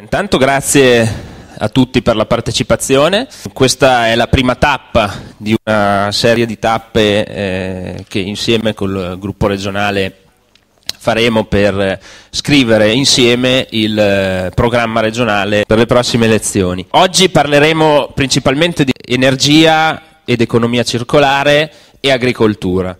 Intanto grazie a tutti per la partecipazione, questa è la prima tappa di una serie di tappe eh, che insieme col gruppo regionale faremo per scrivere insieme il eh, programma regionale per le prossime elezioni. Oggi parleremo principalmente di energia ed economia circolare e agricoltura.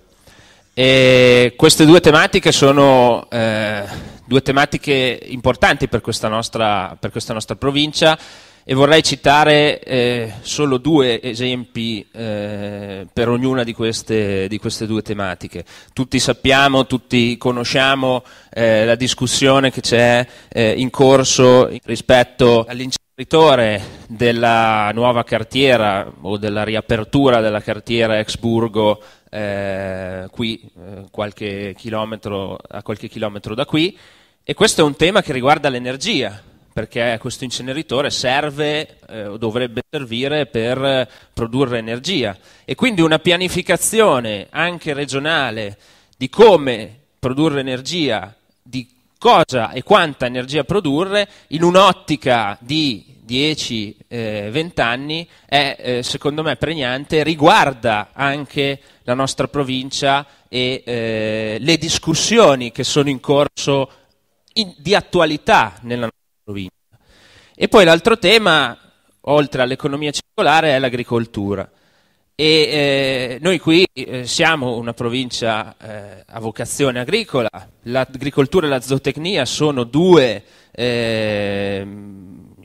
E queste due tematiche sono... Eh, due tematiche importanti per questa nostra, per questa nostra provincia e vorrei citare eh, solo due esempi eh, per ognuna di queste, di queste, due tematiche. Tutti sappiamo, tutti conosciamo eh, la discussione che c'è eh, in corso rispetto all'inceneritore della nuova cartiera o della riapertura della cartiera Exburgo Burgo eh, qui eh, qualche a qualche chilometro da qui e questo è un tema che riguarda l'energia, perché questo inceneritore serve eh, o dovrebbe servire per eh, produrre energia. E quindi una pianificazione anche regionale di come produrre energia, di cosa e quanta energia produrre, in un'ottica di 10-20 eh, anni, è eh, secondo me pregnante, riguarda anche la nostra provincia e eh, le discussioni che sono in corso di attualità nella nostra provincia. E poi l'altro tema, oltre all'economia circolare, è l'agricoltura. E eh, noi qui eh, siamo una provincia eh, a vocazione agricola, l'agricoltura e la zootecnia sono due eh,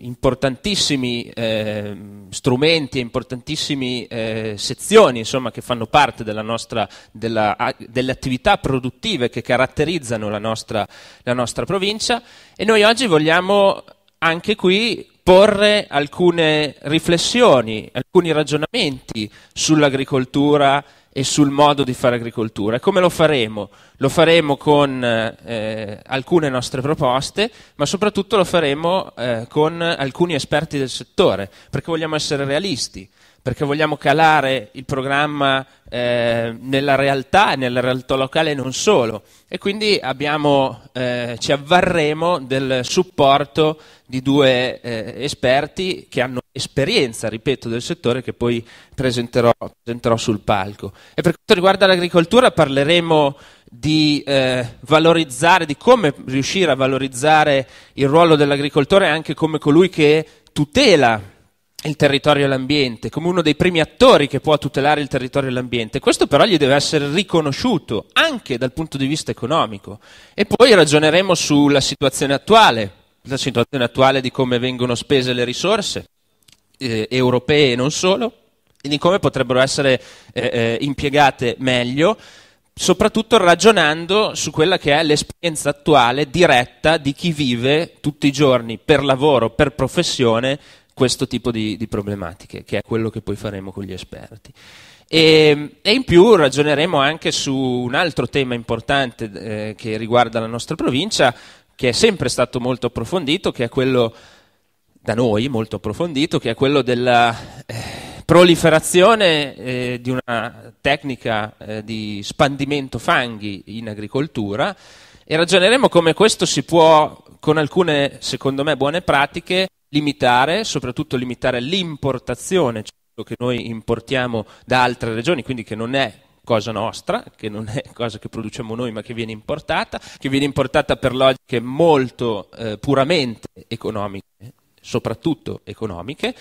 importantissimi eh, strumenti e importantissime eh, sezioni insomma, che fanno parte della nostra, della, delle attività produttive che caratterizzano la nostra, la nostra provincia e noi oggi vogliamo anche qui porre alcune riflessioni, alcuni ragionamenti sull'agricoltura e sul modo di fare agricoltura. E come lo faremo? Lo faremo con eh, alcune nostre proposte, ma soprattutto lo faremo eh, con alcuni esperti del settore, perché vogliamo essere realisti, perché vogliamo calare il programma eh, nella realtà e nella realtà locale e non solo. E quindi abbiamo, eh, ci avvarremo del supporto di due eh, esperti che hanno esperienza, ripeto, del settore che poi presenterò, presenterò sul palco. E per quanto riguarda l'agricoltura parleremo di eh, valorizzare, di come riuscire a valorizzare il ruolo dell'agricoltore anche come colui che tutela il territorio e l'ambiente, come uno dei primi attori che può tutelare il territorio e l'ambiente. Questo però gli deve essere riconosciuto anche dal punto di vista economico. E poi ragioneremo sulla situazione attuale, la situazione attuale di come vengono spese le risorse, eh, europee e non solo, e di come potrebbero essere eh, eh, impiegate meglio, soprattutto ragionando su quella che è l'esperienza attuale diretta di chi vive tutti i giorni per lavoro, per professione, questo tipo di, di problematiche, che è quello che poi faremo con gli esperti. E, ehm, e in più ragioneremo anche su un altro tema importante eh, che riguarda la nostra provincia, che è sempre stato molto approfondito, che è quello da noi molto approfondito, che è quello della eh, proliferazione eh, di una tecnica eh, di spandimento fanghi in agricoltura e ragioneremo come questo si può, con alcune, secondo me, buone pratiche, limitare, soprattutto limitare l'importazione, cioè quello che noi importiamo da altre regioni, quindi che non è cosa nostra, che non è cosa che produciamo noi ma che viene importata, che viene importata per logiche molto eh, puramente economiche soprattutto economiche,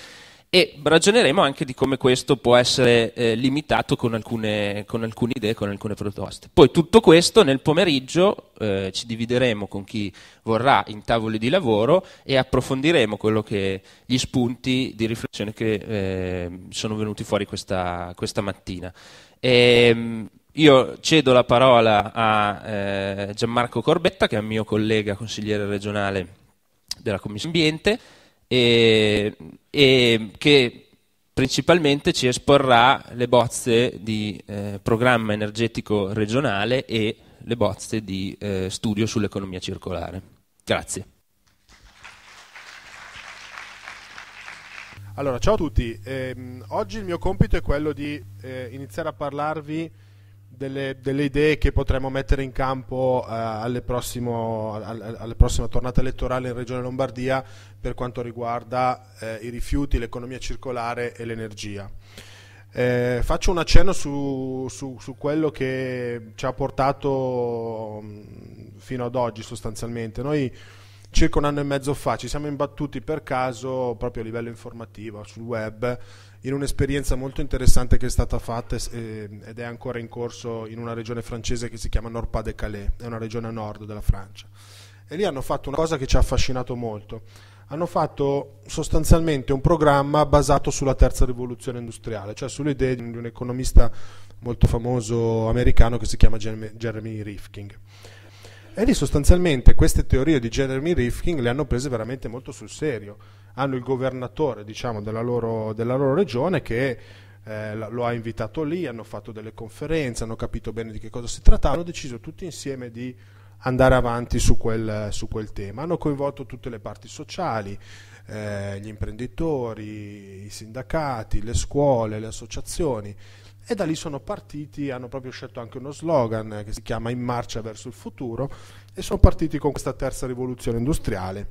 e ragioneremo anche di come questo può essere eh, limitato con alcune, con alcune, idee, con alcune proposte. Poi tutto questo nel pomeriggio eh, ci divideremo con chi vorrà in tavoli di lavoro e approfondiremo che, gli spunti di riflessione che eh, sono venuti fuori questa, questa mattina. E, ehm, io cedo la parola a eh, Gianmarco Corbetta, che è un mio collega consigliere regionale della Commissione Ambiente e, e che principalmente ci esporrà le bozze di eh, programma energetico regionale e le bozze di eh, studio sull'economia circolare. Grazie. Allora, ciao a tutti. Eh, oggi il mio compito è quello di eh, iniziare a parlarvi delle, delle, idee che potremmo mettere in campo eh, alle, prossimo, al, alle, prossime tornate elettorali in Regione Lombardia per quanto riguarda eh, i rifiuti, l'economia circolare e l'energia. Eh, faccio un accenno su, su, su, quello che ci ha portato mm, fino ad oggi sostanzialmente. Noi circa un anno e mezzo fa ci siamo imbattuti per caso, proprio a livello informativo, sul web, in un'esperienza molto interessante che è stata fatta ehm, ed è ancora in corso in una regione francese che si chiama Nord-Pas-de-Calais, è una regione a nord della Francia. E lì hanno fatto una cosa che ci ha affascinato molto. Hanno fatto sostanzialmente un programma basato sulla terza rivoluzione industriale, cioè sulle idee di un economista molto famoso americano che si chiama Jeremy Rifkin. E lì sostanzialmente queste teorie di Jeremy Rifkin le hanno prese veramente molto sul serio hanno il governatore diciamo, della, loro, della loro regione che eh, lo ha invitato lì, hanno fatto delle conferenze, hanno capito bene di che cosa si trattava, hanno deciso tutti insieme di andare avanti su quel, su quel tema. Hanno coinvolto tutte le parti sociali, eh, gli imprenditori, i sindacati, le scuole, le associazioni e da lì sono partiti, hanno proprio scelto anche uno slogan eh, che si chiama In marcia verso il futuro e sono partiti con questa terza rivoluzione industriale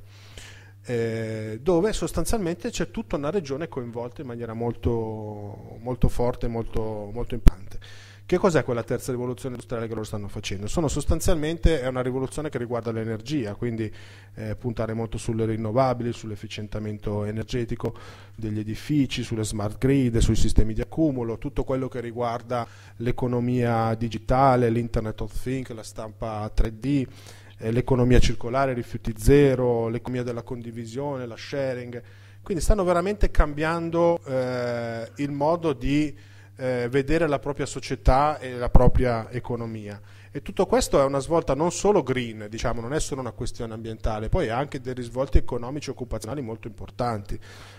eh, dove sostanzialmente c'è tutta una regione coinvolta in maniera molto, molto forte, molto, molto impante. Che cos'è quella terza rivoluzione industriale che loro stanno facendo? Sono sostanzialmente è una rivoluzione che riguarda l'energia, quindi eh, puntare molto sulle rinnovabili, sull'efficientamento energetico degli edifici, sulle smart grid, sui sistemi di accumulo, tutto quello che riguarda l'economia digitale, l'internet of things, la stampa 3D eh, l'economia circolare, rifiuti zero, l'economia della condivisione, la sharing. Quindi stanno veramente cambiando eh, il modo di eh, vedere la propria società e la propria economia. E tutto questo è una svolta non solo green, diciamo, non è solo una questione ambientale, poi ha anche dei risvolti economici e occupazionali molto importanti.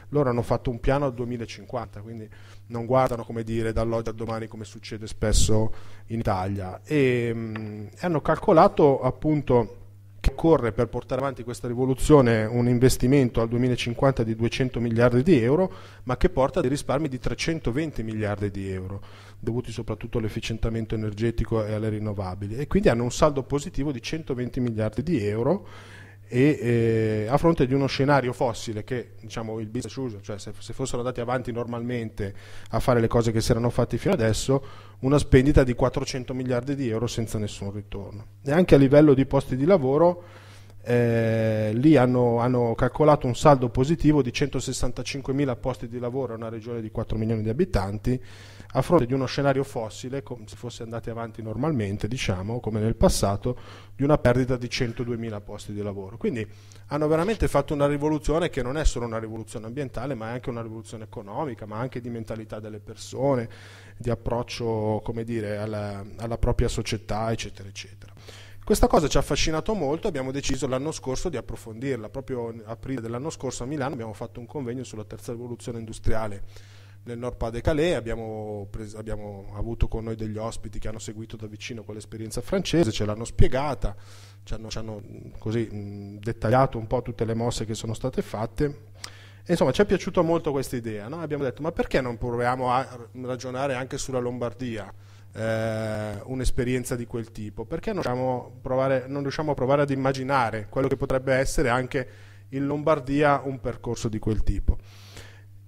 Loro hanno fatto un piano al 2050, quindi non guardano come dire dall'oggi al domani come succede spesso in Italia. E mh, hanno calcolato appunto che occorre per portare avanti questa rivoluzione un investimento al 2050 di 200 miliardi di euro, ma che porta a dei risparmi di 320 miliardi di euro dovuti soprattutto all'efficientamento energetico e alle rinnovabili e quindi hanno un saldo positivo di 120 miliardi di euro e, eh, a fronte di uno scenario fossile che diciamo il business user, cioè se, se, fossero andati avanti normalmente a fare le cose che si erano fatte fino adesso, una spendita di 400 miliardi di euro senza nessun ritorno. E anche a livello di posti di lavoro eh, lì hanno, hanno, calcolato un saldo positivo di 165 mila posti di lavoro a una regione di 4 milioni di abitanti a fronte di uno scenario fossile, come se fosse andati avanti normalmente, diciamo, come nel passato, di una perdita di 102.000 posti di lavoro. Quindi hanno veramente fatto una rivoluzione che non è solo una rivoluzione ambientale, ma è anche una rivoluzione economica, ma anche di mentalità delle persone, di approccio, come dire, alla, alla propria società, eccetera, eccetera. Questa cosa ci ha affascinato molto, abbiamo deciso l'anno scorso di approfondirla, proprio aprile dell'anno scorso a Milano abbiamo fatto un convegno sulla terza rivoluzione industriale nel Nord Pas de Calais, abbiamo, pres- abbiamo, avuto con noi degli ospiti che hanno seguito da vicino quell'esperienza francese, ce l'hanno spiegata, ci hanno, ci hanno così, mh, dettagliato un po' tutte le mosse che sono state fatte. E, insomma, ci è piaciuta molto questa idea, no? abbiamo detto ma perché non proviamo a ragionare anche sulla Lombardia? Eh, un'esperienza di quel tipo perché non riusciamo, provare, non riusciamo a provare ad immaginare quello che potrebbe essere anche in Lombardia un percorso di quel tipo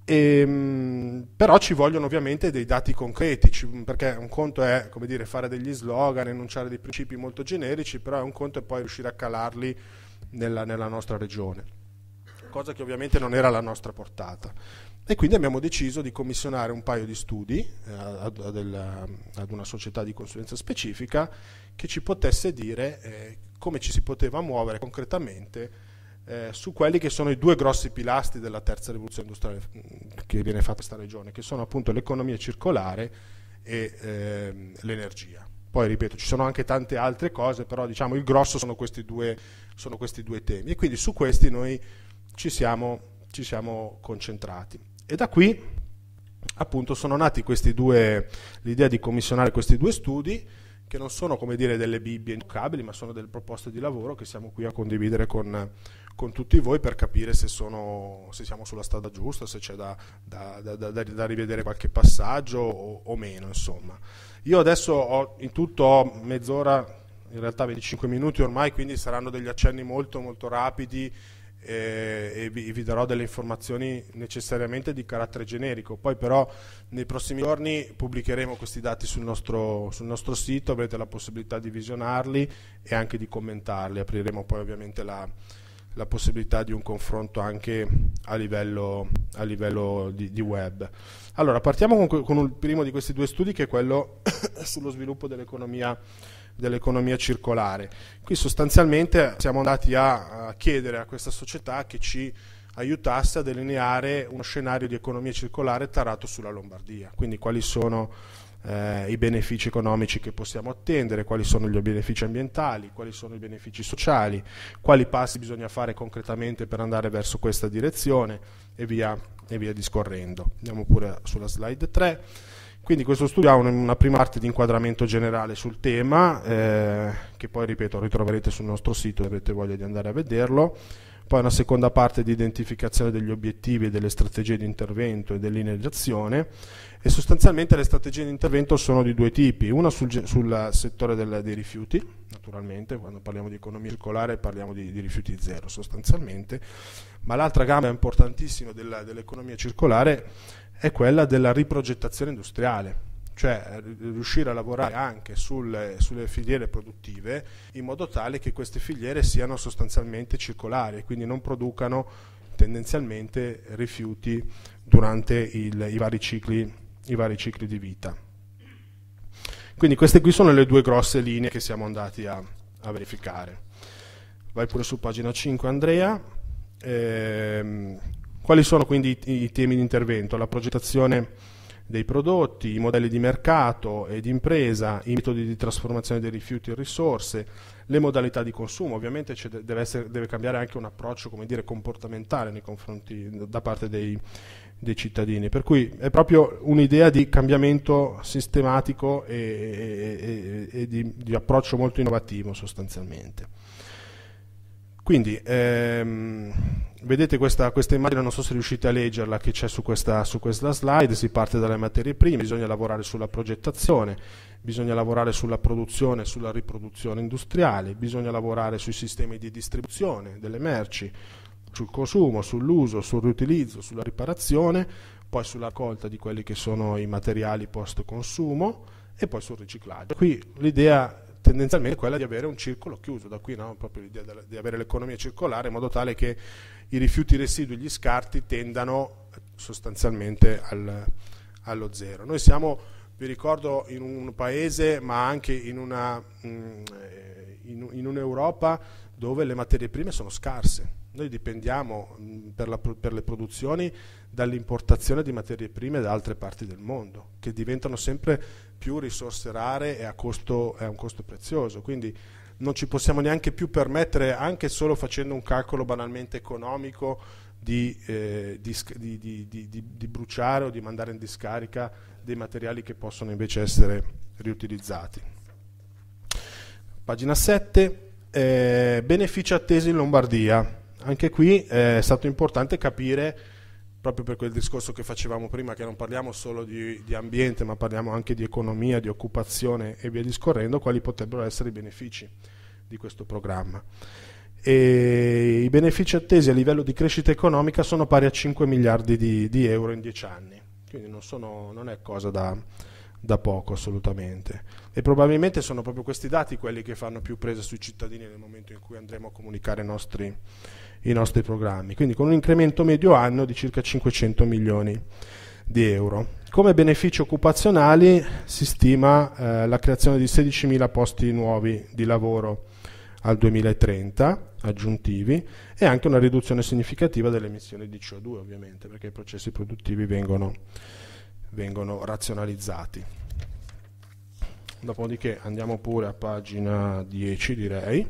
e, ehm, però ci vogliono ovviamente dei dati concreti, ci, perché un conto è dire, fare degli slogan, enunciare dei principi molto generici, però è un conto è poi riuscire a calarli nella, nella nostra regione, cosa che ovviamente non era la nostra portata. E quindi abbiamo deciso di commissionare un paio di studi eh, ad, ad, una società di consulenza specifica che ci potesse dire eh, come ci si poteva muovere concretamente eh, su quelli che sono i due grossi pilastri della terza rivoluzione industriale mm, che viene fatta in questa regione, che sono appunto l'economia circolare e ehm, l'energia. Poi ripeto, ci sono anche tante altre cose, però diciamo il grosso sono questi due, sono questi due temi e quindi su questi noi ci siamo, ci siamo concentrati. E da qui appunto sono nati questi due, l'idea di commissionare questi due studi che non sono come dire delle bibbie intoccabili, ma sono delle proposte di lavoro che siamo qui a condividere con, con tutti voi per capire se, sono, se siamo sulla strada giusta, se c'è da, da, da, da rivedere qualche passaggio o, o, meno. Insomma. Io adesso ho, in tutto ho mezz'ora, in realtà 25 minuti ormai, quindi saranno degli accenni molto molto rapidi eh, e vi, vi, darò delle informazioni necessariamente di carattere generico. Poi però nei prossimi giorni pubblicheremo questi dati sul nostro, sul nostro sito, avrete la possibilità di visionarli e anche di commentarli, apriremo poi ovviamente la la possibilità di un confronto anche a livello, a livello di, di, web. Allora, partiamo con, con, il primo di questi due studi che è quello sullo sviluppo dell'economia dell'economia circolare. Qui sostanzialmente siamo andati a, a chiedere a questa società che ci aiutasse a delineare uno scenario di economia circolare tarato sulla Lombardia, quindi quali sono eh, i benefici economici che possiamo attendere, quali sono gli benefici ambientali, quali sono i benefici sociali, quali passi bisogna fare concretamente per andare verso questa direzione e via, e via discorrendo. Andiamo pure sulla slide 3. Quindi questo studio ha una prima parte di inquadramento generale sul tema, eh, che poi ripeto ritroverete sul nostro sito se avete voglia di andare a vederlo, poi una seconda parte di identificazione degli obiettivi e delle strategie di intervento e delle linee di azione e sostanzialmente le strategie di intervento sono di due tipi, una sul, sul settore del, dei rifiuti, naturalmente quando parliamo di economia circolare parliamo di, di rifiuti zero sostanzialmente, ma l'altra gamma importantissima dell'economia circolare è quella della riprogettazione industriale, cioè eh, riuscire a lavorare anche sul, sulle filiere produttive in modo tale che queste filiere siano sostanzialmente circolari e quindi non producano tendenzialmente rifiuti durante il, i vari cicli i vari cicli di vita. Quindi queste qui sono le due grosse linee che siamo andati a, a verificare. Vai pure su pagina 5 Andrea. Ehm, quali sono quindi i, i temi di intervento? La progettazione dei prodotti, i modelli di mercato e di impresa, i metodi di trasformazione dei rifiuti in risorse, le modalità di consumo. Ovviamente deve, essere, deve, cambiare anche un approccio dire, comportamentale nei confronti da parte dei, dei cittadini. Per cui è proprio un'idea di cambiamento sistematico e, e, e, di, di, approccio molto innovativo sostanzialmente. Quindi ehm, vedete questa, questa, immagine, non so se riuscite a leggerla, che c'è su questa, su questa slide, si parte dalle materie prime, bisogna lavorare sulla progettazione, bisogna lavorare sulla produzione e sulla riproduzione industriale, bisogna lavorare sui sistemi di distribuzione delle merci, sul consumo, sull'uso, sul riutilizzo, sulla riparazione, poi sulla raccolta di quelli che sono i materiali post consumo e poi sul riciclaggio. Qui l'idea tendenzialmente è quella di avere un circolo chiuso, da qui no? proprio l'idea di avere l'economia circolare in modo tale che i rifiuti residui, gli scarti tendano sostanzialmente al, allo zero. Noi siamo, vi ricordo, in un paese ma anche in, un'Europa. Mm, eh, in un'Europa dove le materie prime sono scarse. Noi dipendiamo per, la, per, le produzioni dall'importazione di materie prime da altre parti del mondo, che diventano sempre più risorse rare e a, costo, a un costo prezioso. Quindi non ci possiamo neanche più permettere, anche solo facendo un calcolo banalmente economico, di, eh, di, di, di, bruciare o di mandare in discarica dei materiali che possono invece essere riutilizzati. Pagina 7, eh, benefici attesi in Lombardia. Anche qui eh, è stato importante capire, proprio per quel discorso che facevamo prima, che non parliamo solo di, di ambiente, ma parliamo anche di economia, di occupazione e via discorrendo, quali potrebbero essere i benefici di questo programma. E I benefici attesi a livello di crescita economica sono pari a 5 miliardi di, di euro in 10 anni, quindi non, sono, non è cosa da, da poco assolutamente e probabilmente sono proprio questi dati quelli che fanno più presa sui cittadini nel momento in cui andremo a comunicare i nostri, i nostri programmi, quindi con un incremento medio anno di circa 500 milioni di euro. Come benefici occupazionali si stima eh, la creazione di 16.000 posti nuovi di lavoro al 2030 aggiuntivi e anche una riduzione significativa delle emissioni di CO2 ovviamente perché i processi produttivi vengono, vengono razionalizzati dopodiché andiamo pure a pagina 10 direi.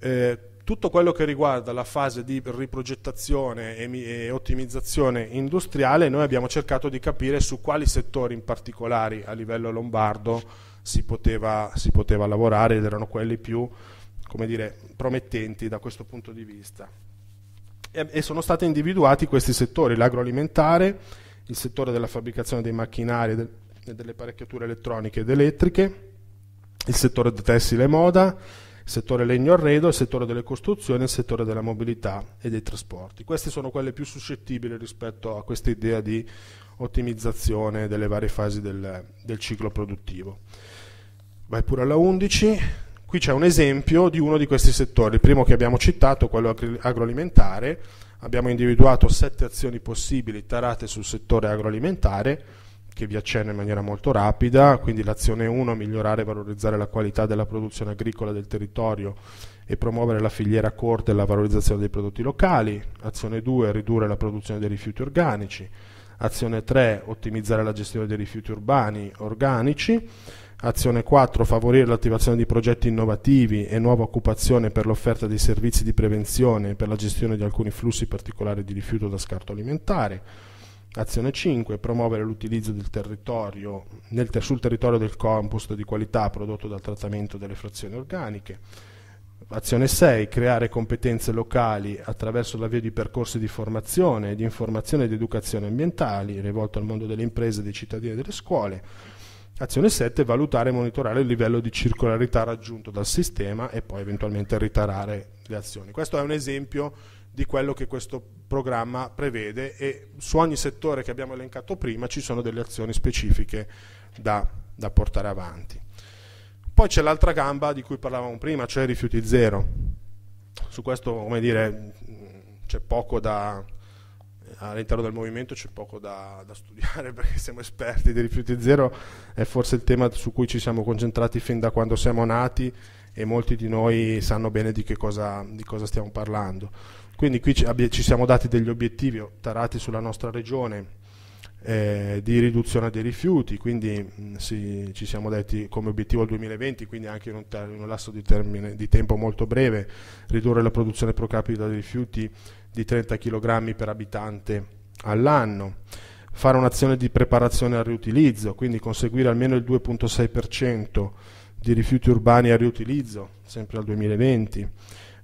Eh, tutto quello che riguarda la fase di riprogettazione e, e, ottimizzazione industriale noi abbiamo cercato di capire su quali settori in particolare a livello lombardo si poteva, si poteva lavorare ed erano quelli più dire, promettenti da questo punto di vista. E, e sono stati individuati questi settori, l'agroalimentare, il settore della fabbricazione dei macchinari, del, e delle apparecchiature elettroniche ed elettriche, il settore tessile e moda, il settore legno arredo, il settore delle costruzioni, il settore della mobilità e dei trasporti. Queste sono quelle più suscettibili rispetto a questa idea di ottimizzazione delle varie fasi del, del ciclo produttivo. Vai pure alla 11. Qui c'è un esempio di uno di questi settori, il primo che abbiamo citato, quello agroalimentare, abbiamo individuato sette azioni possibili tarate sul settore agroalimentare, che vi accenno in maniera molto rapida, quindi l'azione 1, migliorare e valorizzare la qualità della produzione agricola del territorio e promuovere la filiera corta e la valorizzazione dei prodotti locali, azione 2, ridurre la produzione dei rifiuti organici, azione 3, ottimizzare la gestione dei rifiuti urbani organici, Azione 4. Favorire l'attivazione di progetti innovativi e nuova occupazione per l'offerta dei servizi di prevenzione e per la gestione di alcuni flussi particolari di rifiuto da scarto alimentare. Azione 5, promuovere l'utilizzo territorio, nel, sul territorio del compost di qualità prodotto dal trattamento delle frazioni organiche. Azione 6, creare competenze locali attraverso l'avvio di percorsi di formazione, di informazione ed educazione ambientali, rivolto al mondo delle imprese, dei cittadini e delle scuole. Azione 7, valutare e monitorare il livello di circolarità raggiunto dal sistema e poi eventualmente ritarare le azioni. Questo è un esempio di quello che questo programma prevede e su ogni settore che abbiamo elencato prima ci sono delle azioni specifiche da, da portare avanti. Poi c'è l'altra gamba di cui parlavamo prima, cioè rifiuti zero. Su questo, come dire, c'è poco da, all'interno del movimento c'è poco da, da, studiare perché siamo esperti dei rifiuti zero, è forse il tema su cui ci siamo concentrati fin da quando siamo nati e molti di noi sanno bene di che cosa, di cosa stiamo parlando. Quindi qui ci, ci siamo dati degli obiettivi tarati sulla nostra regione eh, di riduzione dei rifiuti, quindi mh, sì, ci siamo detti come obiettivo al 2020, quindi anche in un, in un lasso di, termine, di, tempo molto breve, ridurre la produzione pro capita dei rifiuti di 30 kg per abitante all'anno, fare un'azione di preparazione al riutilizzo, quindi conseguire almeno il 2,6% di rifiuti urbani a riutilizzo, sempre al 2020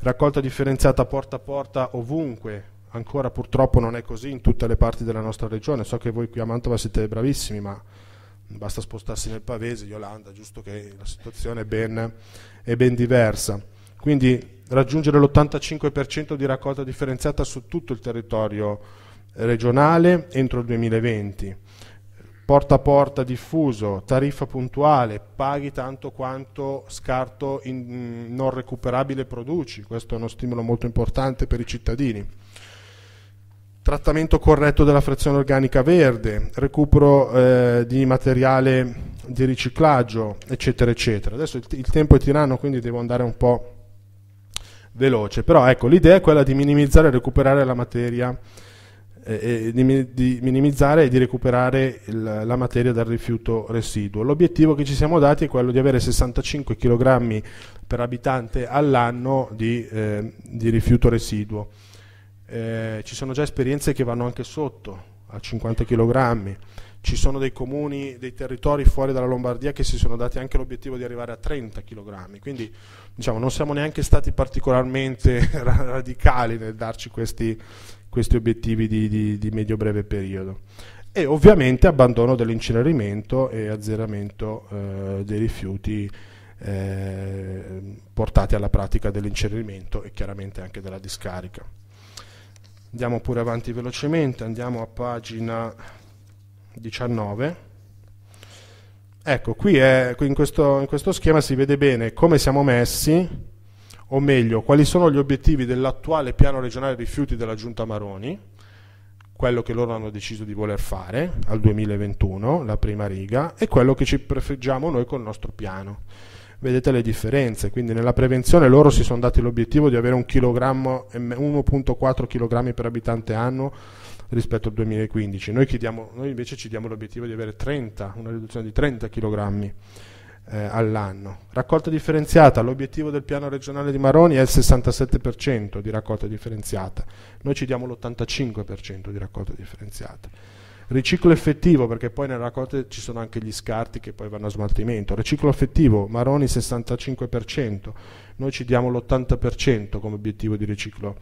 raccolta differenziata porta a porta ovunque, ancora purtroppo non è così in tutte le parti della nostra regione, so che voi qui a Mantova siete bravissimi, ma basta spostarsi nel Pavese, in Yolanda, giusto che la situazione è ben, è ben diversa. Quindi raggiungere l'85% di raccolta differenziata su tutto il territorio regionale entro il 2020 porta a porta diffuso, tariffa puntuale, paghi tanto quanto scarto in, mm, non recuperabile produci, questo è uno stimolo molto importante per i cittadini. Trattamento corretto della frazione organica verde, recupero eh, di materiale di riciclaggio, eccetera, eccetera. Adesso il, il tempo è tiranno, quindi devo andare un po' veloce, però ecco, l'idea è quella di minimizzare e recuperare la materia eh, di, di, minimizzare e di recuperare il, la materia dal rifiuto residuo. L'obiettivo che ci siamo dati è quello di avere 65 kg per abitante all'anno di, eh, di rifiuto residuo. Eh, ci sono già esperienze che vanno anche sotto a 50 kg, ci sono dei comuni, dei territori fuori dalla Lombardia che si sono dati anche l'obiettivo di arrivare a 30 kg, quindi diciamo, non siamo neanche stati particolarmente radicali nel darci questi, questi obiettivi di, di, di medio-breve periodo e ovviamente abbandono dell'incenerimento e azzeramento eh, dei rifiuti eh, portati alla pratica dell'incenerimento e chiaramente anche della discarica. Andiamo pure avanti velocemente, andiamo a pagina 19. Ecco, qui, è, in, questo, in questo schema si vede bene come siamo messi o meglio, quali sono gli obiettivi dell'attuale piano regionale rifiuti della Giunta Maroni, quello che loro hanno deciso di voler fare al 2021, la prima riga, e quello che ci prefiggiamo noi col nostro piano. Vedete le differenze, quindi nella prevenzione loro si sono dati l'obiettivo di avere 1,4 kg per abitante anno rispetto al 2015, noi, chiediamo, noi invece ci diamo l'obiettivo di avere 30, una riduzione di 30 kg eh, all'anno. Raccolta differenziata, l'obiettivo del piano regionale di Maroni è il 67% di raccolta differenziata, noi ci diamo l'85% di raccolta differenziata. Riciclo effettivo, perché poi nella raccolta ci sono anche gli scarti che poi vanno a smaltimento. Riciclo effettivo, Maroni 65%, noi ci diamo l'80% come obiettivo di riciclo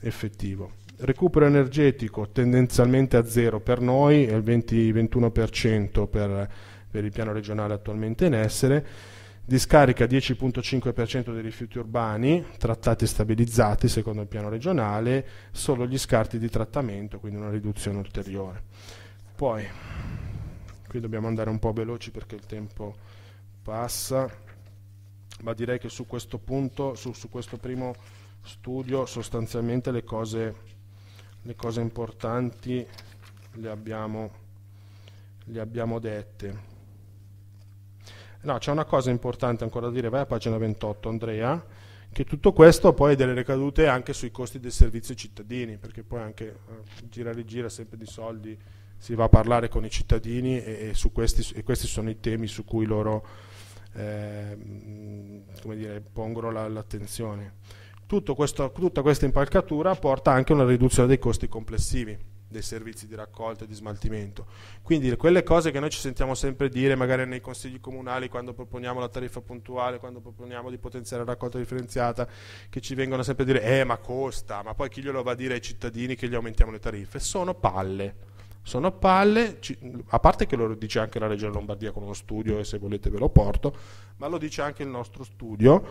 effettivo. Recupero energetico tendenzialmente a zero per noi e il 20-21% per per il piano regionale attualmente in essere, discarica 10.5% dei rifiuti urbani, trattati e stabilizzati secondo il piano regionale, solo gli scarti di trattamento, quindi una riduzione ulteriore. Poi, qui dobbiamo andare un po' veloci perché il tempo passa, ma direi che su questo punto, su, su questo primo studio, sostanzialmente le cose, le cose importanti le abbiamo, le abbiamo dette. No, c'è una cosa importante ancora da dire, vai a pagina 28 Andrea, che tutto questo poi ha delle ricadute anche sui costi del servizio ai cittadini, perché poi anche eh, girare e gira sempre di soldi, si va a parlare con i cittadini e, e, questi, e questi, sono i temi su cui loro eh, dire, pongono l'attenzione. La, tutta questa impalcatura porta anche a una riduzione dei costi complessivi dei servizi di raccolta e di smaltimento. Quindi quelle cose che noi ci sentiamo sempre dire, magari nei consigli comunali, quando proponiamo la tariffa puntuale, quando proponiamo di potenziare la raccolta differenziata, che ci vengono sempre a dire, eh ma costa, ma poi chi glielo va a dire ai cittadini che gli aumentiamo le tariffe? Sono palle. Sono palle, a parte che lo dice anche la Regione Lombardia con uno studio e se volete ve lo porto, ma lo dice anche il nostro studio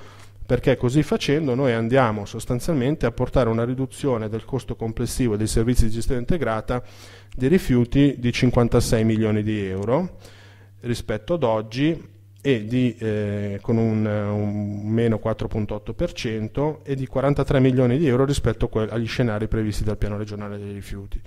perché così facendo noi andiamo sostanzialmente a portare una riduzione del costo complessivo dei servizi di gestione integrata dei rifiuti di 56 milioni di euro rispetto ad oggi e di, eh, con un, un meno 4.8% e di 43 milioni di euro rispetto agli scenari previsti dal piano regionale dei rifiuti.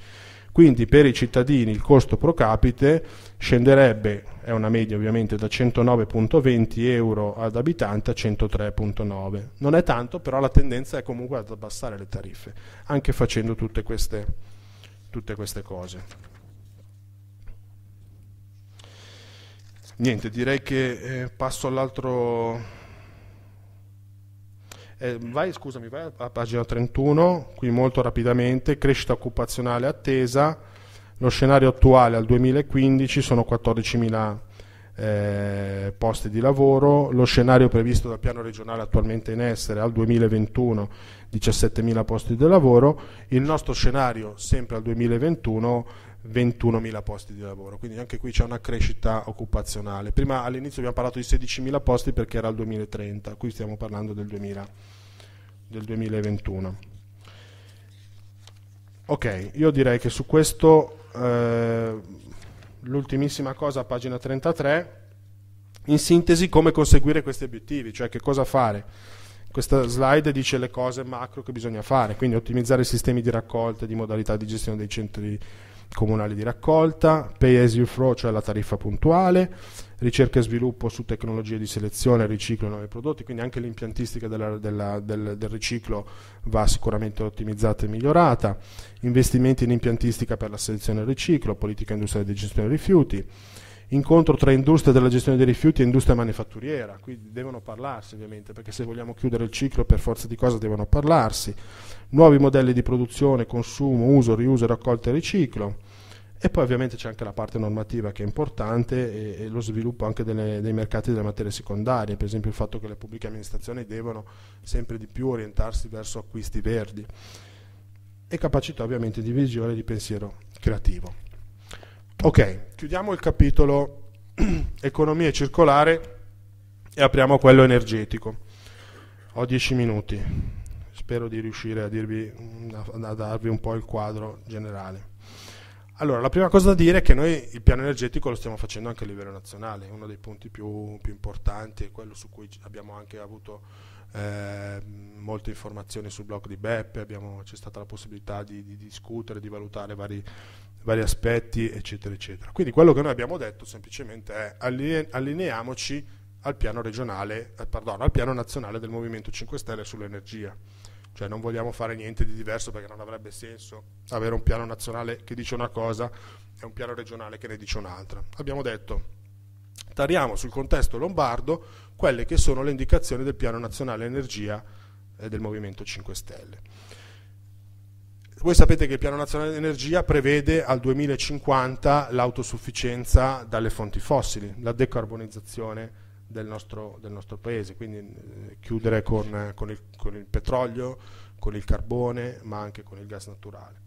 Quindi per i cittadini il costo pro capite scenderebbe, è una media ovviamente, da 109,20 euro ad abitante a 103,9. Non è tanto, però la tendenza è comunque ad abbassare le tariffe, anche facendo tutte queste, tutte queste cose. Niente, direi che eh, passo all'altro eh, vai, scusami, vai a pagina 31, qui molto rapidamente, crescita occupazionale attesa, lo scenario attuale al 2015 sono 14.000 eh, posti di lavoro, lo scenario previsto dal piano regionale attualmente in essere al 2021 17.000 posti di lavoro, il nostro scenario sempre al 2021 21.000 posti di lavoro, quindi anche qui c'è una crescita occupazionale. Prima all'inizio abbiamo parlato di 16.000 posti perché era il 2030, qui stiamo parlando del, 2000, del 2021. Ok, io direi che su questo eh, l'ultimissima cosa, pagina 33, in sintesi come conseguire questi obiettivi, cioè che cosa fare questa slide dice le cose macro che bisogna fare, quindi ottimizzare i sistemi di raccolta, di modalità di gestione dei centri di comunale di raccolta, pay as you throw, cioè la tariffa puntuale, ricerca e sviluppo su tecnologie di selezione, riciclo e nuovi prodotti, quindi anche l'impiantistica della, della, del, del, riciclo va sicuramente ottimizzata e migliorata, investimenti in impiantistica per la selezione e il riciclo, politica industriale di gestione dei rifiuti, incontro tra industria della gestione dei rifiuti e industria manifatturiera, qui devono parlarsi ovviamente perché se vogliamo chiudere il ciclo per forza di cosa devono parlarsi, nuovi modelli di produzione, consumo, uso, riuso, raccolta e riciclo e poi ovviamente c'è anche la parte normativa che è importante e, e lo sviluppo anche delle, dei mercati delle materie secondarie, per esempio il fatto che le pubbliche amministrazioni devono sempre di più orientarsi verso acquisti verdi e capacità ovviamente di visione e di pensiero creativo. Ok, chiudiamo il capitolo economia circolare e apriamo quello energetico. Ho dieci minuti, spero di riuscire a, dirvi, a darvi un po' il quadro generale. Allora, la prima cosa da dire è che noi il piano energetico lo stiamo facendo anche a livello nazionale, uno dei punti più, più importanti è quello su cui abbiamo anche avuto eh, molte informazioni sul blog di Beppe, abbiamo, c'è stata la possibilità di, di discutere, di valutare vari, vari aspetti, eccetera, eccetera. Quindi quello che noi abbiamo detto semplicemente è allineiamoci al piano, regionale, eh, pardon, al piano nazionale del Movimento 5 Stelle sull'energia. Cioè non vogliamo fare niente di diverso perché non avrebbe senso avere un piano nazionale che dice una cosa e un piano regionale che ne dice un'altra. Abbiamo detto tariamo sul contesto lombardo quelle che sono le indicazioni del piano nazionale energia eh, del Movimento 5 Stelle voi sapete che il Piano Nazionale Energia prevede al 2050 l'autosufficienza dalle fonti fossili, la decarbonizzazione del nostro, del nostro paese, quindi eh, chiudere con, con, il, con il petrolio, con il carbone, ma anche con il gas naturale.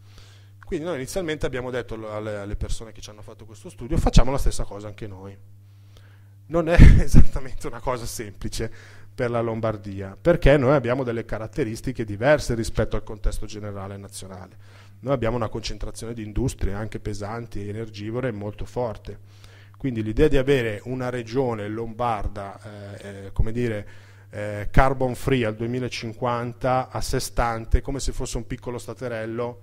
Quindi noi inizialmente abbiamo detto alle, persone che ci hanno fatto questo studio facciamo la stessa cosa anche noi. Non è esattamente una cosa semplice, per la Lombardia, perché noi abbiamo delle caratteristiche diverse rispetto al contesto generale nazionale. Noi abbiamo una concentrazione di industrie anche pesanti e energivore molto forte. Quindi l'idea di avere una regione lombarda, eh, eh, come dire, eh, carbon free al 2050 a sé stante come se fosse un piccolo staterello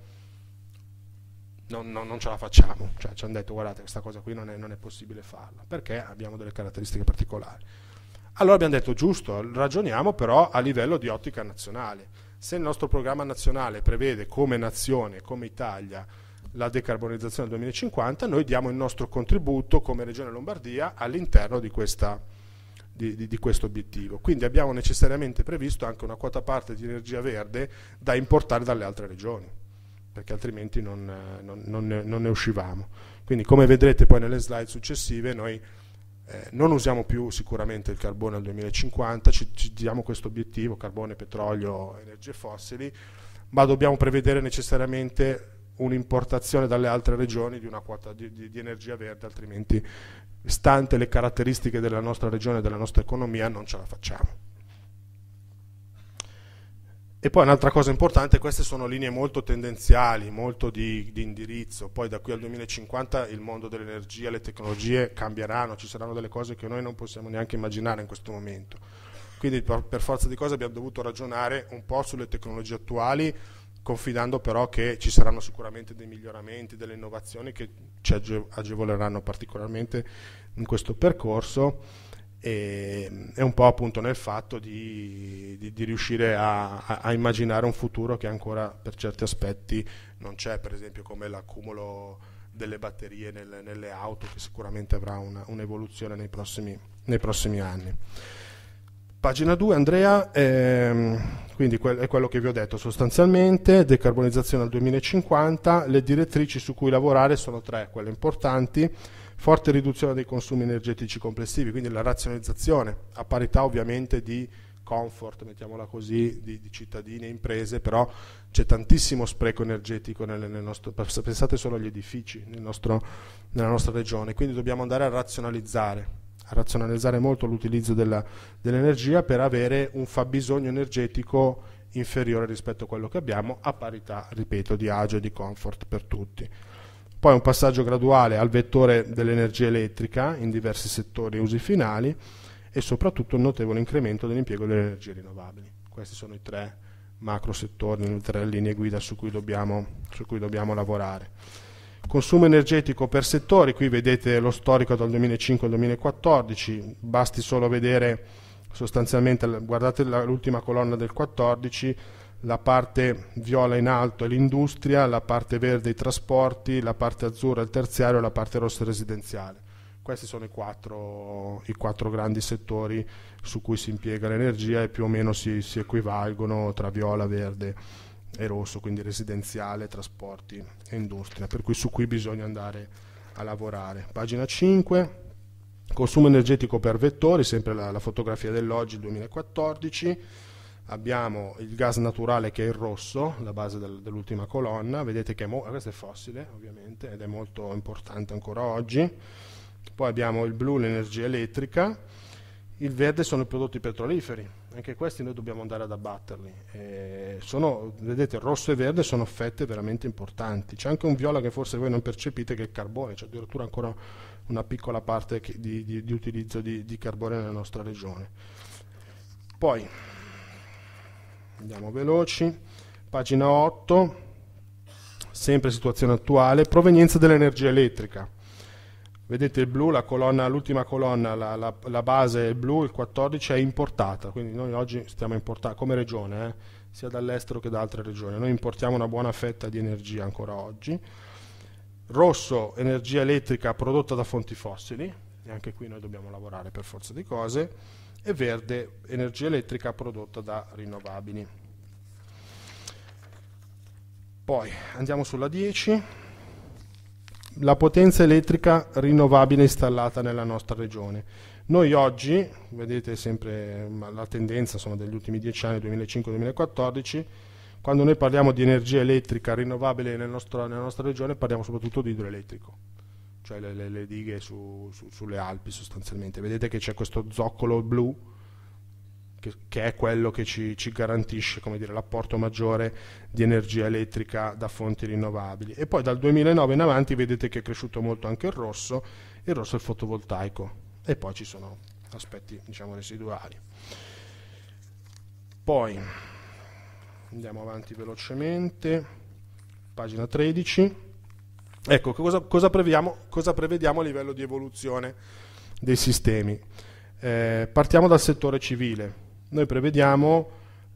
non, non, non ce la facciamo cioè, ci hanno detto guardate questa cosa qui non è, non è possibile farla perché abbiamo delle caratteristiche particolari allora abbiamo detto giusto, ragioniamo però a livello di ottica nazionale. Se il nostro programma nazionale prevede come nazione, come Italia, la decarbonizzazione del 2050, noi diamo il nostro contributo come Regione Lombardia all'interno di, di, di, di questo obiettivo. Quindi abbiamo necessariamente previsto anche una quota parte di energia verde da importare dalle altre regioni, perché altrimenti non, non, non, ne, non ne uscivamo. Quindi come vedrete poi nelle slide successive noi eh, non usiamo più sicuramente il carbone al 2050, ci, ci diamo questo obiettivo, carbone, petrolio, energie fossili, ma dobbiamo prevedere necessariamente un'importazione dalle altre regioni di una quota di, di, di, energia verde, altrimenti, stante le caratteristiche della nostra regione e della nostra economia, non ce la facciamo. E poi un'altra cosa importante, queste sono linee molto tendenziali, molto di, di, indirizzo, poi da qui al 2050 il mondo dell'energia, le tecnologie cambieranno, ci saranno delle cose che noi non possiamo neanche immaginare in questo momento. Quindi per, per forza di cose abbiamo dovuto ragionare un po' sulle tecnologie attuali, confidando però che ci saranno sicuramente dei miglioramenti, delle innovazioni che ci agevoleranno particolarmente in questo percorso e, e un po' appunto nel fatto di, di, di riuscire a, a, immaginare un futuro che ancora per certi aspetti non c'è, per esempio come l'accumulo delle batterie nel, nelle auto che sicuramente avrà una, un'evoluzione nei prossimi, nei prossimi anni. Pagina 2, Andrea, ehm, quindi que- è quello che vi ho detto sostanzialmente, decarbonizzazione al 2050, le direttrici su cui lavorare sono tre, quelle importanti, forte riduzione dei consumi energetici complessivi, quindi la razionalizzazione, a parità ovviamente di comfort, mettiamola così, di, di cittadini e imprese, però c'è tantissimo spreco energetico nel, nel nostro, pensate solo agli edifici nel nostro, nella nostra regione, quindi dobbiamo andare a razionalizzare a razionalizzare molto l'utilizzo dell'energia dell per avere un fabbisogno energetico inferiore rispetto a quello che abbiamo a parità, ripeto, di agio e di comfort per tutti poi un passaggio graduale al vettore dell'energia elettrica in diversi settori e usi finali e soprattutto un notevole incremento dell'impiego delle energie rinnovabili. Questi sono i tre macro settori, le tre linee guida su cui dobbiamo, su cui dobbiamo lavorare. Consumo energetico per settori, qui vedete lo storico dal 2005 al 2014, basti solo vedere sostanzialmente, guardate l'ultima colonna del 2014, la parte viola in alto è l'industria, la parte verde i trasporti, la parte azzurra il terziario e la parte rossa residenziale. Questi sono i quattro, i quattro, grandi settori su cui si impiega l'energia e più o meno si, si equivalgono tra viola, verde e rosso, quindi residenziale, trasporti e industria, per cui su cui bisogna andare a lavorare. Pagina 5, consumo energetico per vettori, sempre la, la fotografia dell'oggi, 2014 abbiamo il gas naturale che è il rosso, la base del, dell'ultima colonna, vedete che mo- questo è fossile ovviamente ed è molto importante ancora oggi, poi abbiamo il blu l'energia elettrica, il verde sono i prodotti petroliferi, anche questi noi dobbiamo andare ad abbatterli, eh, sono, vedete rosso e verde sono fette veramente importanti, c'è anche un viola che forse voi non percepite che è il carbone, c'è addirittura ancora una piccola parte di, di, di utilizzo di, di carbone nella nostra regione. Poi andiamo veloci, pagina 8, sempre situazione attuale, provenienza dell'energia elettrica. Vedete il blu, l'ultima colonna, la, la, la, base è blu, il 14 è importata, quindi noi oggi stiamo importando come regione, eh, sia dall'estero che da altre regioni, noi importiamo una buona fetta di energia ancora oggi. Rosso, energia elettrica prodotta da fonti fossili, e anche qui noi dobbiamo lavorare per forza di cose e verde energia elettrica prodotta da rinnovabili. Poi andiamo sulla 10, la potenza elettrica rinnovabile installata nella nostra regione. Noi oggi, vedete sempre la tendenza insomma, degli ultimi 10 anni, 2005-2014, quando noi parliamo di energia elettrica rinnovabile nel nostro, nella nostra regione parliamo soprattutto di idroelettrico cioè le, le, le dighe su, su, sulle Alpi sostanzialmente. Vedete che c'è questo zoccolo blu che, che è quello che ci, ci garantisce dire, l'apporto maggiore di energia elettrica da fonti rinnovabili. E poi dal 2009 in avanti vedete che è cresciuto molto anche il rosso, il rosso è il fotovoltaico e poi ci sono aspetti diciamo, residuali. Poi andiamo avanti velocemente, pagina 13 Ecco, ecco cosa, cosa, cosa, prevediamo a livello di evoluzione dei sistemi? Eh, partiamo dal settore civile. Noi prevediamo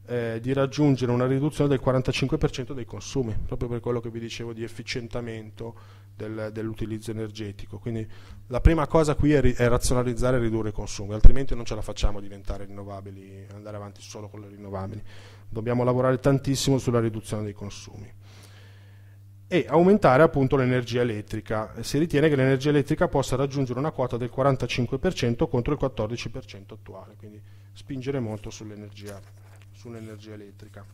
eh, di raggiungere una riduzione del 45% dei consumi, proprio per quello che vi dicevo di efficientamento del, dell'utilizzo energetico. Quindi la prima cosa qui è, è, razionalizzare e ridurre i consumi, altrimenti non ce la facciamo diventare rinnovabili, andare avanti solo con le rinnovabili. Dobbiamo lavorare tantissimo sulla riduzione dei consumi e aumentare appunto l'energia elettrica. Si ritiene che l'energia elettrica possa raggiungere una quota del 45% contro il 14% attuale, quindi spingere molto sull'energia, sull'energia elettrica.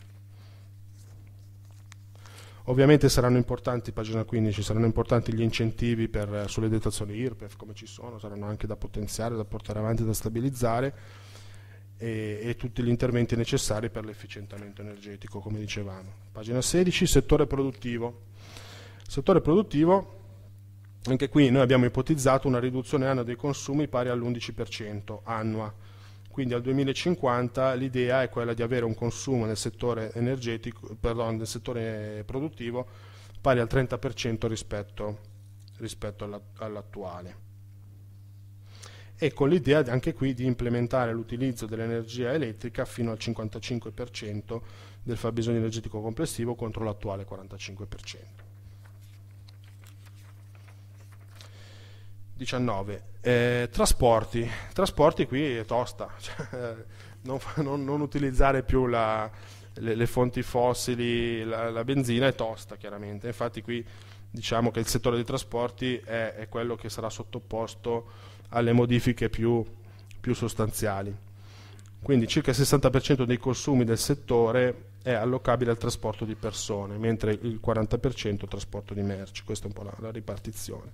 Ovviamente saranno importanti, pagina 15, saranno importanti gli incentivi per, sulle detrazioni IRPEF, come ci sono, saranno anche da potenziare, da portare avanti, da stabilizzare e, e, tutti gli interventi necessari per l'efficientamento energetico, come dicevamo. Pagina 16, settore produttivo. Settore produttivo, anche qui noi abbiamo ipotizzato una riduzione annua dei consumi pari all'11% annua, quindi al 2050 l'idea è quella di avere un consumo nel settore, perdone, nel settore produttivo pari al 30% rispetto, rispetto all'attuale. E con l'idea anche qui di implementare l'utilizzo dell'energia elettrica fino al 55% del fabbisogno energetico complessivo contro l'attuale 45%. 19. Eh, trasporti. Trasporti qui è tosta. Cioè, non, non, non, utilizzare più la, le, le, fonti fossili, la, la, benzina è tosta chiaramente. Infatti qui diciamo che il settore dei trasporti è, è quello che sarà sottoposto alle modifiche più, più sostanziali. Quindi circa il 60% dei consumi del settore è allocabile al trasporto di persone, mentre il 40% al trasporto di merci. Questa è un po' la, la ripartizione.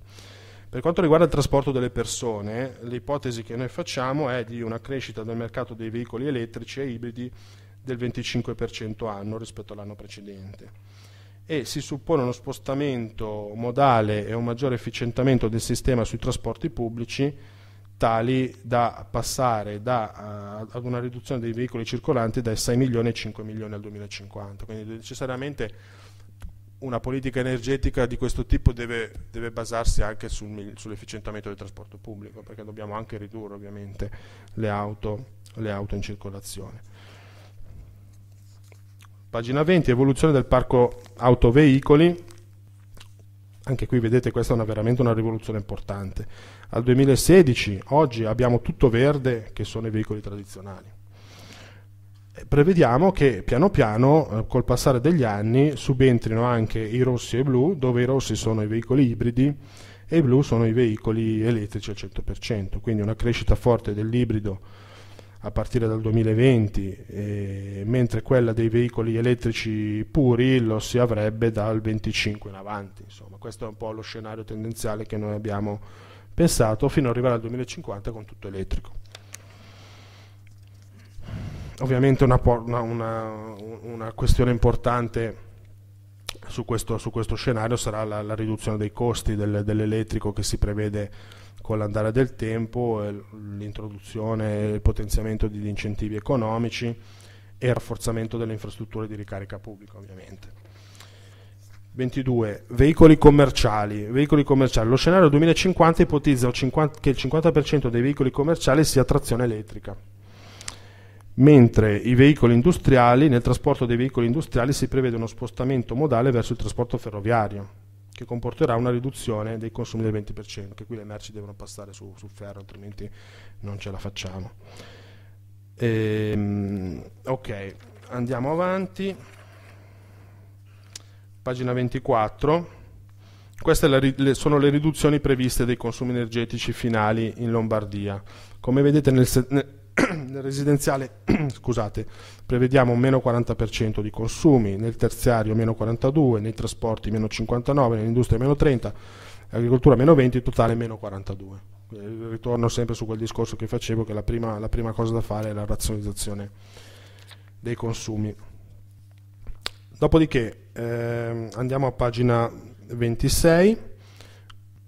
Per quanto riguarda il trasporto delle persone, l'ipotesi che noi facciamo è di una crescita del mercato dei veicoli elettrici e ibridi del 25% anno rispetto all'anno precedente e si suppone uno spostamento modale e un maggiore efficientamento del sistema sui trasporti pubblici tali da passare da, uh, ad una riduzione dei veicoli circolanti dai 6 milioni ai 5 milioni al 2050. Quindi necessariamente una politica energetica di questo tipo deve, deve basarsi anche sul, sull'efficientamento del trasporto pubblico, perché dobbiamo anche ridurre ovviamente le auto, le auto in circolazione. Pagina 20, evoluzione del parco autoveicoli. Anche qui vedete questa è una, veramente una rivoluzione importante. Al 2016, oggi abbiamo tutto verde che sono i veicoli tradizionali. Eh, prevediamo che piano piano, eh, col passare degli anni, subentrino anche i rossi e i blu, dove i rossi sono i veicoli ibridi e i blu sono i veicoli elettrici al 100%, quindi una crescita forte dell'ibrido a partire dal 2020, eh, mentre quella dei veicoli elettrici puri lo si avrebbe dal 25 in avanti. Insomma, questo è un po' lo scenario tendenziale che noi abbiamo pensato fino ad arrivare al 2050 con tutto elettrico ovviamente una, una, una questione importante su questo, su questo, scenario sarà la, la riduzione dei costi del, dell'elettrico che si prevede con l'andare del tempo, eh, l'introduzione e il potenziamento di incentivi economici e il rafforzamento delle infrastrutture di ricarica pubblica ovviamente. 22. Veicoli commerciali. veicoli commerciali. Lo scenario 2050 ipotizza che il 50% dei veicoli commerciali sia trazione elettrica mentre i veicoli industriali, nel trasporto dei veicoli industriali si prevede uno spostamento modale verso il trasporto ferroviario, che comporterà una riduzione dei consumi del 20%, che qui le merci devono passare su, sul ferro, altrimenti non ce la facciamo. Ehm, ok, andiamo avanti. Pagina 24. Queste sono le riduzioni previste dei consumi energetici finali in Lombardia. Come vedete nel, nel residenziale scusate, prevediamo meno 40% di consumi, nel terziario meno 42%, nei trasporti meno 59%, nell'industria meno 30%, agricoltura meno 20%, in totale meno 42%. Eh, ritorno sempre su quel discorso che facevo che la prima, la prima cosa da fare è la razionalizzazione dei consumi. Dopodiché eh, andiamo a pagina 26.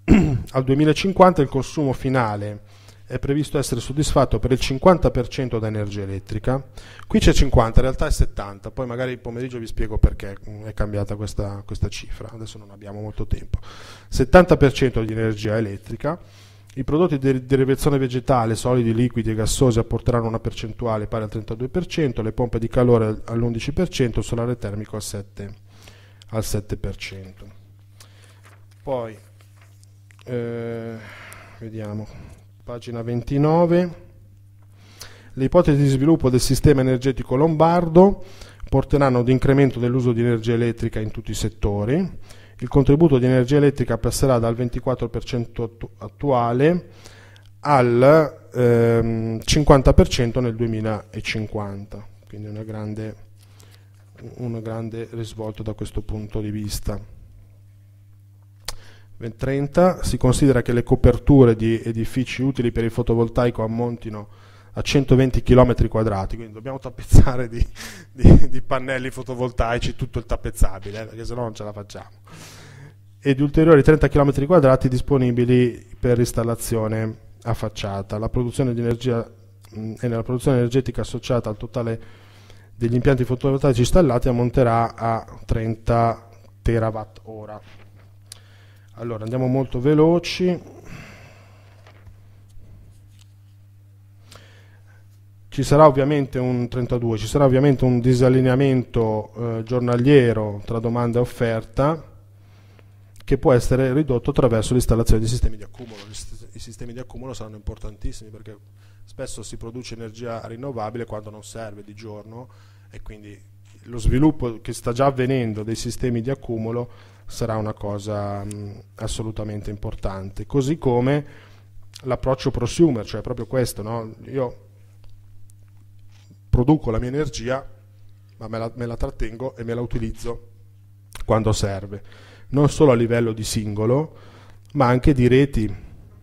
Al 2050 il consumo finale è previsto essere soddisfatto per il 50% da energia elettrica. Qui c'è 50, in realtà è 70, poi magari il pomeriggio vi spiego perché mm, è cambiata questa, questa cifra, adesso non abbiamo molto tempo. 70% di energia elettrica. I prodotti di derivazione vegetale, solidi, liquidi e gassosi apporteranno una percentuale pari al 32%, le pompe di calore all'11%, il solare termico al 7%. Al 7%. Poi eh, vediamo pagina 29. Le ipotesi di sviluppo del sistema energetico lombardo porteranno ad incremento dell'uso di energia elettrica in tutti i settori. Il contributo di energia elettrica passerà dal 24% attuale al ehm, 50% nel 2050, quindi una grande, una grande risvolto da questo punto di vista. 2030 si considera che le coperture di edifici utili per il fotovoltaico ammontino a 120 km quadrati, quindi dobbiamo tappezzare di, di, di pannelli fotovoltaici tutto il tappezzabile, eh, perché se no non ce la facciamo, e di ulteriori 30 km quadrati disponibili per installazione a facciata. La produzione di energia e nella produzione energetica associata al totale degli impianti fotovoltaici installati ammonterà a 30 terawatt ora. Allora, andiamo molto veloci. Ci sarà ovviamente un 32, ci sarà ovviamente un disallineamento eh, giornaliero tra domanda e offerta che può essere ridotto attraverso l'installazione di sistemi di accumulo. I sistemi di accumulo saranno importantissimi perché spesso si produce energia rinnovabile quando non serve di giorno e quindi lo sviluppo che sta già avvenendo dei sistemi di accumulo sarà una cosa mh, mm, assolutamente importante. Così come l'approccio prosumer, cioè proprio questo, no? io produco la mia energia, ma me la, me la trattengo e me la utilizzo quando serve, non solo a livello di singolo, ma anche di reti,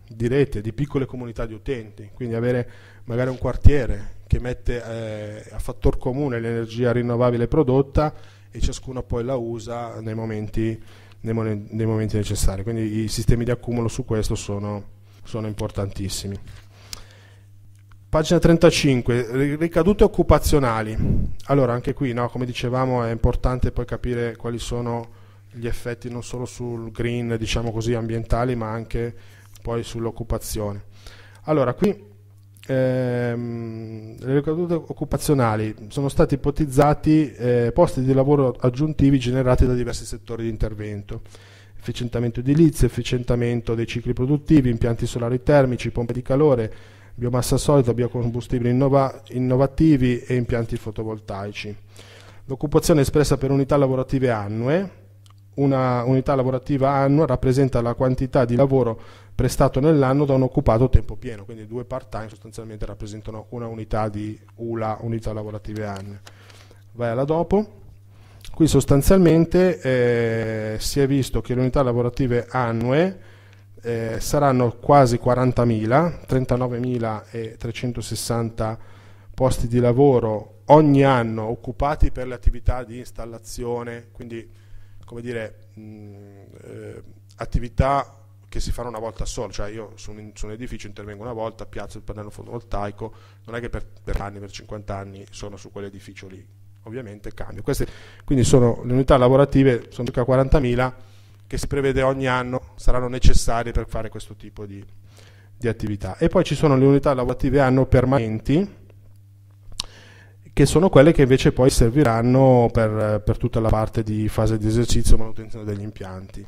di rete, di piccole comunità di utenti, quindi avere magari un quartiere che mette eh, a fattor comune l'energia rinnovabile prodotta e ciascuno poi la usa nei momenti, nei nei momenti necessari. Quindi i sistemi di accumulo su questo sono, sono importantissimi. Pagina 35, ricadute occupazionali. Allora, anche qui, no, come dicevamo, è importante poi capire quali sono gli effetti non solo sul green, diciamo così, ambientali, ma anche poi sull'occupazione. Allora, qui ehm, le ricadute occupazionali sono stati ipotizzati eh, posti di lavoro aggiuntivi generati da diversi settori di intervento efficientamento edilizio, efficientamento dei cicli produttivi, impianti solari termici, pompe di calore, biomassa solida, biocombustibili innova innovativi e impianti fotovoltaici. L'occupazione espressa per unità lavorative annue una unità lavorativa annua rappresenta la quantità di lavoro prestato nell'anno da un occupato a tempo pieno, quindi due part-time sostanzialmente rappresentano una unità di ULA, unità lavorative annue. Vai alla dopo. Qui sostanzialmente eh, si è visto che le unità lavorative annue eh, saranno quasi 40.000, 39.360 posti di lavoro ogni anno occupati per le attività di installazione, quindi come dire, mh, eh, attività che si fanno una volta sola, cioè io su un, su un, edificio intervengo una volta, piazzo il pannello fotovoltaico, non è che per, per anni, per 50 anni sono su quell'edificio lì, ovviamente cambio. Queste quindi sono le unità lavorative, sono circa 40.000 che si prevede ogni anno saranno necessarie per fare questo tipo di, di attività. E poi ci sono le unità lavorative anno permanenti, che sono quelle che invece poi serviranno per, per tutta la parte di fase di esercizio e manutenzione degli impianti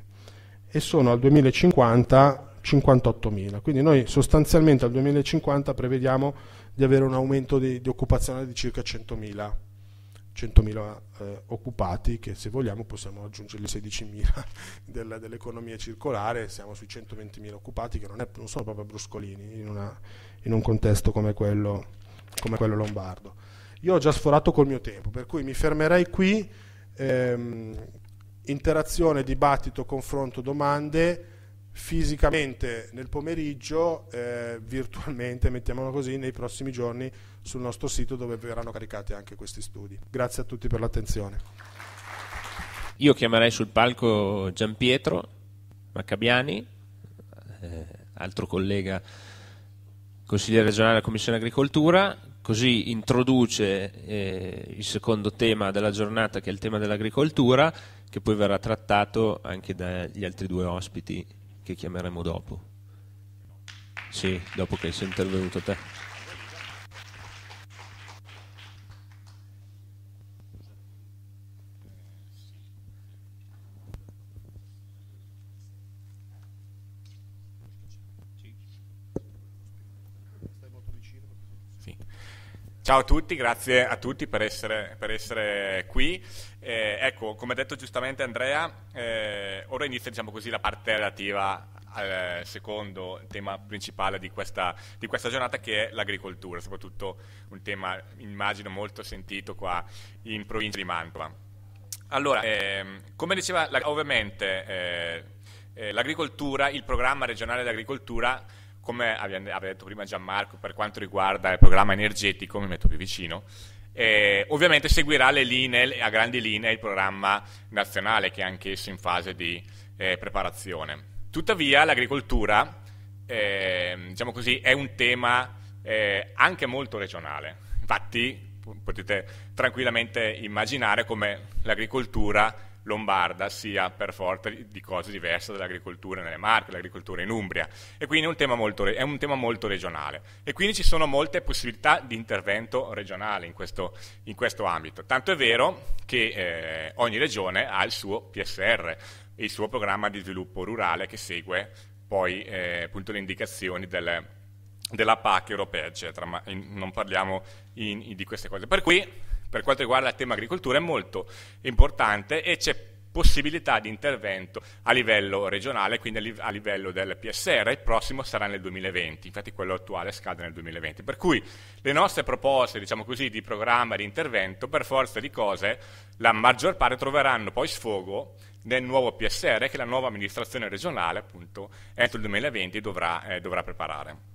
e sono al 2050 58.000, quindi noi sostanzialmente al 2050 prevediamo di avere un aumento di, di occupazione di circa 100.000 100.000 eh, occupati che se vogliamo possiamo raggiungere i 16.000 della, dell'economia circolare, siamo sui 120.000 occupati che non, è, non sono proprio bruscolini in, una, in, un contesto come quello, come quello lombardo. Io ho già sforato col mio tempo, per cui mi fermerei qui. Ehm, interazione, dibattito, confronto, domande fisicamente nel pomeriggio, eh, virtualmente, mettiamolo così, nei prossimi giorni sul nostro sito dove verranno caricati anche questi studi. Grazie a tutti per l'attenzione. Io chiamerei sul palco Gianpietro Maccabiani, eh, altro collega consigliere regionale della Commissione Agricoltura, così introduce eh, il secondo tema della giornata che è il tema dell'agricoltura che poi verrà trattato anche dagli altri due ospiti che chiameremo dopo. Sì, dopo che sei intervenuto te. Ciao a tutti, grazie a tutti per essere, per essere qui. Eh, ecco, come ha detto giustamente Andrea, eh, ora inizia diciamo così, la parte relativa al secondo tema principale di questa, di questa giornata che è l'agricoltura, soprattutto un tema immagino molto sentito qua in provincia di Mantova. Allora, eh, come diceva ovviamente eh, eh, l'agricoltura, il programma regionale dell'agricoltura come aveva detto prima Gianmarco, per quanto riguarda il programma energetico, mi metto più vicino, eh, ovviamente seguirà linee, a grandi linee il programma nazionale che è anch'esso in fase di eh, preparazione. Tuttavia l'agricoltura eh, diciamo così, è un tema eh, anche molto regionale, infatti potete tranquillamente immaginare come l'agricoltura lombarda sia per forza di cose diverse dall'agricoltura nelle Marche, dall'agricoltura in Umbria. E quindi è un, tema molto, è un tema molto regionale. E quindi ci sono molte possibilità di intervento regionale in questo, in questo ambito. Tanto è vero che eh, ogni regione ha il suo PSR, il suo programma di sviluppo rurale che segue poi eh, appunto le indicazioni del, della PAC europea, eccetera, ma in, non parliamo in, di queste cose. Per cui per quanto riguarda il tema agricoltura è molto importante e c'è possibilità di intervento a livello regionale, quindi a livello del PSR, il prossimo sarà nel 2020, infatti quello attuale scade nel 2020. Per cui le nostre proposte, diciamo così, di programma di intervento, per forza di cose, la maggior parte troveranno poi sfogo nel nuovo PSR che la nuova amministrazione regionale, appunto, entro il 2020 dovrà, eh, dovrà preparare.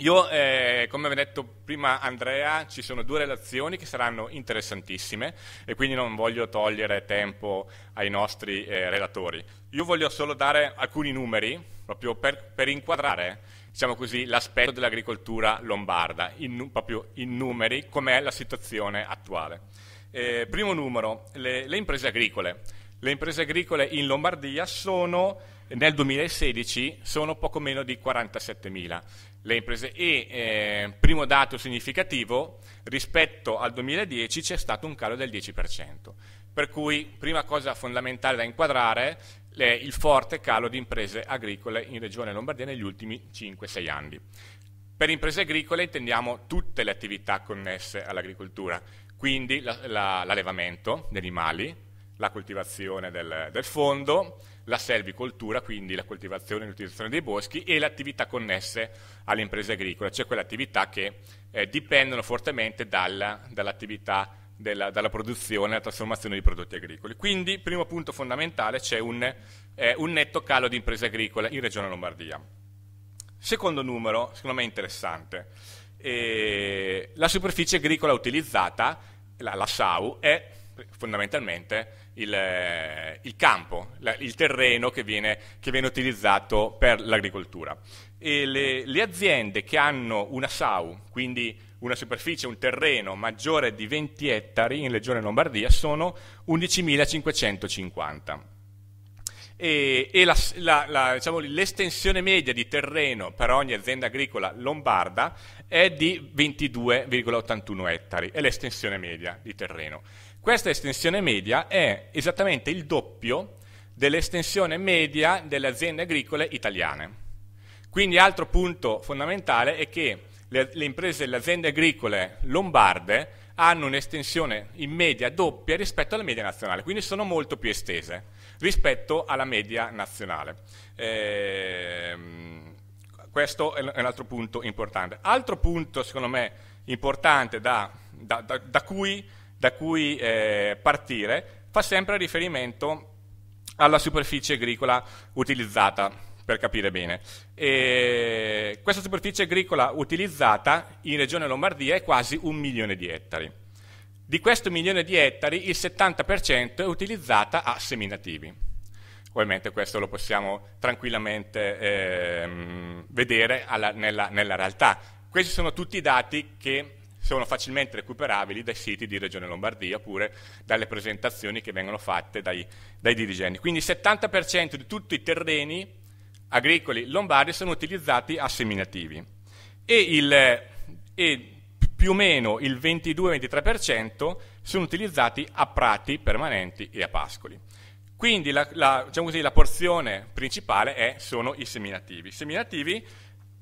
Io, eh, come aveva detto prima Andrea, ci sono due relazioni che saranno interessantissime e quindi non voglio togliere tempo ai nostri eh, relatori. Io voglio solo dare alcuni numeri proprio per, per inquadrare diciamo così, l'aspetto dell'agricoltura lombarda, in, proprio in numeri, com'è la situazione attuale. Eh, primo numero, le, le imprese agricole. Le imprese agricole in Lombardia sono nel 2016 sono poco meno di 47.000 le imprese e eh, primo dato significativo rispetto al 2010 c'è stato un calo del 10%, per cui prima cosa fondamentale da inquadrare è il forte calo di imprese agricole in regione Lombardia negli ultimi 5-6 anni. Per imprese agricole intendiamo tutte le attività connesse all'agricoltura, quindi l'allevamento la, la, degli animali, la coltivazione del, del fondo, la selvicoltura, quindi la coltivazione e l'utilizzazione dei boschi, e le attività connesse alle imprese agricole, cioè quelle attività che eh, dipendono fortemente dalla, dall'attività, della, dalla produzione e trasformazione di prodotti agricoli. Quindi, primo punto fondamentale, c'è un, eh, un netto calo di imprese agricole in Regione Lombardia. Secondo numero, secondo me interessante, eh, la superficie agricola utilizzata, la, la SAU, è fondamentalmente il, il campo, il terreno che viene, che viene utilizzato per l'agricoltura. Le, le aziende che hanno una SAU, quindi una superficie, un terreno maggiore di 20 ettari in Regione Lombardia sono 11.550. E, e diciamo, l'estensione diciamo, media di terreno per ogni azienda agricola lombarda è di 22,81 ettari, è l'estensione media di terreno. Questa estensione media è esattamente il doppio dell'estensione media delle aziende agricole italiane. Quindi altro punto fondamentale è che le, le imprese e le aziende agricole lombarde hanno un'estensione in media doppia rispetto alla media nazionale, quindi sono molto più estese rispetto alla media nazionale. Ehm, questo è un altro punto importante. Altro punto, secondo me, importante da, da, da, da cui da cui eh, partire fa sempre riferimento alla superficie agricola utilizzata, per capire bene. E questa superficie agricola utilizzata in regione Lombardia è quasi un milione di ettari. Di questo milione di ettari il 70% è utilizzata a seminativi ovviamente questo lo possiamo tranquillamente eh, vedere alla, nella, nella, realtà. Questi sono tutti i dati che sono facilmente recuperabili dai siti di Regione Lombardia oppure dalle presentazioni che vengono fatte dai, dai dirigenti. Quindi il 70% di tutti i terreni agricoli lombardi sono utilizzati a seminativi e, il, e più o meno il 22-23% sono utilizzati a prati permanenti e a pascoli. Quindi la, la, diciamo così, la porzione principale è, sono i seminativi. I seminativi,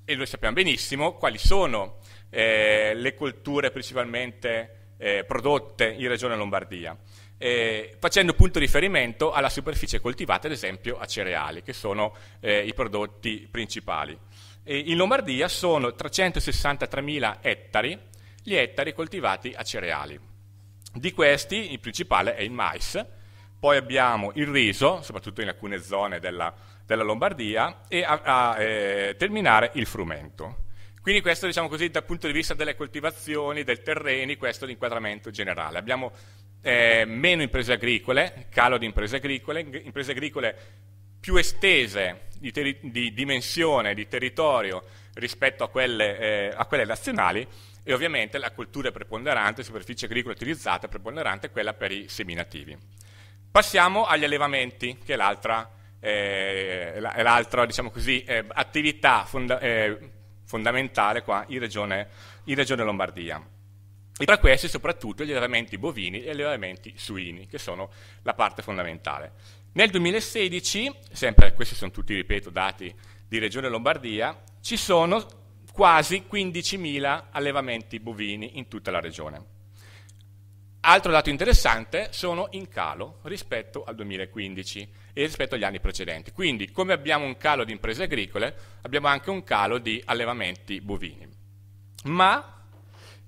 e noi sappiamo benissimo, quali sono eh, le colture principalmente eh, prodotte in regione Lombardia, eh, facendo punto riferimento alla superficie coltivata, ad esempio a cereali, che sono eh, i prodotti principali. E in Lombardia sono 363.000 ettari gli ettari coltivati a cereali. Di questi il principale è il mais, poi abbiamo il riso, soprattutto in alcune zone della, della Lombardia, e a, a eh, terminare il frumento. Quindi questo diciamo così dal punto di vista delle coltivazioni, del terreni, questo è l'inquadramento generale. Abbiamo eh, meno imprese agricole, calo di imprese agricole, imprese agricole più estese di, di dimensione, di territorio rispetto a quelle, eh, a quelle, nazionali e ovviamente la cultura preponderante, superficie agricola utilizzata preponderante quella per i seminativi. Passiamo agli allevamenti, che è l'altra eh, diciamo eh, attività eh, fondamentale qua in regione, in regione Lombardia. E tra questi soprattutto gli allevamenti bovini e gli allevamenti suini, che sono la parte fondamentale. Nel 2016, sempre questi sono tutti, ripeto, dati di Regione Lombardia, ci sono quasi 15.000 allevamenti bovini in tutta la regione. Altro dato interessante sono in calo rispetto al 2015 e rispetto agli anni precedenti. Quindi come abbiamo un calo di imprese agricole, abbiamo anche un calo di allevamenti bovini. Ma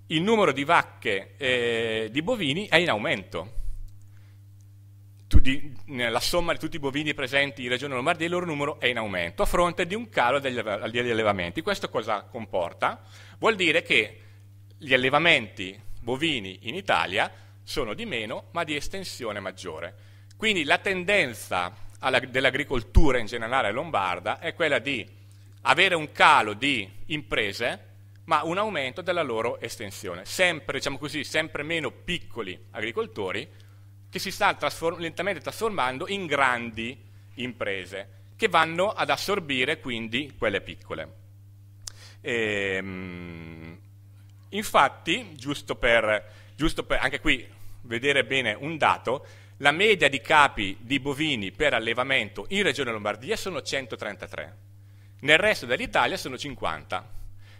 il numero di vacche eh, di bovini è in aumento. Tutti, eh, la somma di tutti i bovini presenti in Regione Lombardia, il loro numero è in aumento, a fronte di un calo degli, degli allevamenti. Questo cosa comporta? Vuol dire che gli allevamenti bovini in Italia sono di meno, ma di estensione maggiore. Quindi la tendenza alla, dell'agricoltura in generale lombarda è quella di avere un calo di imprese ma un aumento della loro estensione. Sempre, diciamo così, sempre meno piccoli agricoltori che si stanno trasform- lentamente trasformando in grandi imprese che vanno ad assorbire quindi quelle piccole. E, ehm, infatti, giusto per, giusto per anche qui vedere bene un dato, la media di capi di bovini per allevamento in regione Lombardia sono 133, nel resto dell'Italia sono 50.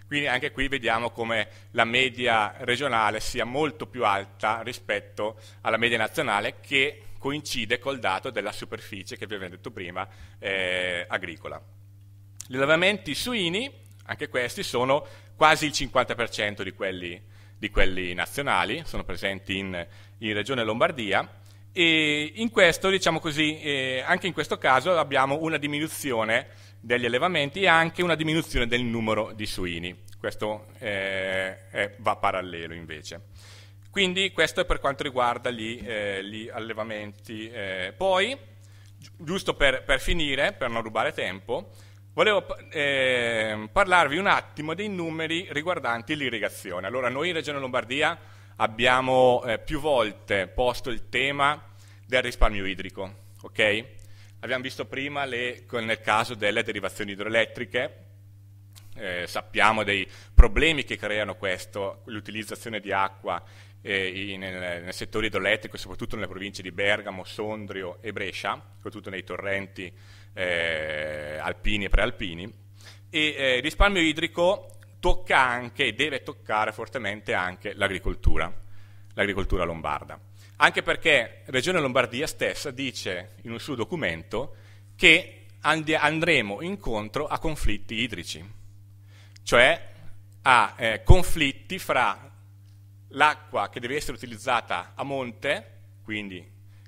Quindi anche qui vediamo come la media regionale sia molto più alta rispetto alla media nazionale che coincide col dato della superficie che vi abbiamo detto prima eh, agricola. Gli allevamenti suini, anche questi, sono quasi il 50% di quelli, di quelli nazionali, sono presenti in, in regione Lombardia e in questo, diciamo così, eh, anche in questo caso abbiamo una diminuzione degli allevamenti e anche una diminuzione del numero di suini. Questo eh, è, va parallelo invece. Quindi questo è per quanto riguarda gli, eh, gli allevamenti. Eh. poi, giusto per, per, finire, per non rubare tempo, volevo eh, parlarvi un attimo dei numeri riguardanti l'irrigazione. Allora, noi in Regione Lombardia abbiamo eh, più volte posto il tema del risparmio idrico. Okay? Abbiamo visto prima le, nel caso delle derivazioni idroelettriche, eh, sappiamo dei problemi che creano questo, l'utilizzazione di acqua eh, in, nel, nel, settore idroelettrico, soprattutto nelle province di Bergamo, Sondrio e Brescia, soprattutto nei torrenti eh, alpini e prealpini. E eh, il risparmio idrico tocca anche e deve toccare fortemente anche l'agricoltura, l'agricoltura lombarda. Anche perché Regione Lombardia stessa dice in un suo documento che andremo incontro a conflitti idrici, cioè a eh, conflitti fra l'acqua che deve essere utilizzata a monte, quindi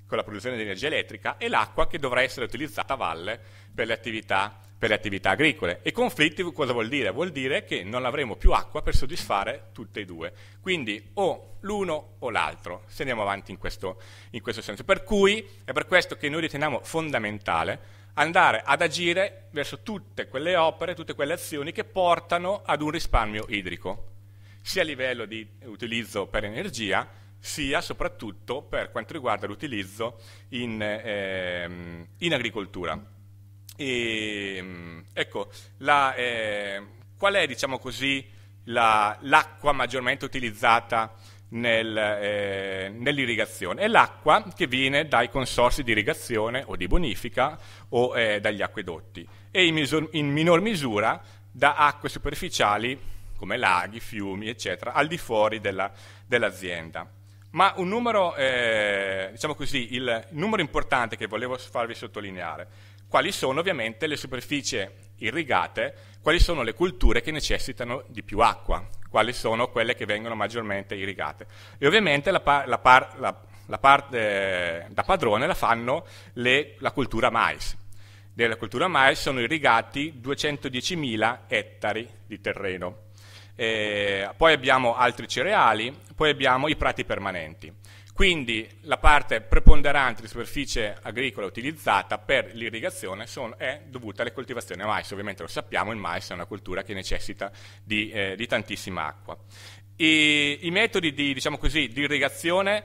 con la produzione di energia elettrica, e l'acqua che dovrà essere utilizzata a valle per le attività per le attività agricole. E conflitti cosa vuol dire? Vuol dire che non avremo più acqua per soddisfare tutte e due. Quindi o l'uno o l'altro, se andiamo avanti in questo, in questo senso. Per cui è per questo che noi riteniamo fondamentale andare ad agire verso tutte quelle opere, tutte quelle azioni che portano ad un risparmio idrico, sia a livello di utilizzo per energia, sia soprattutto per quanto riguarda l'utilizzo in, ehm, in agricoltura. E, ehm, ecco, la, eh, qual è, diciamo così, l'acqua maggiormente utilizzata nel, eh, nell'irrigazione? È l'acqua che viene dai consorsi di irrigazione o di bonifica o eh, dagli acquedotti e in, misur, in minor misura da acque superficiali come laghi, fiumi, eccetera, al di fuori dell'azienda. ma un numero, eh, diciamo così, il numero importante che volevo farvi sottolineare quali sono ovviamente le superfici irrigate, quali sono le culture che necessitano di più acqua, quali sono quelle che vengono maggiormente irrigate. E ovviamente la, par, la, par, la, la parte eh, da padrone la fanno le, la cultura mais. Della cultura mais sono irrigati 210.000 ettari di terreno. E eh, poi abbiamo altri cereali, poi abbiamo i prati permanenti. Quindi la parte preponderante di superficie agricola utilizzata per l'irrigazione è dovuta alle coltivazioni a mais. Ovviamente lo sappiamo, il mais è una cultura che necessita di, eh, di tantissima acqua. E I metodi di, diciamo così, di irrigazione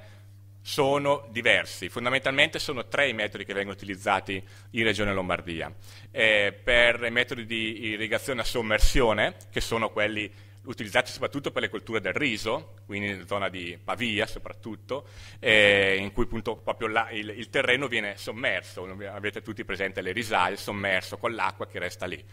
sono diversi. Fondamentalmente sono tre i metodi che vengono utilizzati in Regione Lombardia. Eh, per i metodi di irrigazione a sommersione, che sono quelli utilizzati soprattutto per le colture del riso, quindi nella zona di Pavia soprattutto, eh, in cui appunto proprio la, il, il, terreno viene sommerso, avete tutti presente le risaie, sommerso con l'acqua che resta lì.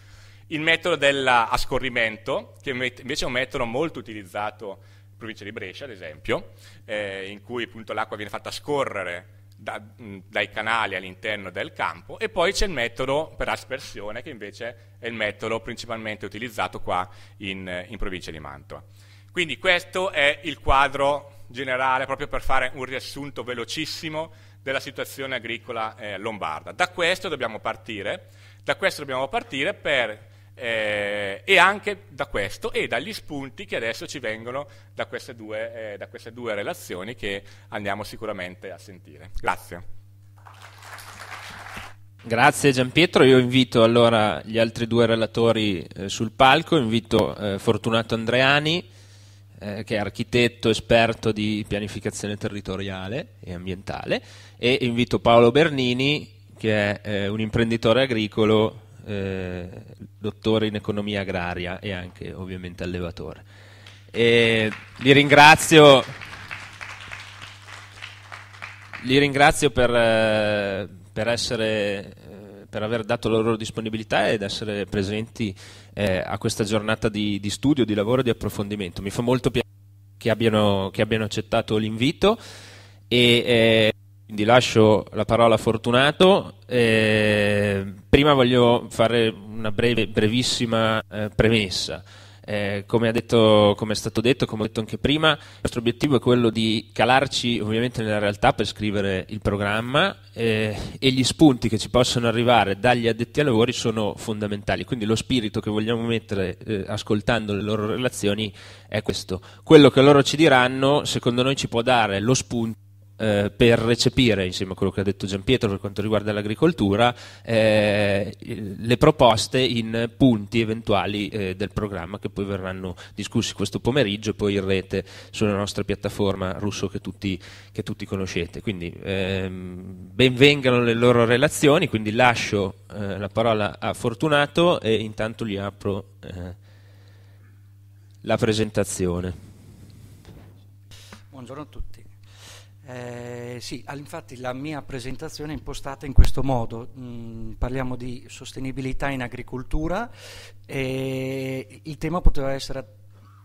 Il metodo dell'ascorrimento, che invece è un metodo molto utilizzato in provincia di Brescia, ad esempio, eh, in cui appunto l'acqua viene fatta scorrere da, mm, dai canali all'interno del campo e poi c'è il metodo per aspersione che invece è il metodo principalmente utilizzato qua in, in provincia di Mantova. Quindi questo è il quadro generale proprio per fare un riassunto velocissimo della situazione agricola eh, lombarda. Da questo dobbiamo partire, da questo dobbiamo partire per eh, e anche da questo e dagli spunti che adesso ci vengono da queste due, eh, da queste due relazioni che andiamo sicuramente a sentire. Grazie. Grazie Giampietro, io invito allora gli altri due relatori eh, sul palco, invito eh, Fortunato Andreani eh, che è architetto esperto di pianificazione territoriale e ambientale e invito Paolo Bernini che è eh, un imprenditore agricolo eh, dottore in economia agraria e anche ovviamente allevatore. E li ringrazio, li ringrazio per, eh, per, essere, eh, per, aver dato la loro disponibilità ed essere presenti eh, a questa giornata di, di studio, di lavoro e di approfondimento. Mi fa molto piacere che abbiano, che abbiano accettato l'invito. E, eh, quindi lascio la parola a Fortunato. Eh, prima voglio fare una breve, brevissima eh, premessa. Eh, come, detto, come, è stato detto, come ho detto anche prima, il nostro obiettivo è quello di calarci ovviamente nella realtà per scrivere il programma eh, e gli spunti che ci possono arrivare dagli addetti ai lavori sono fondamentali. Quindi lo spirito che vogliamo mettere eh, ascoltando le loro relazioni è questo. Quello che loro ci diranno, secondo noi, ci può dare lo spunto eh, per recepire, insieme a quello che ha detto Giampietro per quanto riguarda l'agricoltura, eh, le proposte in punti eventuali eh, del programma che poi verranno discussi questo pomeriggio e poi in rete sulla nostra piattaforma russo che tutti, che tutti conoscete. Quindi ehm, benvengano le loro relazioni, quindi lascio eh, la parola a Fortunato e intanto gli apro eh, la presentazione. Buongiorno a tutti. Eh, sì, infatti la mia presentazione è impostata in questo modo. Mm, parliamo di sostenibilità in agricoltura e il tema poteva essere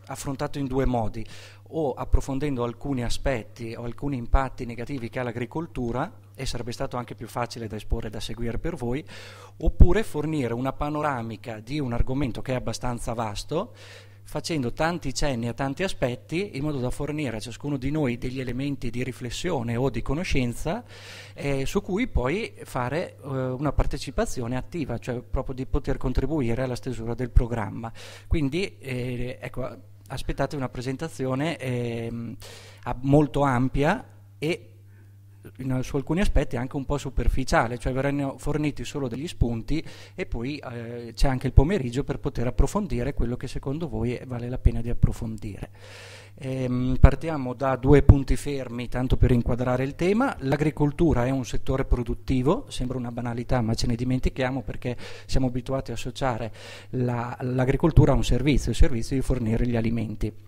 affrontato in due modi, o approfondendo alcuni aspetti o alcuni impatti negativi che ha l'agricoltura, e sarebbe stato anche più facile da esporre e da seguire per voi, oppure fornire una panoramica di un argomento che è abbastanza vasto, facendo tanti cenni a tanti aspetti in modo da fornire a ciascuno di noi degli elementi di riflessione o di conoscenza eh, su cui poi fare eh, una partecipazione attiva, cioè proprio di poter contribuire alla stesura del programma. Quindi eh, ecco, aspettate una presentazione ehm, molto ampia e in, eh, su alcuni aspetti anche un po' superficiale, cioè verranno forniti solo degli spunti e poi eh, c'è anche il pomeriggio per poter approfondire quello che secondo voi vale la pena di approfondire. Ehm, partiamo da due punti fermi, tanto per inquadrare il tema. L'agricoltura è un settore produttivo, sembra una banalità ma ce ne dimentichiamo perché siamo abituati a associare l'agricoltura a un servizio, il servizio di fornire gli alimenti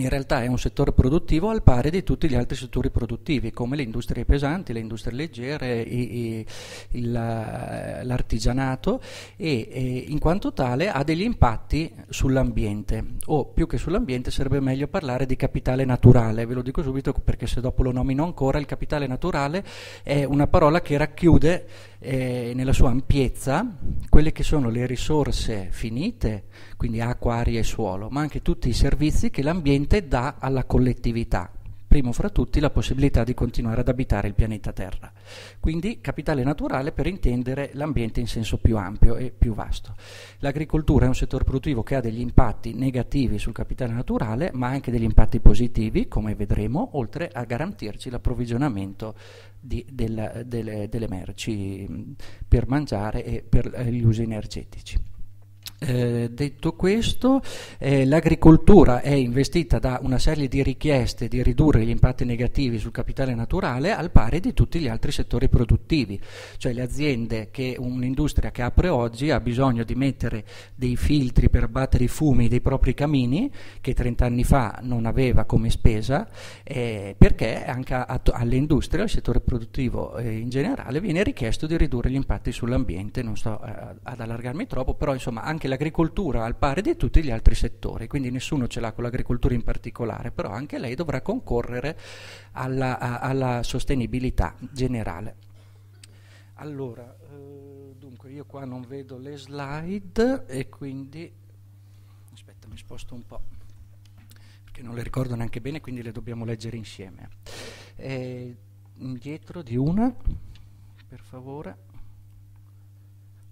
in realtà è un settore produttivo al pari di tutti gli altri settori produttivi, come le industrie pesanti, le industrie leggere, i, i, la, l'artigianato e, e, in quanto tale ha degli impatti sull'ambiente o più che sull'ambiente sarebbe meglio parlare di capitale naturale, ve lo dico subito perché se dopo lo nomino ancora, il capitale naturale è una parola che racchiude eh, nella sua ampiezza quelle che sono le risorse finite, quindi acqua, aria e suolo, ma anche tutti i servizi che l'ambiente dà alla collettività. Primo fra tutti la possibilità di continuare ad abitare il pianeta Terra. Quindi capitale naturale per intendere l'ambiente in senso più ampio e più vasto. L'agricoltura è un settore produttivo che ha degli impatti negativi sul capitale naturale, ma anche degli impatti positivi, come vedremo, oltre a garantirci l'approvvigionamento di, della, delle, delle, merci per mangiare e per eh, gli usi energetici. Eh, detto questo, eh, l'agricoltura è investita da una serie di richieste di ridurre gli impatti negativi sul capitale naturale al pari di tutti gli altri settori produttivi, cioè le aziende che un'industria che apre oggi ha bisogno di mettere dei filtri per abbattere i fumi dei propri camini che 30 anni fa non aveva come spesa eh, perché anche a, alle al settore produttivo eh, in generale viene richiesto di ridurre gli impatti sull'ambiente, non sto eh, ad allargarmi troppo, però insomma anche anche l'agricoltura al pari di tutti gli altri settori, quindi nessuno ce l'ha con l'agricoltura in particolare, però anche lei dovrà concorrere alla, a, alla sostenibilità generale. Allora, eh, dunque io qua non vedo le slide e quindi aspetta mi sposto un po' perché non le ricordo neanche bene, quindi le dobbiamo leggere insieme. Eh, indietro di una, per favore.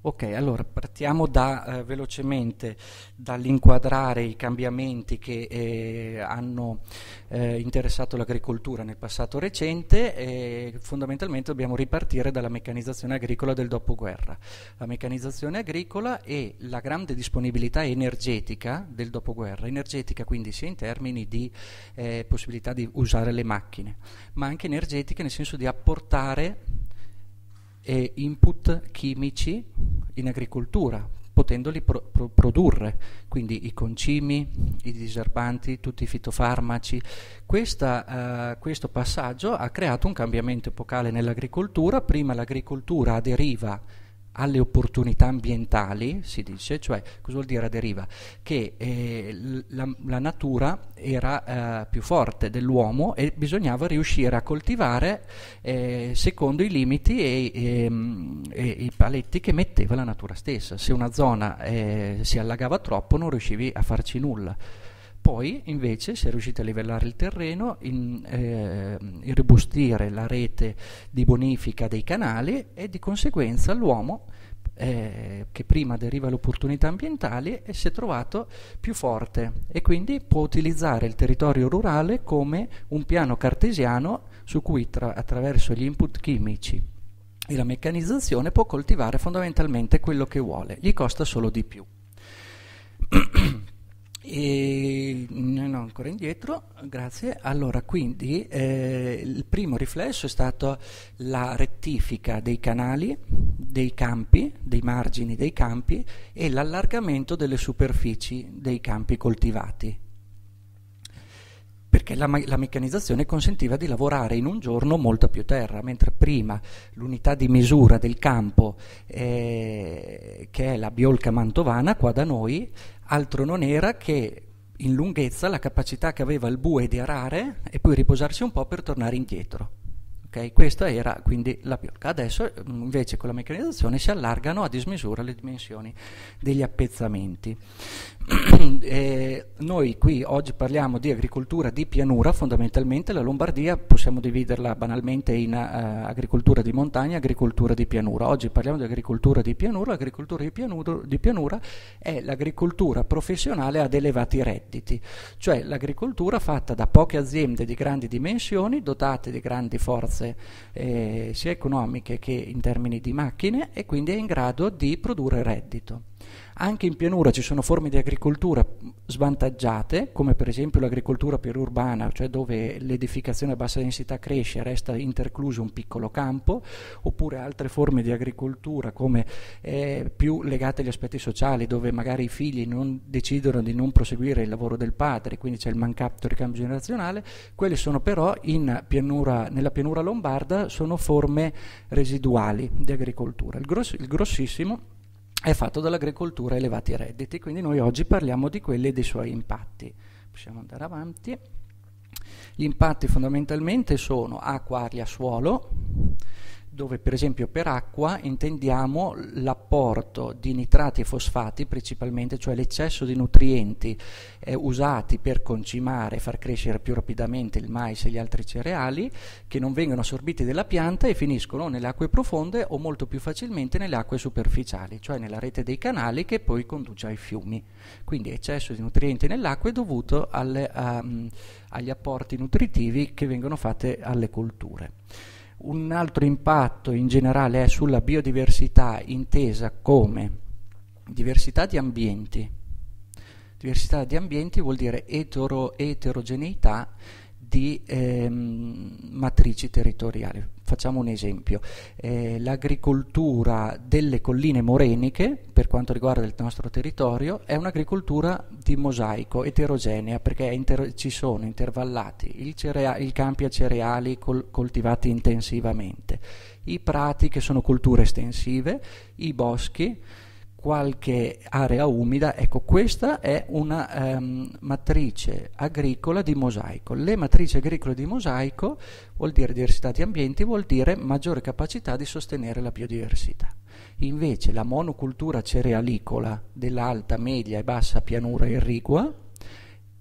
Ok, allora partiamo da, eh, velocemente dall'inquadrare i cambiamenti che eh, hanno eh, interessato l'agricoltura nel passato recente e fondamentalmente dobbiamo ripartire dalla meccanizzazione agricola del dopoguerra. La meccanizzazione agricola e la grande disponibilità energetica del dopoguerra, energetica quindi sia in termini di eh, possibilità di usare le macchine, ma anche energetica nel senso di apportare e input chimici in agricoltura, potendoli pro pro produrre, quindi i concimi, i diserbanti, tutti i fitofarmaci. Questa, eh, questo passaggio ha creato un cambiamento epocale nell'agricoltura, prima l'agricoltura deriva alle opportunità ambientali, si dice, cioè cosa vuol dire a deriva? Che eh, la, la, natura era eh, più forte dell'uomo e bisognava riuscire a coltivare eh, secondo i limiti e, e, ehm, e, i paletti che metteva la natura stessa. Se una zona eh, si allagava troppo non riuscivi a farci nulla. Poi invece si è riusciti a livellare il terreno, in, eh, irrobustire la rete di bonifica dei canali e di conseguenza l'uomo eh, che prima deriva alle opportunità ambientali e si è trovato più forte e quindi può utilizzare il territorio rurale come un piano cartesiano su cui attraverso gli input chimici e la meccanizzazione può coltivare fondamentalmente quello che vuole, gli costa solo di più. E, no, ancora indietro, grazie. Allora, quindi eh, il primo riflesso è stato la rettifica dei canali, dei campi, dei margini dei campi e l'allargamento delle superfici dei campi coltivati. Perché la, la meccanizzazione consentiva di lavorare in un giorno molta più terra, mentre prima l'unità di misura del campo, eh, che è la biolca mantovana, qua da noi, altro non era che in lunghezza la capacità che aveva il bue di arare e poi riposarsi un po' per tornare indietro. Okay? Questa era quindi la biocca. Adesso mm, invece con la meccanizzazione si allargano a dismisura le dimensioni degli appezzamenti. eh, noi qui oggi parliamo di agricoltura di pianura, fondamentalmente la Lombardia possiamo dividerla banalmente in uh, agricoltura di montagna e agricoltura di pianura. Oggi parliamo di agricoltura di pianura, l'agricoltura di, di pianura è l'agricoltura professionale ad elevati redditi, cioè l'agricoltura fatta da poche aziende di grandi dimensioni, dotate di grandi forze risorse eh, sia economiche che in termini di macchine e quindi è in grado di produrre reddito. Anche in pianura ci sono forme di agricoltura svantaggiate, come per esempio l'agricoltura perurbana, cioè dove l'edificazione a bassa densità cresce e resta intercluso un piccolo campo, oppure altre forme di agricoltura come eh, più legate agli aspetti sociali, dove magari i figli non decidono di non proseguire il lavoro del padre, quindi c'è il mancato ricambio generazionale, quelle sono però pianura, nella pianura lombarda sono forme residuali di agricoltura. il, gross, il grossissimo è fatto dall'agricoltura a elevati redditi, quindi noi oggi parliamo di quelli e dei suoi impatti. Possiamo andare avanti. Gli impatti fondamentalmente sono acqua, aria, suolo, dove per esempio per acqua intendiamo l'apporto di nitrati e fosfati principalmente, cioè l'eccesso di nutrienti eh, usati per concimare, e far crescere più rapidamente il mais e gli altri cereali, che non vengono assorbiti dalla pianta e finiscono nelle acque profonde o molto più facilmente nelle acque superficiali, cioè nella rete dei canali che poi conduce ai fiumi. Quindi eccesso di nutrienti nell'acqua è dovuto alle, um, agli apporti nutritivi che vengono fatti alle colture. Un altro impatto in generale è sulla biodiversità intesa come diversità di ambienti. Diversità di ambienti vuol dire etero, eterogeneità di ehm, matrici territoriali. Facciamo un esempio, eh, l'agricoltura delle colline moreniche, per quanto riguarda il nostro territorio, è un'agricoltura di mosaico, eterogenea, perché ci sono intervallati i cerea- campi a cereali col- coltivati intensivamente, i prati che sono colture estensive, i boschi, qualche area umida, ecco questa è una ehm, matrice agricola di mosaico. Le matrici agricole di mosaico vuol dire diversità di ambienti, vuol dire maggiore capacità di sostenere la biodiversità. Invece la monocultura cerealicola dell'alta, media e bassa pianura irrigua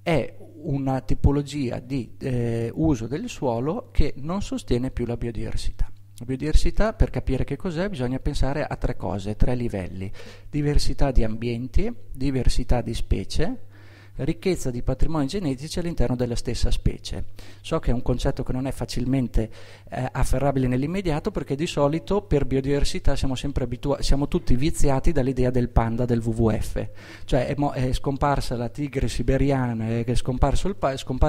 è una tipologia di eh, uso del suolo che non sostiene più la biodiversità. Biodiversità, per capire che cos'è, bisogna pensare a tre cose, tre livelli. Diversità di ambienti, diversità di specie ricchezza di patrimoni genetici all'interno della stessa specie. So che è un concetto che non è facilmente eh, afferrabile nell'immediato perché di solito per biodiversità siamo, siamo tutti viziati dall'idea del panda del WWF, cioè è, è scomparsa la tigre siberiana e scompare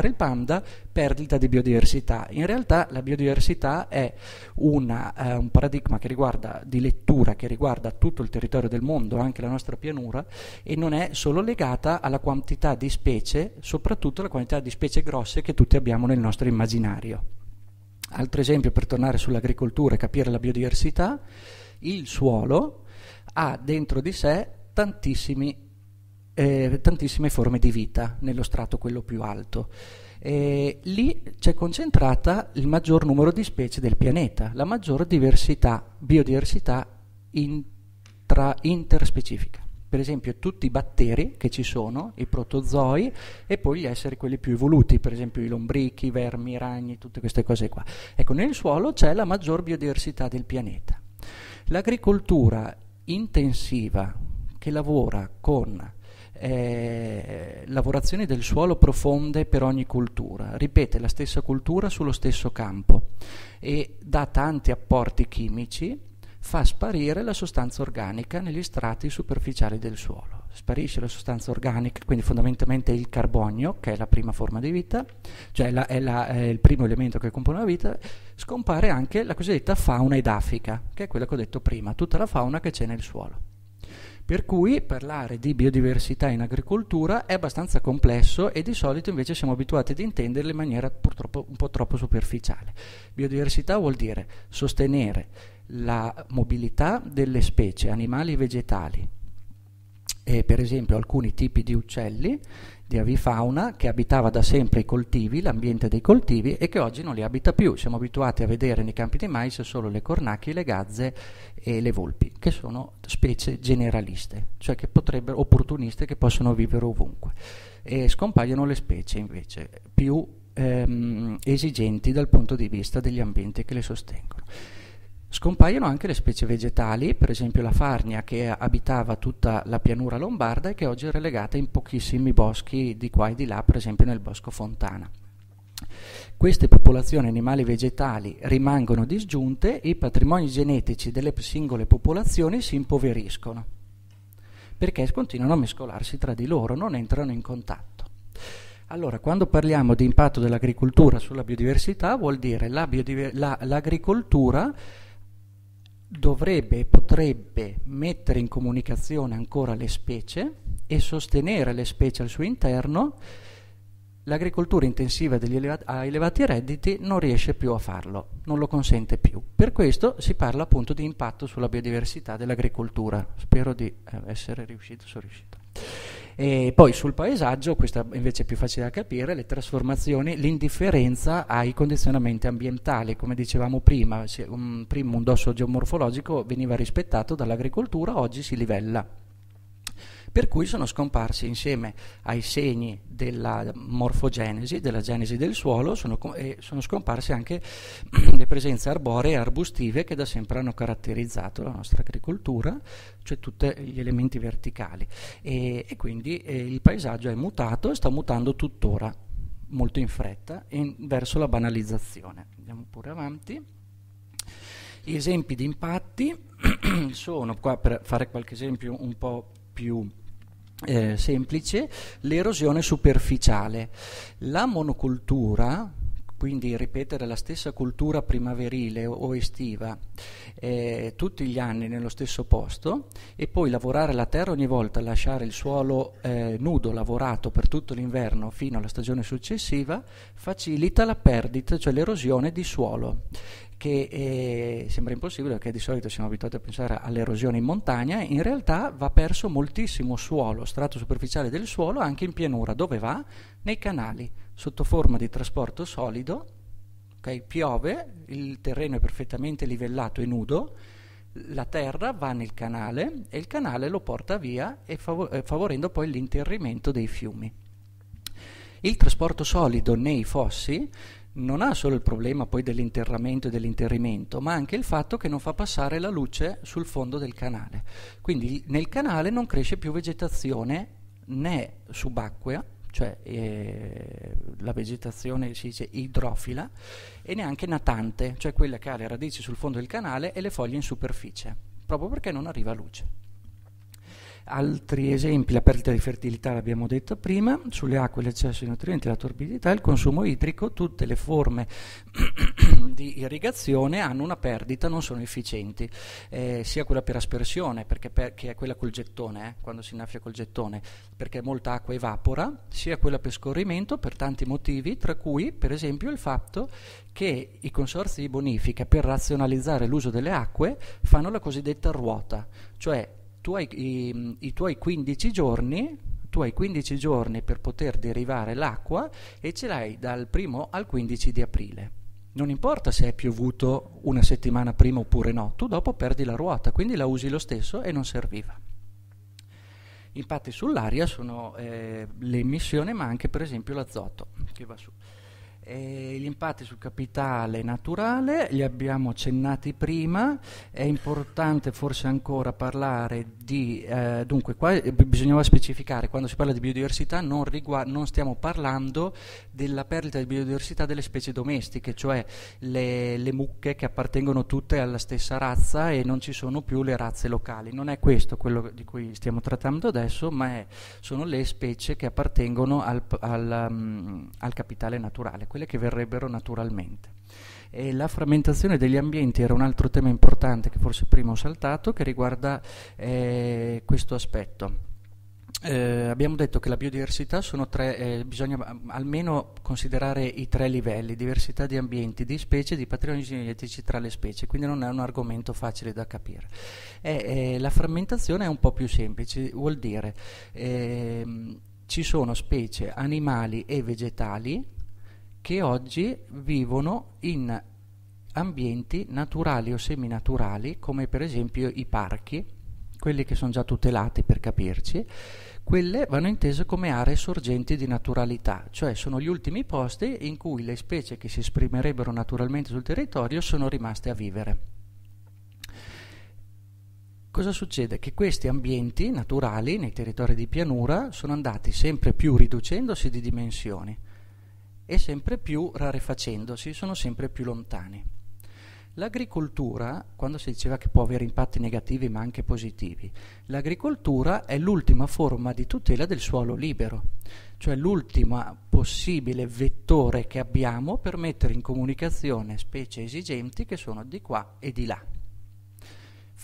il panda, perdita di biodiversità. In realtà la biodiversità è una, eh, un paradigma che riguarda di lettura che riguarda tutto il territorio del mondo, anche la nostra pianura, e non è solo legata alla quantità di specie, soprattutto la quantità di specie grosse che tutti abbiamo nel nostro immaginario. Altro esempio per tornare sull'agricoltura e capire la biodiversità, il suolo ha dentro di sé eh, tantissime forme di vita nello strato quello più alto. E lì c'è concentrata il maggior numero di specie del pianeta, la maggior diversità, biodiversità intra, interspecifica per esempio tutti i batteri che ci sono, i protozoi e poi gli esseri quelli più evoluti, per esempio i lombrichi, i vermi, i ragni, tutte queste cose qua. Ecco, nel suolo c'è la maggior biodiversità del pianeta. L'agricoltura intensiva che lavora con eh, lavorazioni del suolo profonde per ogni cultura, ripete la stessa cultura sullo stesso campo e dà tanti apporti chimici fa sparire la sostanza organica negli strati superficiali del suolo. Sparisce la sostanza organica, quindi fondamentalmente il carbonio, che è la prima forma di vita, cioè la, è, la, è, il primo elemento che compone la vita, scompare anche la cosiddetta fauna edafica, che è quella che ho detto prima, tutta la fauna che c'è nel suolo. Per cui parlare di biodiversità in agricoltura è abbastanza complesso e di solito invece siamo abituati ad intenderla in maniera purtroppo un po' troppo superficiale. Biodiversità vuol dire sostenere la mobilità delle specie animali e vegetali. E per esempio alcuni tipi di uccelli, di avifauna, che abitava da sempre i coltivi, l'ambiente dei coltivi, e che oggi non li abita più. Siamo abituati a vedere nei campi di mais solo le cornacchie, le gazze e le volpi, che sono specie generaliste, cioè che potrebbero, opportuniste, che possono vivere ovunque. E scompaiono le specie invece più ehm, esigenti dal punto di vista degli ambienti che le sostengono. Scompaiono anche le specie vegetali, per esempio la farnia che abitava tutta la pianura lombarda e che oggi è relegata in pochissimi boschi di qua e di là, per esempio nel bosco Fontana. Queste popolazioni animali e vegetali rimangono disgiunte e i patrimoni genetici delle singole popolazioni si impoveriscono perché continuano a mescolarsi tra di loro, non entrano in contatto. Allora, quando parliamo di impatto dell'agricoltura sulla biodiversità, vuol dire l'agricoltura la dovrebbe e potrebbe mettere in comunicazione ancora le specie e sostenere le specie al suo interno, l'agricoltura intensiva elevati, a elevati redditi non riesce più a farlo, non lo consente più. Per questo si parla appunto di impatto sulla biodiversità dell'agricoltura. Spero di eh, essere riuscito, sono riuscito. E poi sul paesaggio, questa invece è più facile da capire, le trasformazioni, l'indifferenza ai condizionamenti ambientali, come dicevamo prima, un, prima un dosso geomorfologico veniva rispettato dall'agricoltura, oggi si livella per cui sono scomparsi insieme ai segni della morfogenesi, della genesi del suolo, sono, e sono scomparse anche le presenze arboree e arbustive che da sempre hanno caratterizzato la nostra agricoltura, cioè tutti gli elementi verticali. E, e quindi eh, il paesaggio è mutato e sta mutando tuttora, molto in fretta, in, verso la banalizzazione. Andiamo pure avanti. Gli esempi di impatti sono, qua per fare qualche esempio un po' più eh, semplice l'erosione superficiale. La monocultura, quindi ripetere la stessa cultura primaverile o estiva eh, tutti gli anni nello stesso posto e poi lavorare la terra ogni volta, lasciare il suolo eh, nudo, lavorato per tutto l'inverno fino alla stagione successiva, facilita la perdita, cioè l'erosione di suolo che eh, sembra impossibile perché di solito siamo abituati a pensare all'erosione in montagna, in realtà va perso moltissimo suolo, strato superficiale del suolo anche in pianura, dove va? Nei canali, sotto forma di trasporto solido, okay? piove, il terreno è perfettamente livellato e nudo, la terra va nel canale e il canale lo porta via fav- eh, favorendo poi l'interrimento dei fiumi. Il trasporto solido nei fossi non ha solo il problema poi dell'interramento e dell'interrimento, ma anche il fatto che non fa passare la luce sul fondo del canale. Quindi nel canale non cresce più vegetazione né subacquea, cioè eh, la vegetazione si dice idrofila, e neanche natante, cioè quella che ha le radici sul fondo del canale e le foglie in superficie, proprio perché non arriva luce. Altri esempi, la perdita di fertilità l'abbiamo detto prima, sulle acque l'eccesso di nutrienti, la torbidità, il consumo idrico, tutte le forme di irrigazione hanno una perdita, non sono efficienti, eh, sia quella per aspersione, per, che è quella col gettone, eh, quando si innaffia col gettone, perché molta acqua evapora, sia quella per scorrimento per tanti motivi, tra cui per esempio il fatto che i consorzi di bonifica per razionalizzare l'uso delle acque fanno la cosiddetta ruota, cioè tu hai i, i tuoi 15 giorni tu hai 15 giorni per poter derivare l'acqua e ce l'hai dal primo al 15 di aprile. Non importa se è piovuto una settimana prima oppure no, tu dopo perdi la ruota, quindi la usi lo stesso e non serviva. impatti sull'aria sono eh, l'emissione ma anche per esempio l'azoto che va su. E gli impatti sul capitale naturale li abbiamo accennati prima, è importante forse ancora parlare di, eh, dunque, qua eh, bisognava specificare, quando si parla di biodiversità non, riguard- non, stiamo parlando della perdita di biodiversità delle specie domestiche, cioè le, le, mucche che appartengono tutte alla stessa razza e non ci sono più le razze locali. Non è questo quello di cui stiamo trattando adesso, ma è, sono le specie che appartengono al, al, um, al capitale naturale, quelle che verrebbero naturalmente. E la frammentazione degli ambienti era un altro tema importante che forse prima ho saltato, che riguarda eh, questo aspetto. Eh, abbiamo detto che la biodiversità sono tre, eh, bisogna mm, almeno considerare i tre livelli, diversità di ambienti, di specie, di patrimoni genetici tra le specie, quindi non è un argomento facile da capire. Eh, la frammentazione è un po' più semplice, vuol dire ehm, ci sono specie animali e vegetali che oggi vivono in ambienti naturali o seminaturali, come per esempio i parchi, quelli che sono già tutelati per capirci, quelle vanno intese come aree sorgenti di naturalità, cioè sono gli ultimi posti in cui le specie che si esprimerebbero naturalmente sul territorio sono rimaste a vivere. Cosa succede? Che questi ambienti naturali nei territori di pianura sono andati sempre più riducendosi di dimensioni e sempre più rarefacendosi sono sempre più lontani. L'agricoltura, quando si diceva che può avere impatti negativi ma anche positivi, l'agricoltura è l'ultima forma di tutela del suolo libero, cioè l'ultimo possibile vettore che abbiamo per mettere in comunicazione specie esigenti che sono di qua e di là.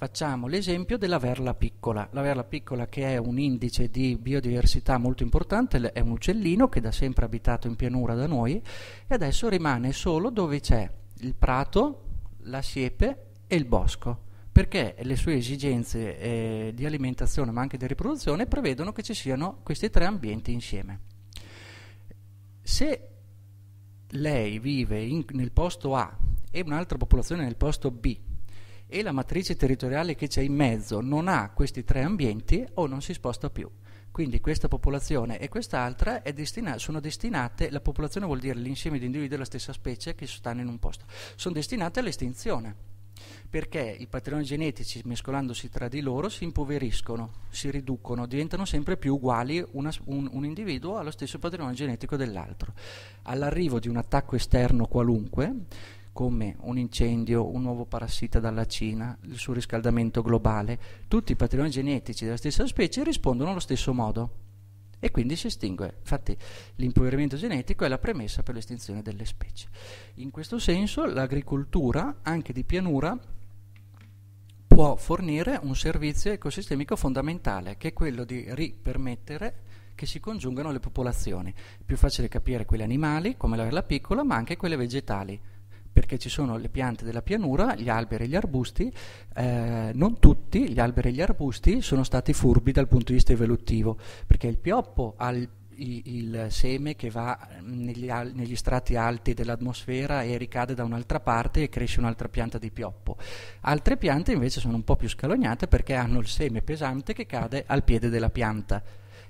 Facciamo l'esempio della verla piccola. La verla piccola che è un indice di biodiversità molto importante, è un uccellino che da sempre abitato in pianura da noi e adesso rimane solo dove c'è il prato, la siepe e il bosco perché le sue esigenze eh, di alimentazione ma anche di riproduzione prevedono che ci siano questi tre ambienti insieme. Se lei vive in, nel posto A e un'altra popolazione nel posto B e la matrice territoriale che c'è in mezzo non ha questi tre ambienti o non si sposta più. Quindi questa popolazione e quest'altra destina sono destinate, la popolazione vuol dire l'insieme di individui della stessa specie che stanno in un posto, sono destinate all'estinzione perché i patrimoni genetici mescolandosi tra di loro si impoveriscono, si riducono, diventano sempre più uguali una, un, un, individuo allo stesso patrimonio genetico dell'altro. All'arrivo di un attacco esterno qualunque, come un incendio, un nuovo parassita dalla Cina, il surriscaldamento globale, tutti i patrimoni genetici della stessa specie rispondono allo stesso modo e quindi si estingue. Infatti l'impoverimento genetico è la premessa per l'estinzione delle specie. In questo senso l'agricoltura, anche di pianura, può fornire un servizio ecosistemico fondamentale, che è quello di ripermettere che si congiungano le popolazioni. È più facile capire quelle animali, come la piccola, ma anche quelle vegetali perché ci sono le piante della pianura, gli alberi e gli arbusti, eh, non tutti gli alberi e gli arbusti sono stati furbi dal punto di vista evolutivo, perché il pioppo ha il il seme che va negli, al, negli, strati alti dell'atmosfera e ricade da un'altra parte e cresce un'altra pianta di pioppo. Altre piante invece sono un po' più scalognate perché hanno il seme pesante che cade al piede della pianta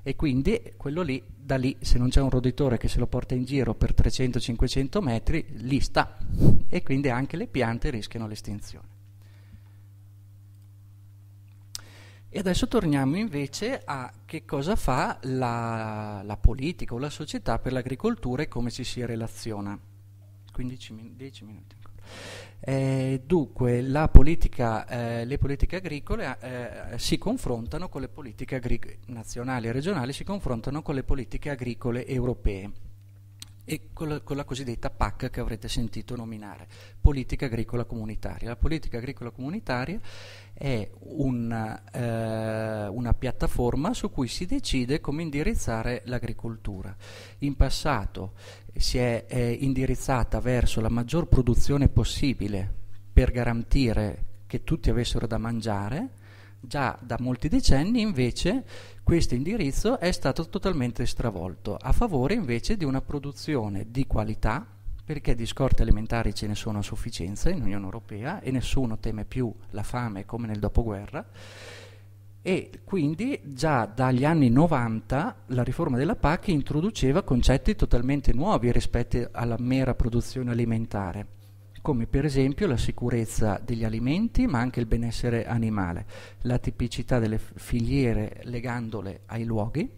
e quindi quello lì, da lì, se non c'è un roditore che se lo porta in giro per 300-500 metri, lì sta e quindi anche le piante rischiano l'estinzione. E adesso torniamo invece a che cosa fa la, la politica o la società per l'agricoltura e come ci si relaziona. 15 10 minuti ancora. Eh, dunque, politica, eh, le politiche agricole eh, si confrontano con le politiche nazionali e regionali, si confrontano con le politiche agricole europee e con la, con la, cosiddetta PAC che avrete sentito nominare, politica agricola comunitaria. La politica agricola comunitaria è una, eh, una piattaforma su cui si decide come indirizzare l'agricoltura. In passato si è eh, indirizzata verso la maggior produzione possibile per garantire che tutti avessero da mangiare, già da molti decenni invece questo indirizzo è stato totalmente stravolto a favore invece di una produzione di qualità perché di scorte alimentari ce ne sono a sufficienza in Unione Europea e nessuno teme più la fame come nel dopoguerra e quindi già dagli anni 90 la riforma della PAC introduceva concetti totalmente nuovi rispetto alla mera produzione alimentare come per esempio la sicurezza degli alimenti ma anche il benessere animale, la tipicità delle filiere legandole ai luoghi,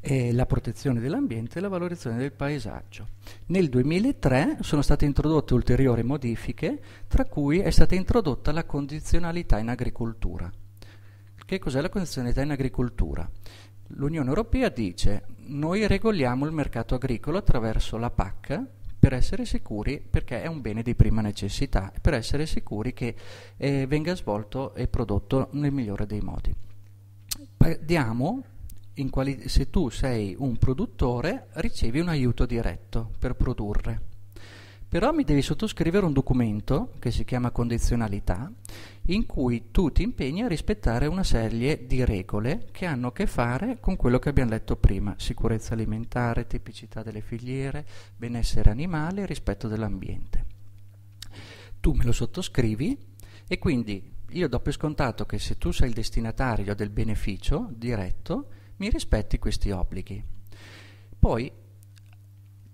eh, la protezione dell'ambiente e la valorizzazione del paesaggio. Nel 2003 sono state introdotte ulteriori modifiche, tra cui è stata introdotta la condizionalità in agricoltura. Che cos'è la condizionalità in agricoltura? L'Unione Europea dice noi regoliamo il mercato agricolo attraverso la PAC, per essere sicuri perché è un bene di prima necessità, per essere sicuri che eh, venga svolto e prodotto nel migliore dei modi. Diamo se tu sei un produttore ricevi un aiuto diretto per produrre. Però mi devi sottoscrivere un documento che si chiama condizionalità in cui tu ti impegni a rispettare una serie di regole che hanno a che fare con quello che abbiamo letto prima, sicurezza alimentare, tipicità delle filiere, benessere animale, rispetto dell'ambiente. Tu me lo sottoscrivi e quindi io do per scontato che se tu sei il destinatario del beneficio diretto, mi rispetti questi obblighi. Poi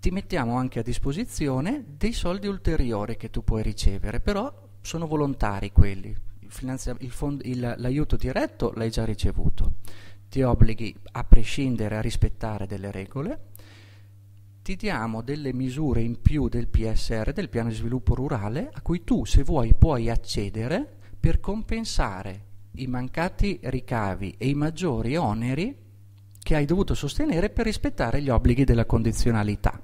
ti mettiamo anche a disposizione dei soldi ulteriori che tu puoi ricevere, però sono volontari quelli, l'aiuto diretto l'hai già ricevuto, ti obblighi a prescindere a rispettare delle regole, ti diamo delle misure in più del PSR, del piano di sviluppo rurale, a cui tu se vuoi puoi accedere per compensare i mancati ricavi e i maggiori oneri che hai dovuto sostenere per rispettare gli obblighi della condizionalità.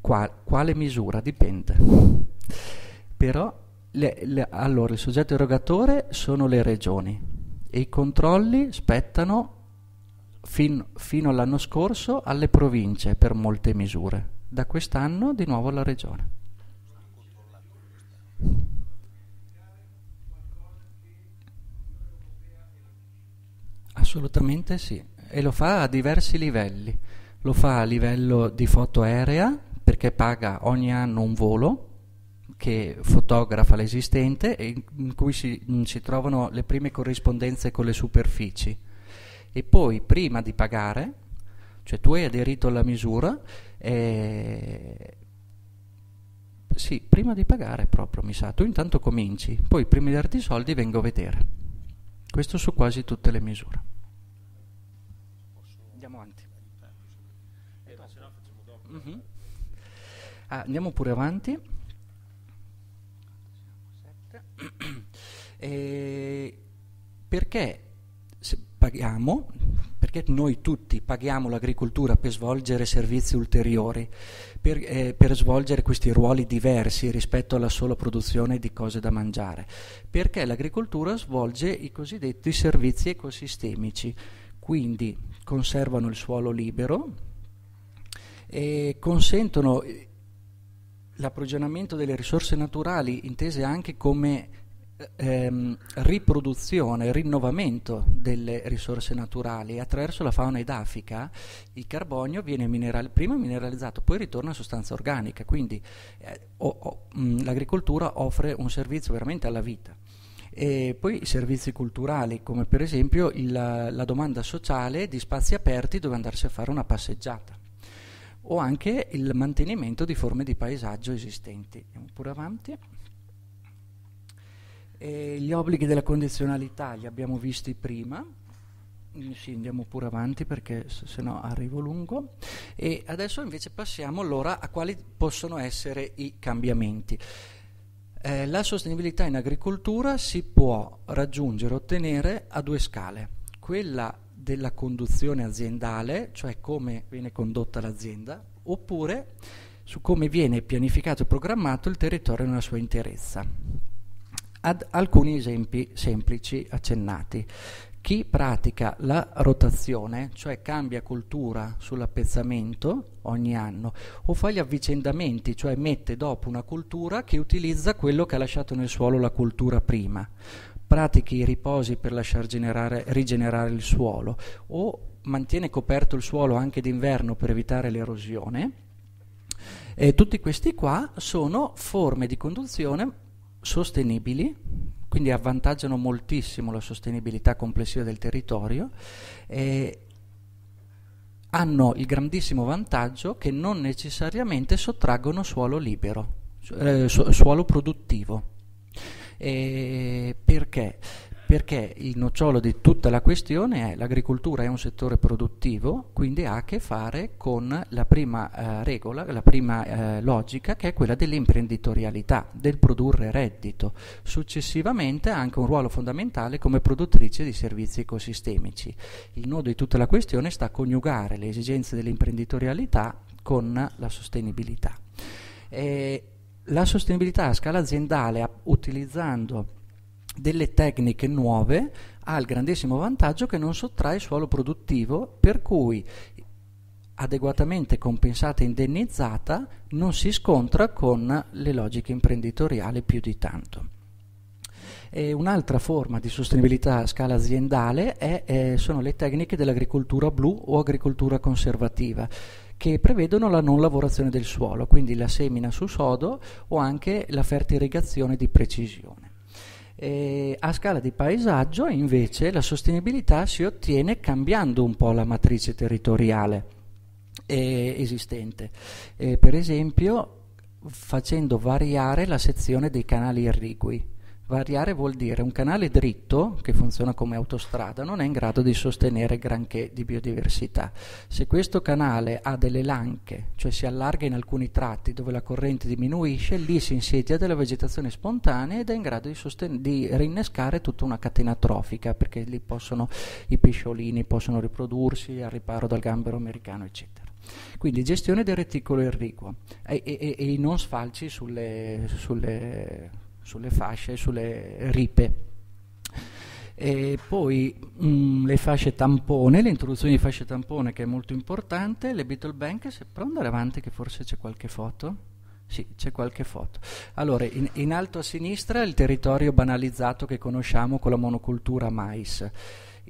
Qua, quale misura dipende. Però le, le, allora, il soggetto erogatore sono le regioni e i controlli spettano fin, fino all'anno scorso alle province per molte misure. Da quest'anno di nuovo alla regione. Assolutamente sì, e lo fa a diversi livelli. Lo fa a livello di foto aerea, perché paga ogni anno un volo, che fotografa l'esistente e in cui si, mm, si trovano le prime corrispondenze con le superfici. E poi prima di pagare, cioè tu hai aderito alla misura, eh, sì, prima di pagare proprio mi sa, tu intanto cominci, poi prima di darti i soldi vengo a vedere. Questo su quasi tutte le misure. Andiamo avanti. Eh, dopo. Mhm. ah, andiamo pure avanti. Esattamente. E eh, perché paghiamo? Perché noi tutti paghiamo l'agricoltura per svolgere servizi ulteriori, per, eh, per, svolgere questi ruoli diversi rispetto alla sola produzione di cose da mangiare? Perché l'agricoltura svolge i cosiddetti servizi ecosistemici, quindi conservano il suolo libero e consentono l'approvvigionamento delle risorse naturali intese anche come ehm, riproduzione, rinnovamento delle risorse naturali attraverso la fauna edaffica il carbonio viene mineral- prima mineralizzato poi ritorna a sostanza organica quindi eh, o, o, mh, mm, l'agricoltura offre un servizio veramente alla vita e poi i servizi culturali come per esempio il, la domanda sociale di spazi aperti dove andarsi a fare una passeggiata o anche il mantenimento di forme di paesaggio esistenti. Andiamo pure avanti. E gli obblighi della condizionalità li abbiamo visti prima, mm, sì, andiamo pure avanti perché se no arrivo lungo. E adesso invece passiamo allora a quali possono essere i cambiamenti. Eh, la sostenibilità in agricoltura si può raggiungere, ottenere a due scale, quella della conduzione aziendale, cioè come viene condotta l'azienda, oppure su come viene pianificato e programmato il territorio nella sua interezza. Ad alcuni esempi semplici accennati. Chi pratica la rotazione, cioè cambia cultura sull'appezzamento ogni anno, o fa gli avvicendamenti, cioè mette dopo una cultura che utilizza quello che ha lasciato nel suolo la cultura prima, pratichi i riposi per lasciar generare, rigenerare il suolo o mantiene coperto il suolo anche d'inverno per evitare l'erosione. E tutti questi qua sono forme di conduzione sostenibili, quindi avvantaggiano moltissimo la sostenibilità complessiva del territorio e hanno il grandissimo vantaggio che non necessariamente sottraggono suolo libero, eh, su- suolo produttivo. Eh, perché? Perché il nocciolo di tutta la questione è che l'agricoltura è un settore produttivo, quindi ha a che fare con la prima eh, regola, la prima eh, logica che è quella dell'imprenditorialità, del produrre reddito. Successivamente ha anche un ruolo fondamentale come produttrice di servizi ecosistemici. Il nodo di tutta la questione sta a coniugare le esigenze dell'imprenditorialità con la sostenibilità. Eh, la sostenibilità a scala aziendale utilizzando delle tecniche nuove ha il grandissimo vantaggio che non sottrae suolo produttivo, per cui adeguatamente compensata e indennizzata non si scontra con le logiche imprenditoriali più di tanto. E un'altra forma di sostenibilità a scala aziendale è, eh, sono le tecniche dell'agricoltura blu o agricoltura conservativa che prevedono la non lavorazione del suolo, quindi la semina su sodo o anche la fertirrigazione di precisione. E a scala di paesaggio invece la sostenibilità si ottiene cambiando un po' la matrice territoriale eh, esistente. Eh, per esempio facendo variare la sezione dei canali irrigui Variare vuol dire un canale dritto, che funziona come autostrada, non è in grado di sostenere granché di biodiversità. Se questo canale ha delle lanche, cioè si allarga in alcuni tratti dove la corrente diminuisce, lì si insedia della vegetazione spontanea ed è in grado di, sosten- di rinnescare tutta una catena trofica, perché lì possono, i pesciolini possono riprodursi al riparo dal gambero americano, eccetera. Quindi gestione del reticolo irriguo e, e, e, i non sfalci sulle, sulle sulle fasce e sulle ripe. E poi mh, mm, le fasce tampone, l'introduzione di fasce tampone che è molto importante, le Beetle Bank, se può andare avanti che forse c'è qualche foto. Sì, c'è qualche foto. Allora, in, in, alto a sinistra il territorio banalizzato che conosciamo con la monocultura mais.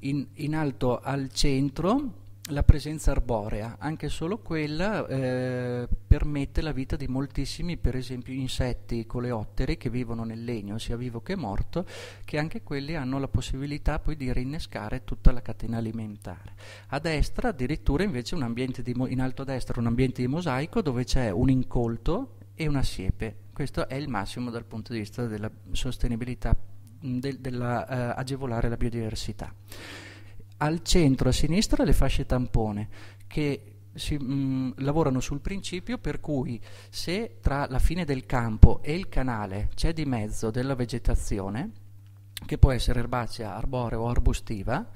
In, in alto al centro la presenza arborea, anche solo quella eh, permette la vita di moltissimi, per esempio, insetti coleotteri che vivono nel legno, sia vivo che morto, che anche quelli hanno la possibilità poi di rinnescare tutta la catena alimentare. A destra addirittura invece un ambiente di in alto a destra un ambiente di mosaico dove c'è un incolto e una siepe. Questo è il massimo dal punto di vista della sostenibilità, del, della, eh, la biodiversità al centro a sinistra le fasce tampone che si, mh, lavorano sul principio per cui se tra la fine del campo e il canale c'è di mezzo della vegetazione, che può essere erbacea, arborea o arbustiva,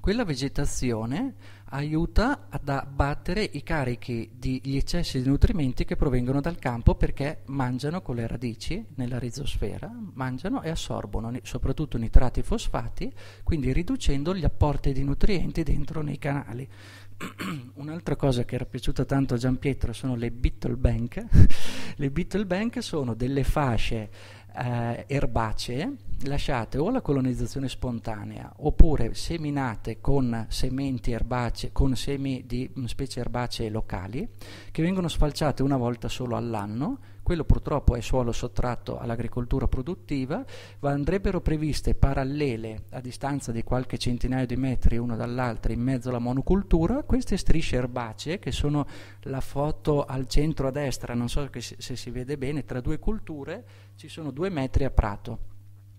quella vegetazione aiuta ad abbattere i carichi degli eccessi di nutrimenti che provengono dal campo perché mangiano con le radici nella rizosfera, mangiano e assorbono soprattutto nitrati e fosfati, quindi riducendo gli apporti di nutrienti dentro nei canali. Un'altra cosa che era piaciuta tanto a Giampietro sono le Beetle Bank. le Beetle Bank sono delle fasce eh, erbacee lasciate o la colonizzazione spontanea oppure seminate con sementi erbacee, con semi di mm, specie erbacee locali che vengono sfalciate una volta solo all'anno, quello purtroppo è suolo sottratto all'agricoltura produttiva, andrebbero previste parallele a distanza di qualche centinaio di metri uno dall'altro in mezzo alla monocultura, queste strisce erbacee che sono la foto al centro a destra, non so se si vede bene, tra due culture ci sono due metri a prato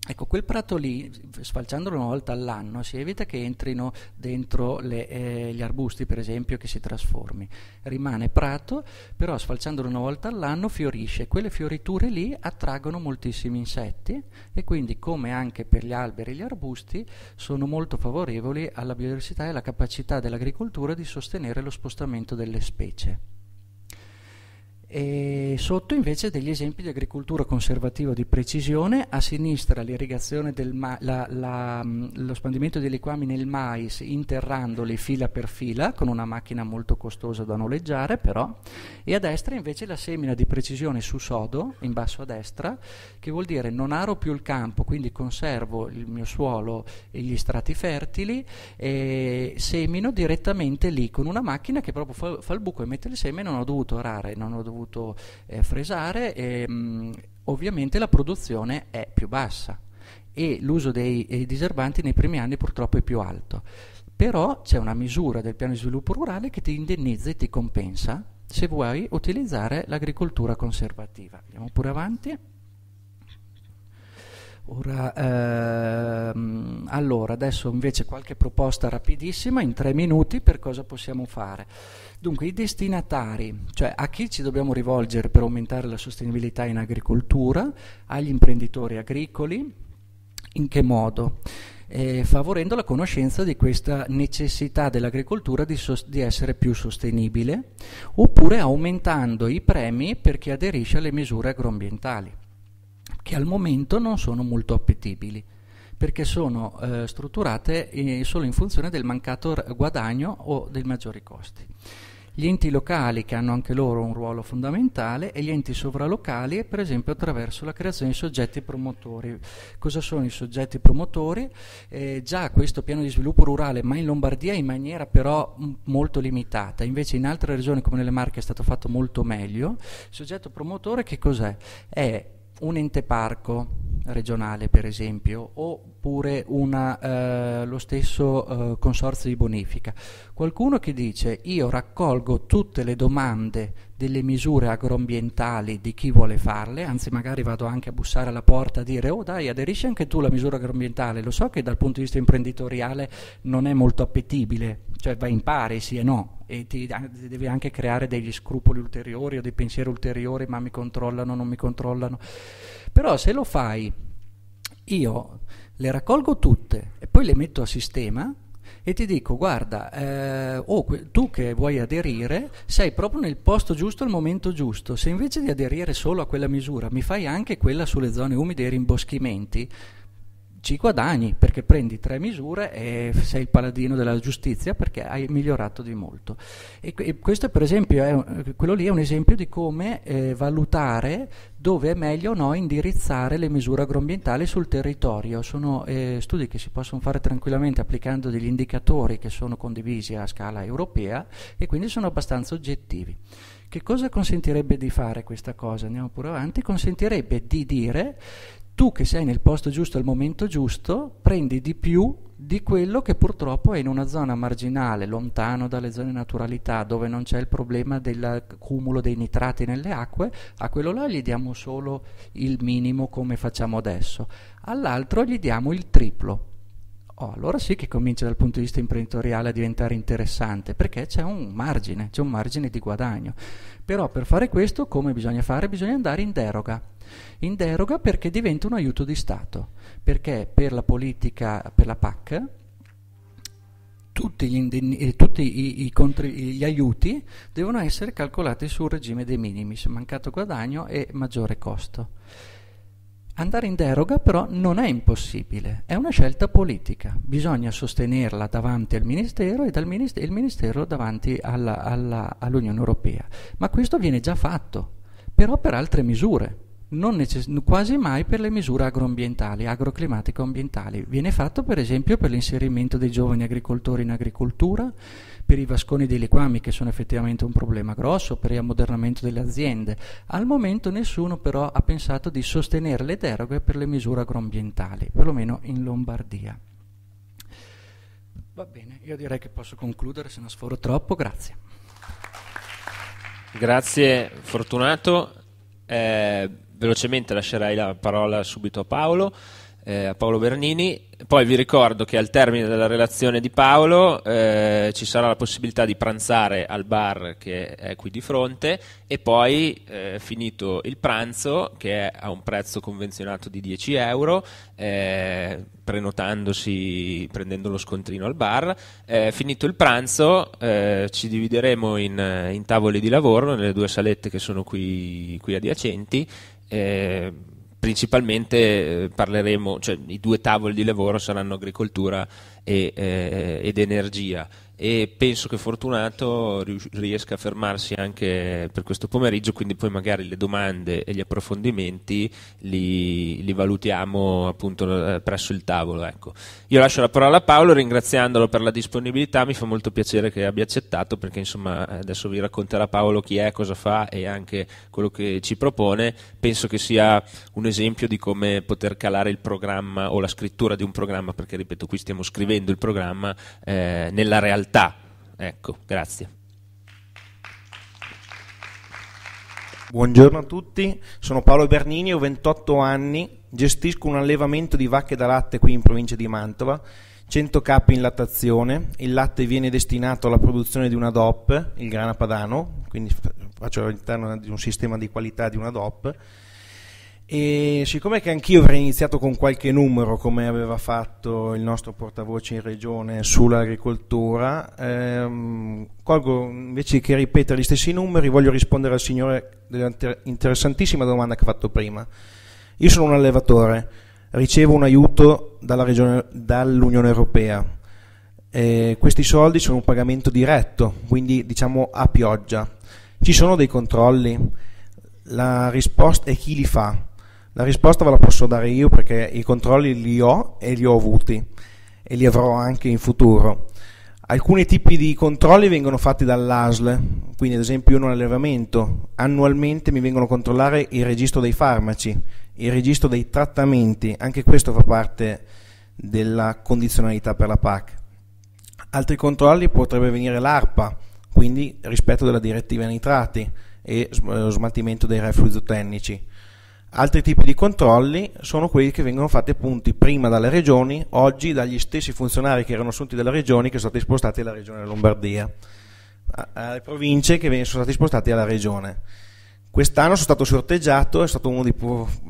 Ecco, quel prato lì, sfalciandolo una volta all'anno, si evita che entrino dentro le, eh, gli arbusti, per esempio, che si trasformi. Rimane prato, però sfalciandolo una volta all'anno fiorisce. Quelle fioriture lì attraggono moltissimi insetti e quindi, come anche per gli alberi e gli arbusti, sono molto favorevoli alla biodiversità e alla capacità dell'agricoltura di sostenere lo spostamento delle specie e sotto invece degli esempi di agricoltura conservativa di precisione, a sinistra l'irrigazione del ma- la, la, lo spandimento dei liquami nel mais interrandoli fila per fila con una macchina molto costosa da noleggiare però, e a destra invece la semina di precisione su sodo in basso a destra, che vuol dire non aro più il campo, quindi conservo il mio suolo e gli strati fertili e semino direttamente lì con una macchina che proprio fa, fa il buco e mette il seme, non ho dovuto arare, non ho dovuto dovuto eh, fresare, e, mh, mm, ovviamente la produzione è più bassa e l'uso dei, dei eh, diserbanti nei primi anni purtroppo è più alto. Però c'è una misura del piano di sviluppo rurale che ti indennizza e ti compensa se vuoi utilizzare l'agricoltura conservativa. Andiamo pure avanti. Ora, ehm, allora, adesso invece qualche proposta rapidissima in tre minuti per cosa possiamo fare. Dunque, i destinatari, cioè a chi ci dobbiamo rivolgere per aumentare la sostenibilità in agricoltura, agli imprenditori agricoli, in che modo? Eh, favorendo la conoscenza di questa necessità dell'agricoltura di, di, essere più sostenibile, oppure aumentando i premi per chi aderisce alle misure agroambientali, che al momento non sono molto appetibili perché sono eh, strutturate eh, solo in funzione del mancato guadagno o dei maggiori costi gli enti locali che hanno anche loro un ruolo fondamentale e gli enti sovralocali per esempio attraverso la creazione di soggetti promotori. Cosa sono i soggetti promotori? Eh, già questo piano di sviluppo rurale, ma in Lombardia in maniera però m- molto limitata, invece in altre regioni come nelle Marche è stato fatto molto meglio, il soggetto promotore che cos'è? È un ente parco regionale per esempio oppure una, eh, lo stesso eh, consorzio di bonifica qualcuno che dice io raccolgo tutte le domande delle misure agroambientali di chi vuole farle, anzi magari vado anche a bussare alla porta a dire oh dai aderisci anche tu alla misura agroambientale, lo so che dal punto di vista imprenditoriale non è molto appetibile, cioè vai in pari sì e no e ti, ti devi anche creare degli scrupoli ulteriori o dei pensieri ulteriori ma mi controllano, non mi controllano, però se lo fai io le raccolgo tutte e poi le metto a sistema e ti dico guarda, eh, oh, tu che vuoi aderire sei proprio nel posto giusto al momento giusto, se invece di aderire solo a quella misura mi fai anche quella sulle zone umide e rimboschimenti, ci guadagni perché prendi tre misure e sei il paladino della giustizia perché hai migliorato di molto. E, questo per esempio è, quello lì è un esempio di come eh, valutare dove è meglio o no indirizzare le misure agroambientali sul territorio. Sono eh, studi che si possono fare tranquillamente applicando degli indicatori che sono condivisi a scala europea e quindi sono abbastanza oggettivi. Che cosa consentirebbe di fare questa cosa? Andiamo pure avanti. Consentirebbe di dire tu che sei nel posto giusto al momento giusto prendi di più di quello che purtroppo è in una zona marginale, lontano dalle zone naturalità, dove non c'è il problema del cumulo dei nitrati nelle acque, a quello là gli diamo solo il minimo come facciamo adesso, all'altro gli diamo il triplo. Oh, allora sì che comincia dal punto di vista imprenditoriale a diventare interessante, perché c'è un margine, c'è un margine di guadagno. Però per fare questo, come bisogna fare? Bisogna andare in deroga. In deroga perché diventa un aiuto di Stato, perché per la politica, per la PAC, tutti, gli, eh, tutti i, i contri, gli aiuti devono essere calcolati sul regime dei minimis, mancato guadagno e maggiore costo. Andare in deroga però non è impossibile, è una scelta politica, bisogna sostenerla davanti al Ministero e ministero, il Ministero davanti alla, alla, all'Unione Europea, ma questo viene già fatto, però per altre misure, necess- quasi mai per le misure agroambientali, agroclimatico-ambientali, viene fatto per esempio per l'inserimento dei giovani agricoltori in agricoltura, per i vasconi dei liquami che sono effettivamente un problema grosso, per il l'ammodernamento delle aziende. Al momento nessuno però ha pensato di sostenere le deroghe per le misure agroambientali, perlomeno in Lombardia. Va bene, io direi che posso concludere se non sforo troppo, grazie. Grazie Fortunato, eh, velocemente lascerai la parola subito a Paolo eh, a Paolo Bernini. Poi vi ricordo che al termine della relazione di Paolo eh, ci sarà la possibilità di pranzare al bar che è qui di fronte e poi eh, finito il pranzo che è a un prezzo convenzionato di 10 euro, eh, prenotandosi, prendendo lo scontrino al bar, eh, finito il pranzo eh, ci divideremo in, in, tavole di lavoro nelle due salette che sono qui, qui adiacenti principalmente eh, parleremo, cioè, i due tavoli di lavoro saranno agricoltura e, eh, ed energia e penso che Fortunato riesca a fermarsi anche per questo pomeriggio, quindi poi magari le domande e gli approfondimenti li, li valutiamo appunto presso il tavolo. Ecco. Io lascio la parola a Paolo ringraziandolo per la disponibilità, mi fa molto piacere che abbia accettato perché insomma adesso vi racconterà Paolo chi è, cosa fa e anche quello che ci propone, penso che sia un esempio di come poter calare il programma o la scrittura di un programma, perché ripeto qui stiamo scrivendo il programma eh, nella realtà realtà. Ecco, grazie. Buongiorno a tutti, sono Paolo Bernini, ho 28 anni, gestisco un allevamento di vacche da latte qui in provincia di Mantova, 100 capi in lattazione, il latte viene destinato alla produzione di una DOP, il grana padano, quindi faccio all'interno di un sistema di qualità di una DOP, e siccome che anch'io avrei iniziato con qualche numero, come aveva fatto il nostro portavoce in regione sull'agricoltura, ehm, colgo invece che ripetere gli stessi numeri, voglio rispondere al signore dell'interessantissima domanda che ha fatto prima. Io sono un allevatore, ricevo un aiuto regione, dall'Unione Europea. Eh, questi soldi sono un pagamento diretto, quindi diciamo a pioggia. Ci sono dei controlli? La risposta è chi li fa? La risposta ve la posso dare io perché i controlli li ho e li ho avuti e li avrò anche in futuro. Alcuni tipi di controlli vengono fatti dall'ASL, quindi ad esempio in un allevamento, annualmente mi vengono a controllare il registro dei farmaci, il registro dei trattamenti, anche questo fa parte della condizionalità per la PAC. Altri controlli potrebbe venire l'ARPA, quindi rispetto della direttiva nitrati e eh, smaltimento dei reflui zootecnici Altri tipi di controlli sono quelli che vengono fatti appunto prima dalle regioni, oggi dagli stessi funzionari che erano assunti dalle regioni che sono stati spostati alla regione Lombardia, alle province che sono stati spostati alla regione. Quest'anno sono stato sorteggiato, è stato uno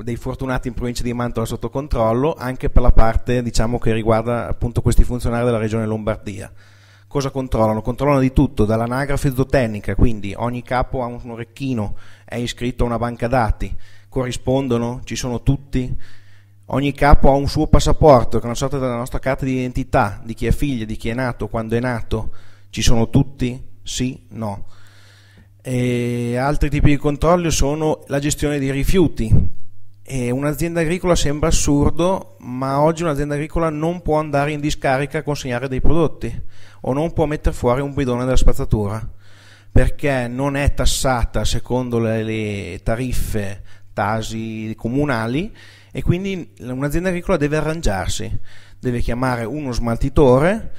dei, fortunati in provincia di Mantova sotto controllo, anche per la parte diciamo, che riguarda appunto questi funzionari della regione Lombardia. Cosa controllano? Controllano di tutto, dall'anagrafe zootecnica, quindi ogni capo ha un orecchino, è iscritto a una banca dati, corrispondono, ci sono tutti. Ogni capo ha un suo passaporto, che è una sorta della nostra carta di identità, di chi è figlio, di chi è nato, quando è nato. Ci sono tutti? Sì, no. E altri tipi di controllo sono la gestione dei rifiuti. E un'azienda agricola sembra assurdo, ma oggi un'azienda agricola non può andare in discarica a consegnare dei prodotti o non può mettere fuori un bidone della spazzatura perché non è tassata secondo le, tariffe tasi comunali e quindi un'azienda agricola deve arrangiarsi, deve chiamare uno smaltitore,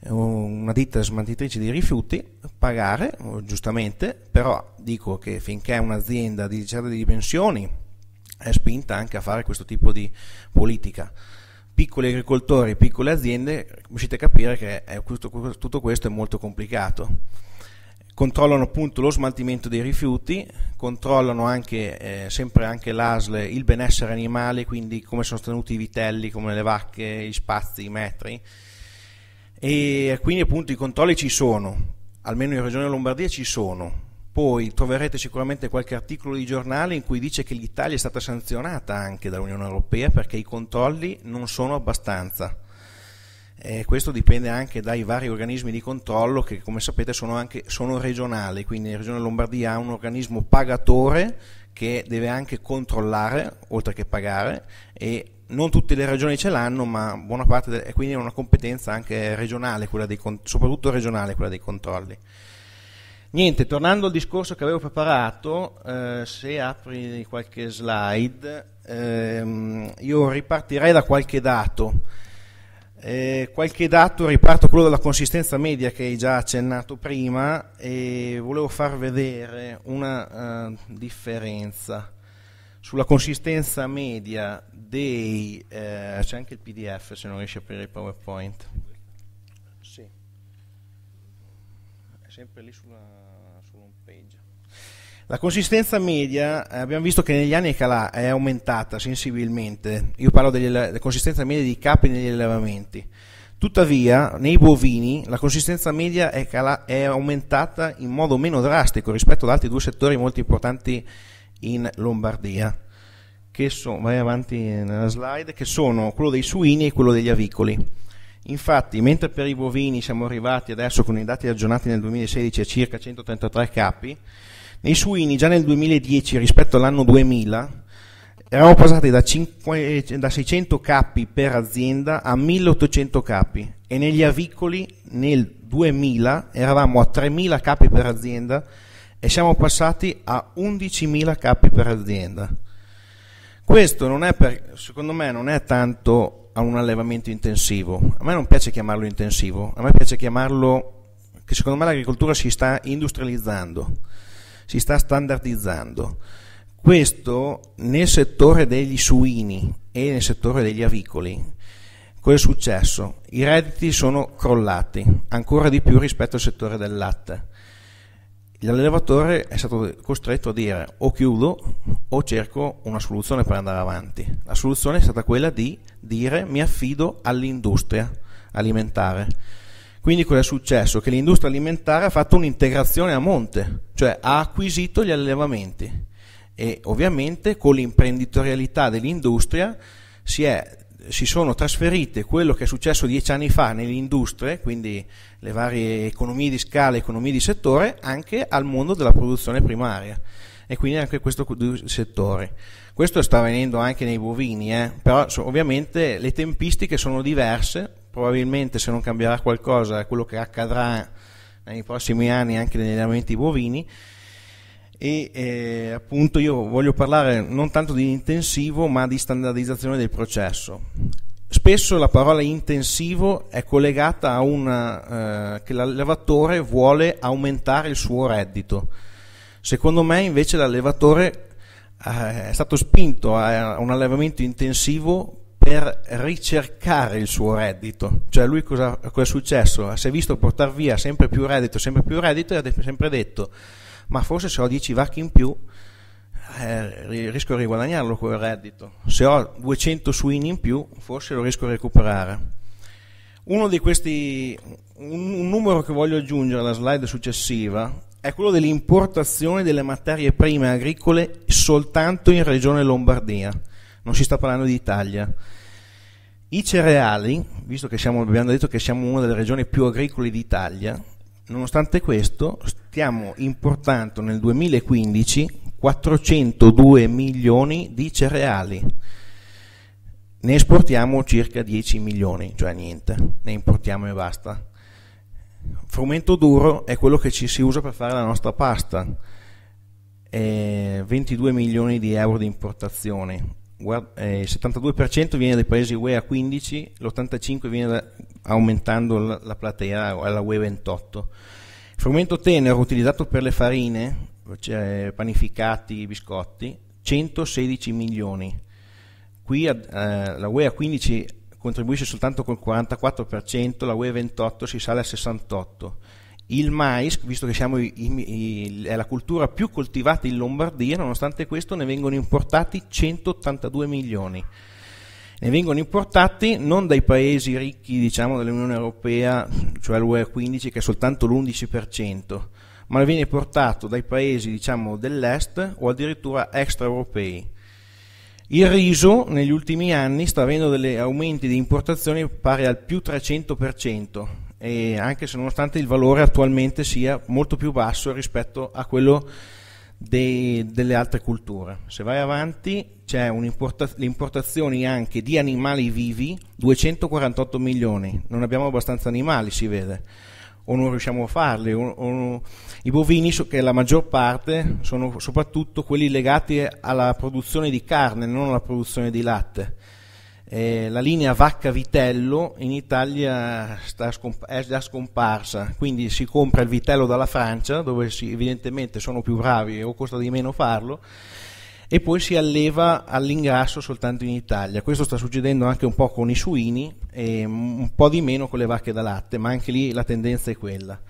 eh, una ditta smaltitrice di rifiuti, pagare, eh, giustamente, però dico che finché un'azienda di certe dimensioni è spinta anche a fare questo tipo di politica. Piccoli agricoltori, piccole aziende, riuscite a capire che eh, tutto questo è molto complicato controllano appunto lo smaltimento dei rifiuti, controllano anche, eh, sempre anche l'ASL il benessere animale, quindi come sono tenuti i vitelli, come le vacche, gli spazi, i metri e quindi appunto i controlli ci sono, almeno in Regione Lombardia ci sono. Poi troverete sicuramente qualche articolo di giornale in cui dice che l'Italia è stata sanzionata anche dall'Unione Europea perché i controlli non sono abbastanza. Eh, questo dipende anche dai vari organismi di controllo che come sapete sono, anche, sono regionali, quindi la Regione Lombardia ha un organismo pagatore che deve anche controllare oltre che pagare e non tutte le regioni ce l'hanno ma buona parte de- e quindi è una competenza anche regionale, con- soprattutto regionale quella dei controlli. Niente, tornando al discorso che avevo preparato, eh, se apri qualche slide, ehm, io ripartirei da qualche dato. Eh, qualche dato, riparto quello della consistenza media che hai già accennato prima e volevo far vedere una uh, differenza sulla consistenza media dei... Eh, c'è anche il PDF se non riesci a aprire il PowerPoint. Sì. È sempre lì sulla... La consistenza media eh, abbiamo visto che negli anni è aumentata sensibilmente, io parlo della consistenza media di capi negli allevamenti, tuttavia nei bovini la consistenza media è, cala, è aumentata in modo meno drastico rispetto ad altri due settori molto importanti in Lombardia, che sono, vai avanti nella slide, che sono quello dei suini e quello degli avicoli. Infatti, mentre per i bovini siamo arrivati adesso con i dati aggiornati nel 2016 a circa 133 capi, nei suini già nel 2010 rispetto all'anno 2000 eravamo passati da, 5, da 600 capi per azienda a 1800 capi e negli avicoli nel 2000 eravamo a 3000 capi per azienda e siamo passati a 11.000 capi per azienda. Questo non è per, secondo me non è tanto a un allevamento intensivo, a me non piace chiamarlo intensivo, a me piace chiamarlo che secondo me l'agricoltura si sta industrializzando si sta standardizzando. Questo nel settore degli suini e nel settore degli avicoli. Cosa è successo? I redditi sono crollati ancora di più rispetto al settore del latte. L'allevatore è stato costretto a dire o chiudo o cerco una soluzione per andare avanti. La soluzione è stata quella di dire mi affido all'industria alimentare quindi cosa è successo? Che l'industria alimentare ha fatto un'integrazione a monte, cioè ha acquisito gli allevamenti e ovviamente con l'imprenditorialità dell'industria si, è, si sono trasferite quello che è successo dieci anni fa nelle industrie, quindi le varie economie di scala, economie di settore, anche al mondo della produzione primaria e quindi anche questo settore. Questo sta avvenendo anche nei bovini, eh? però ovviamente le tempistiche sono diverse probabilmente se non cambierà qualcosa è quello che accadrà nei prossimi anni anche negli allevamenti bovini e eh, appunto io voglio parlare non tanto di intensivo ma di standardizzazione del processo spesso la parola intensivo è collegata a una eh, che l'allevatore vuole aumentare il suo reddito secondo me invece l'allevatore eh, è stato spinto a un allevamento intensivo per ricercare il suo reddito. Cioè lui cosa, cosa è successo? Si è visto portare via sempre più reddito, sempre più reddito e ha sempre detto ma forse se ho 10 vacche in più eh, rischio di guadagnarlo quel reddito. Se ho 200 suini in più forse lo riesco a recuperare. Uno di questi, un, un numero che voglio aggiungere alla slide successiva è quello dell'importazione delle materie prime agricole soltanto in regione Lombardia non si sta parlando di Italia. I cereali, visto che siamo, abbiamo detto che siamo una delle regioni più agricole d'Italia, nonostante questo stiamo importando nel 2015 402 milioni di cereali, ne esportiamo circa 10 milioni, cioè niente, ne importiamo e basta. Frumento duro è quello che ci si usa per fare la nostra pasta, 22 milioni di euro di importazioni, guarda, eh, il 72% viene dai paesi UE 15, l'85% viene da, aumentando la, la platea alla UE 28. Il frumento tenero utilizzato per le farine, cioè panificati, biscotti, 116 milioni. Qui eh, la UE 15 contribuisce soltanto col 44%, la UE 28 si sale a 68%. Il mais, visto che siamo i, i, i, è la cultura più coltivata in Lombardia, nonostante questo ne vengono importati 182 milioni. Ne vengono importati non dai paesi ricchi diciamo, dell'Unione Europea, cioè l'UE 15 che è soltanto l'11%, ma ne viene portato dai paesi diciamo, dell'est o addirittura extraeuropei. Il riso negli ultimi anni sta avendo degli aumenti di importazioni pari al più 300% e anche se nonostante il valore attualmente sia molto più basso rispetto a quello dei, delle altre culture. Se vai avanti c'è le anche di animali vivi, 248 milioni, non abbiamo abbastanza animali si vede, o non riusciamo a farli. O, o, I bovini, so che la maggior parte, sono soprattutto quelli legati alla produzione di carne, non alla produzione di latte. Eh, la linea vacca-vitello in Italia scomp- è già scomparsa, quindi si compra il vitello dalla Francia, dove si, evidentemente sono più bravi o costa di meno farlo, e poi si alleva all'ingrasso soltanto in Italia. Questo sta succedendo anche un po' con i suini e un po' di meno con le vacche da latte, ma anche lì la tendenza è quella.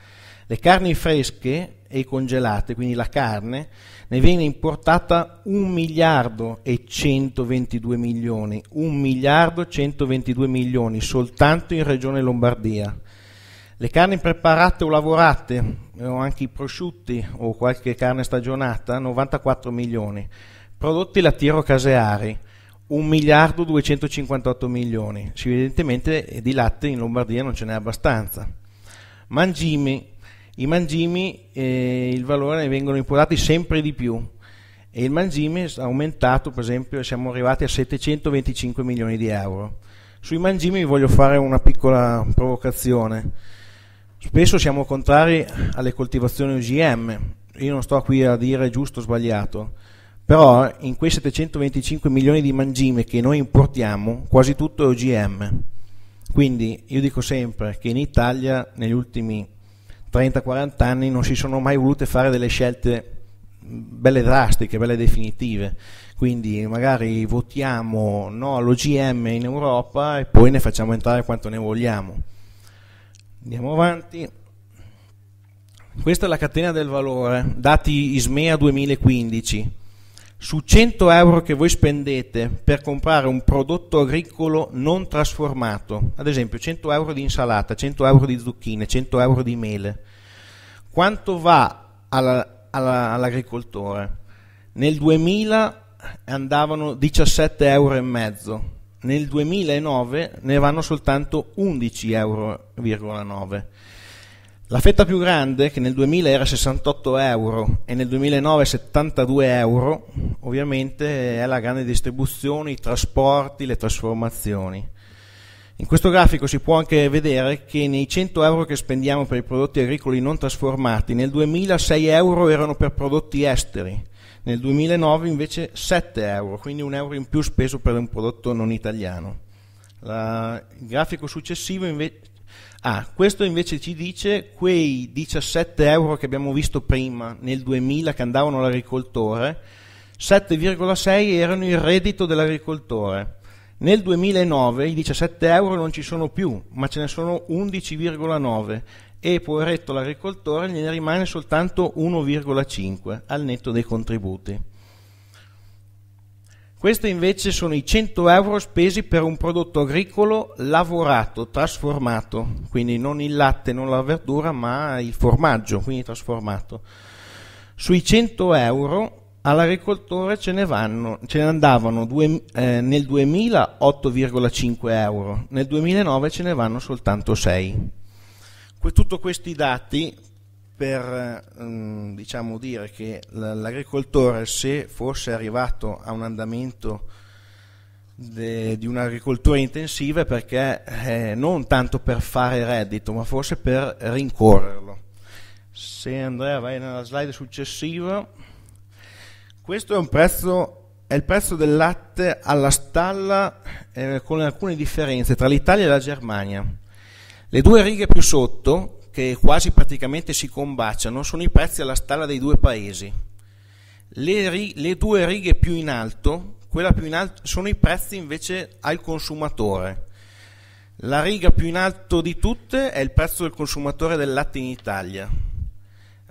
Le carni fresche e congelate, quindi la carne, ne viene importata 1 miliardo e 122 milioni, 1 miliardo e 122 milioni soltanto in regione Lombardia. Le carni preparate o lavorate, eh, o anche i prosciutti o qualche carne stagionata, 94 milioni. Prodotti lattiero-caseari, 1 miliardo e 258 milioni. Evidentemente eh, di latte in Lombardia non ce n'è abbastanza. Mangimi, i mangimi eh, il valore ne vengono imputati sempre di più e il mangime è aumentato, per esempio siamo arrivati a 725 milioni di euro. Sui mangimi voglio fare una piccola provocazione. Spesso siamo contrari alle coltivazioni OGM, io non sto qui a dire giusto o sbagliato, però in quei 725 milioni di mangime che noi importiamo quasi tutto è OGM. Quindi io dico sempre che in Italia negli ultimi 30-40 anni non si sono mai volute fare delle scelte belle drastiche, belle definitive. Quindi magari votiamo no all'OGM in Europa e poi ne facciamo entrare quanto ne vogliamo. Andiamo avanti. Questa è la catena del valore, dati ISMEA 2015. Su 100 euro che voi spendete per comprare un prodotto agricolo non trasformato, ad esempio 100 euro di insalata, 100 euro di zucchine, 100 euro di mele, quanto va alla, alla, all'agricoltore? Nel 2000 andavano 17,5 euro, nel 2009 ne vanno soltanto 11,9 euro la fetta più grande, che nel 2000 era 68 euro e nel 2009 72 euro, ovviamente è la grande distribuzione, i trasporti, le trasformazioni. In questo grafico si può anche vedere che nei 100 euro che spendiamo per i prodotti agricoli non trasformati, nel 2000 6 euro erano per prodotti esteri, nel 2009 invece 7 euro, quindi un euro in più speso per un prodotto non italiano. La, il grafico successivo invece Ah, questo invece ci dice quei 17 euro che abbiamo visto prima nel 2000 che andavano all'agricoltore, 7,6 erano il reddito dell'agricoltore. Nel 2009 i 17 euro non ci sono più, ma ce ne sono 11,9 e poveretto l'agricoltore gliene rimane soltanto 1,5 al netto dei contributi. Questi invece sono i 100 euro spesi per un prodotto agricolo lavorato, trasformato, quindi non il latte, non la verdura, ma il formaggio, quindi trasformato. Sui 100 euro all'agricoltore ce ne, vanno, ce ne andavano due, eh, nel 2000 8,5 euro, nel 2009 ce ne vanno soltanto 6. Que, tutto questi dati per ehm, diciamo dire che l'agricoltore se fosse arrivato a un andamento de, di un'agricoltura intensiva è perché eh, non tanto per fare reddito ma forse per rincorrerlo se Andrea vai nella slide successiva questo è, prezzo, è il prezzo del latte alla stalla eh, con alcune differenze tra l'Italia e la Germania le due righe più sotto che quasi praticamente si combaciano sono i prezzi alla stalla dei due paesi. Le, ri, le due righe più in alto, più in alto sono i prezzi invece al consumatore. La riga più in alto di tutte è il prezzo del consumatore del latte in Italia.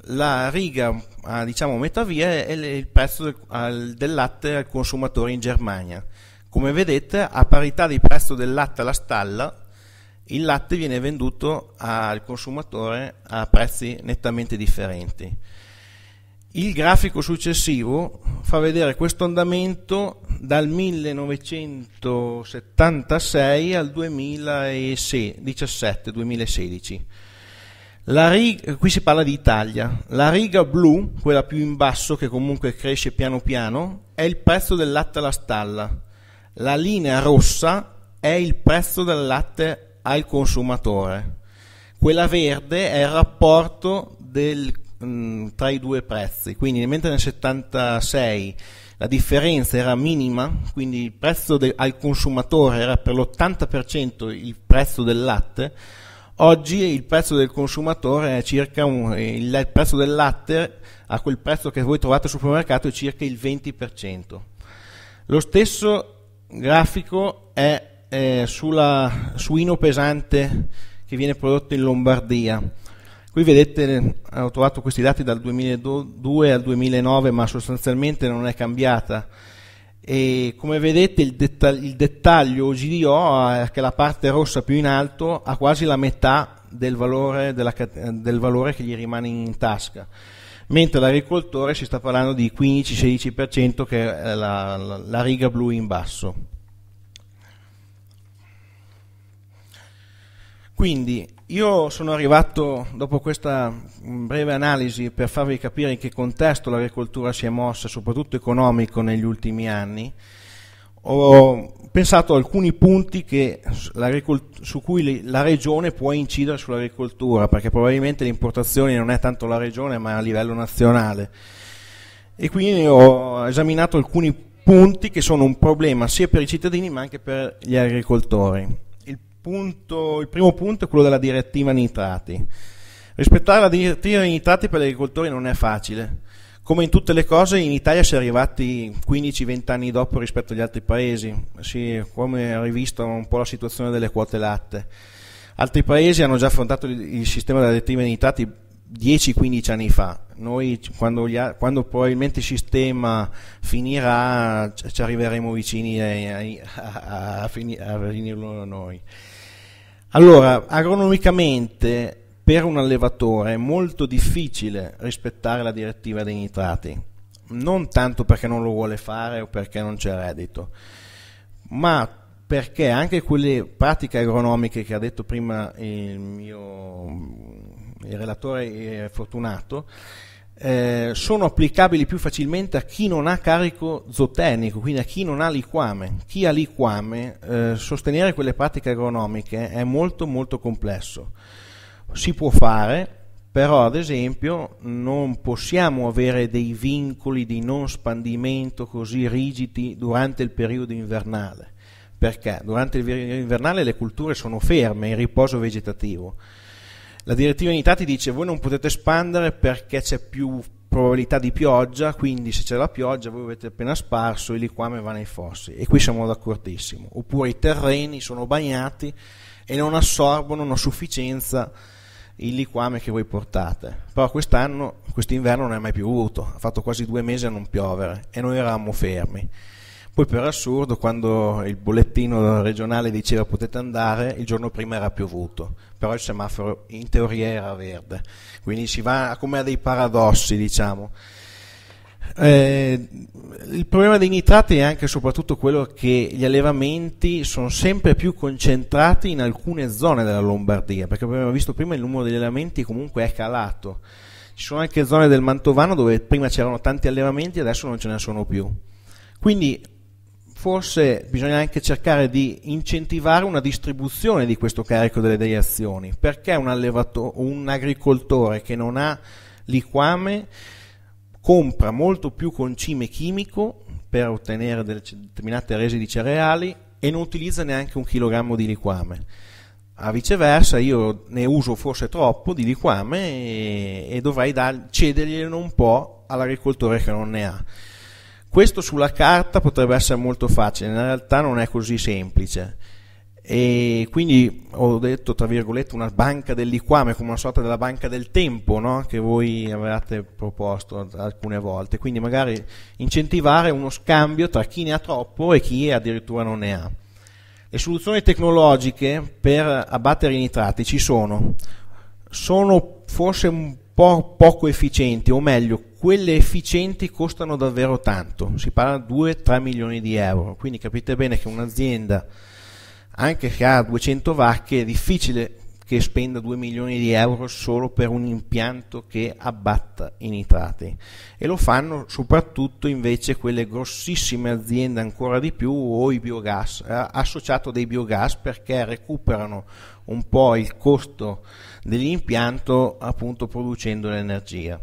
La riga a diciamo, metà via è il prezzo del, al, del latte al consumatore in Germania. Come vedete, a parità di prezzo del latte alla stalla, il latte viene venduto al consumatore a prezzi nettamente differenti. Il grafico successivo fa vedere questo andamento dal 1976 al 2017, 2016. Riga, qui si parla di Italia. La riga blu, quella più in basso che comunque cresce piano piano, è il prezzo del latte alla stalla. La linea rossa è il prezzo del latte alla stalla al consumatore. Quella verde è il rapporto del, mh, mm, tra i due prezzi, quindi mentre nel 76 la differenza era minima, quindi il prezzo de- al consumatore era per l'80% il prezzo del latte, oggi il prezzo del consumatore è circa un, il, il prezzo del latte a quel prezzo che voi trovate al supermercato è circa il 20%. Lo stesso grafico è eh, sulla suino pesante che viene prodotto in Lombardia. Qui vedete, ho trovato questi dati dal 2002 al 2009, ma sostanzialmente non è cambiata. E come vedete il, dettag- il dettaglio OGDO, che è la parte rossa più in alto, ha quasi la metà del valore, della, del valore che gli rimane in tasca mentre l'agricoltore si sta parlando di 15-16% che è la, la, la riga blu in basso. Quindi io sono arrivato dopo questa mm, breve analisi per farvi capire in che contesto l'agricoltura si è mossa, soprattutto economico, negli ultimi anni. Ho pensato a alcuni punti che, su cui la regione può incidere sull'agricoltura, perché probabilmente le importazioni non è tanto la regione ma a livello nazionale. E quindi ho esaminato alcuni punti che sono un problema sia per i cittadini ma anche per gli agricoltori punto, il primo punto è quello della direttiva nitrati. Rispettare la direttiva nitrati per gli agricoltori non è facile. Come in tutte le cose, in Italia si è arrivati 15-20 anni dopo rispetto agli altri paesi, si, come ha rivisto un po' la situazione delle quote latte. Altri paesi hanno già affrontato il, sistema della direttiva nitrati 10-15 anni fa. Noi, quando, gli, quando, probabilmente il sistema finirà, ci arriveremo vicini a, a, a, a finirlo noi. Allora, agronomicamente per un allevatore è molto difficile rispettare la direttiva dei nitrati, non tanto perché non lo vuole fare o perché non c'è reddito, ma perché anche quelle pratiche agronomiche che ha detto prima il mio il relatore eh, Fortunato, eh, sono applicabili più facilmente a chi non ha carico zootecnico, quindi a chi non ha liquame. Chi ha liquame, eh, sostenere quelle pratiche agronomiche è molto molto complesso. Si può fare, però ad esempio non possiamo avere dei vincoli di non spandimento così rigidi durante il periodo invernale, perché durante il periodo invernale le culture sono ferme in riposo vegetativo la direttiva in Italia dice voi non potete espandere perché c'è più probabilità di pioggia, quindi se c'è la pioggia voi avete appena sparso, il liquame va nei fossi e qui siamo d'accordissimo. Oppure i terreni sono bagnati e non assorbono a sufficienza il liquame che voi portate. Però quest'anno, quest'inverno non è mai piovuto, ha fatto quasi due mesi a non piovere e noi eravamo fermi. Poi per assurdo, quando il bollettino regionale diceva potete andare, il giorno prima era piovuto però il semaforo in teoria era verde, quindi si va come a dei paradossi diciamo. Eh, il problema dei nitrati è anche e soprattutto quello che gli allevamenti sono sempre più concentrati in alcune zone della Lombardia, perché come abbiamo visto prima il numero degli allevamenti comunque è calato. Ci sono anche zone del Mantovano dove prima c'erano tanti allevamenti e adesso non ce ne sono più. Quindi forse bisogna anche cercare di incentivare una distribuzione di questo carico delle deviazioni, perché un, un agricoltore che non ha liquame compra molto più concime chimico per ottenere delle determinate rese di cereali e non utilizza neanche un chilogrammo di liquame. A viceversa io ne uso forse troppo di liquame e, e dovrei dar, cederglielo un po' all'agricoltore che non ne ha. Questo sulla carta potrebbe essere molto facile, in realtà non è così semplice. E quindi ho detto, tra virgolette, una banca del liquame, come una sorta della banca del tempo no? che voi avevate proposto alcune volte. Quindi magari incentivare uno scambio tra chi ne ha troppo e chi addirittura non ne ha. Le soluzioni tecnologiche per abbattere i nitrati ci sono. Sono forse un po' poco efficienti, o meglio, quelle efficienti costano davvero tanto, si parla di 2-3 milioni di euro, quindi capite bene che un'azienda anche se ha 200 vacche è difficile che spenda 2 milioni di euro solo per un impianto che abbatta i nitrati e lo fanno soprattutto invece quelle grossissime aziende ancora di più o i biogas eh, associato dei biogas perché recuperano un po' il costo dell'impianto appunto producendo l'energia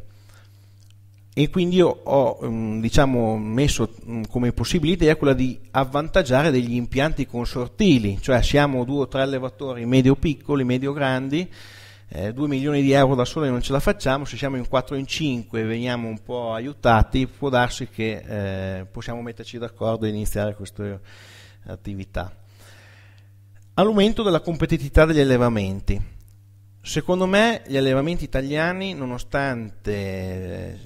e quindi ho mm, diciamo, messo mm, come possibilità quella di avvantaggiare degli impianti consortili, cioè siamo due o tre allevatori medio piccoli, medio grandi, eh, 2 milioni di euro da soli non ce la facciamo, se siamo in 4 o in 5 e veniamo un po' aiutati, può darsi che eh, possiamo metterci d'accordo e iniziare questa attività. All'aumento della competitività degli allevamenti. Secondo me gli allevamenti italiani, nonostante eh,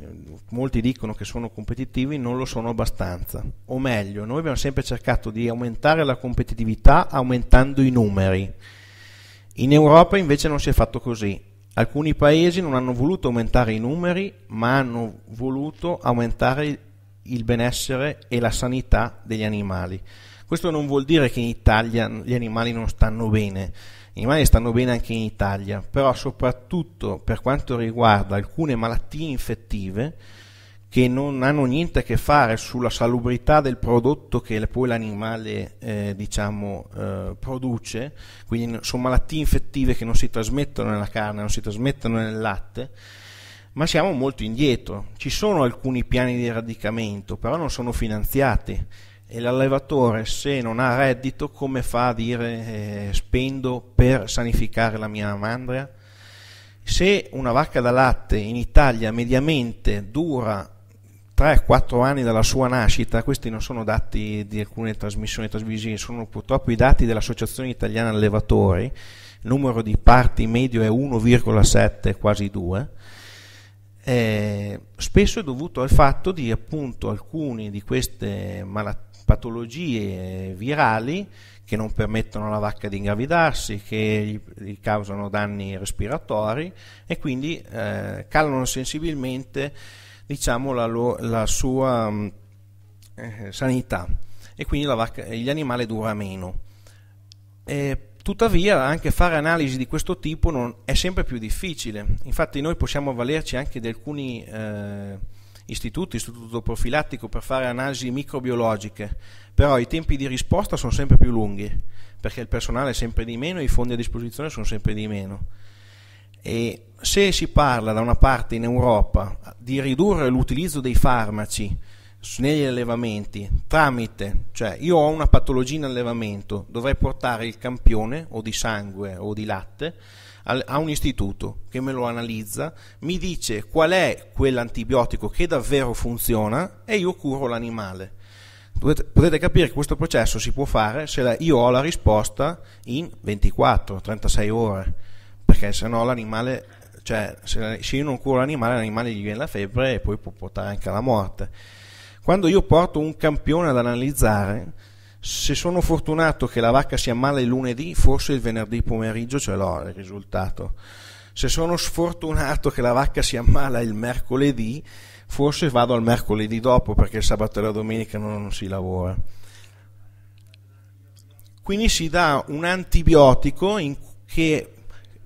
molti dicono che sono competitivi, non lo sono abbastanza. O meglio, noi abbiamo sempre cercato di aumentare la competitività aumentando i numeri. In Europa invece non si è fatto così. Alcuni paesi non hanno voluto aumentare i numeri, ma hanno voluto aumentare il benessere e la sanità degli animali. Questo non vuol dire che in Italia gli animali non stanno bene i animali stanno bene anche in Italia, però soprattutto per quanto riguarda alcune malattie infettive che non hanno niente a che fare sulla salubrità del prodotto che poi l'animale eh, diciamo, eh, produce, quindi sono malattie infettive che non si trasmettono nella carne, non si trasmettono nel latte, ma siamo molto indietro. Ci sono alcuni piani di radicamento, però non sono finanziati e l'allevatore se non ha reddito come fa a dire eh, spendo per sanificare la mia mandria? Se una vacca da latte in Italia mediamente dura 3-4 anni dalla sua nascita, questi non sono dati di alcune trasmissioni trasvisive, sono purtroppo i dati dell'Associazione Italiana Allevatori, il numero di parti medio è 1,7, quasi 2, eh, spesso è dovuto al fatto di appunto alcune di queste malattie patologie virali che non permettono alla vacca di ingravidarsi, che gli, causano danni respiratori e quindi eh, calano sensibilmente diciamo, la, lo, la, sua mm, eh, sanità e quindi vacca, l'animale dura meno. E, Tuttavia anche fare analisi di questo tipo non, è sempre più difficile, infatti noi possiamo avvalerci anche di alcuni eh, istituti, istituto profilattico per fare analisi microbiologiche, però i tempi di risposta sono sempre più lunghi, perché il personale è sempre di meno e i fondi a disposizione sono sempre di meno. E se si parla da una parte in Europa di ridurre l'utilizzo dei farmaci negli allevamenti tramite, cioè io ho una patologia in allevamento, dovrei portare il campione o di sangue o di latte a un istituto che me lo analizza, mi dice qual è quell'antibiotico che davvero funziona e io curo l'animale. Potete capire che questo processo si può fare se io ho la risposta in 24-36 ore, perché se no l'animale, cioè se io non curo l'animale, l'animale gli viene la febbre e poi può portare anche alla morte. Quando io porto un campione ad analizzare, se sono fortunato che la vacca sia male il lunedì, forse il venerdì pomeriggio ce l'ho il risultato. Se sono sfortunato che la vacca sia male il mercoledì, forse vado al mercoledì dopo perché il sabato e la domenica non, non si lavora. Quindi si dà un antibiotico che,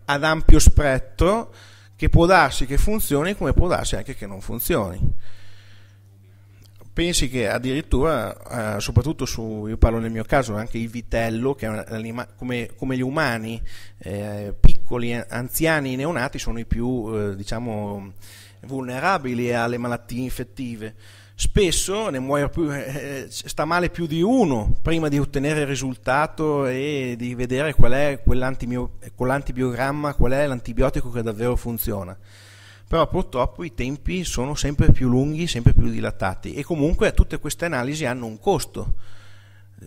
ad ampio spettro che può darsi che funzioni come può darsi anche che non funzioni pensi che addirittura, eh, soprattutto su, io parlo nel mio caso, anche il vitello, che è anima, come, come, gli umani, eh, piccoli, anziani, neonati, sono i più, eh, diciamo, vulnerabili alle malattie infettive. Spesso ne muoio più, eh, eh, sta male più di uno prima di ottenere il risultato e di vedere qual è quell'antibiogramma, qual è l'antibiotico che davvero funziona però purtroppo i tempi sono sempre più lunghi, sempre più dilatati e comunque tutte queste analisi hanno un costo,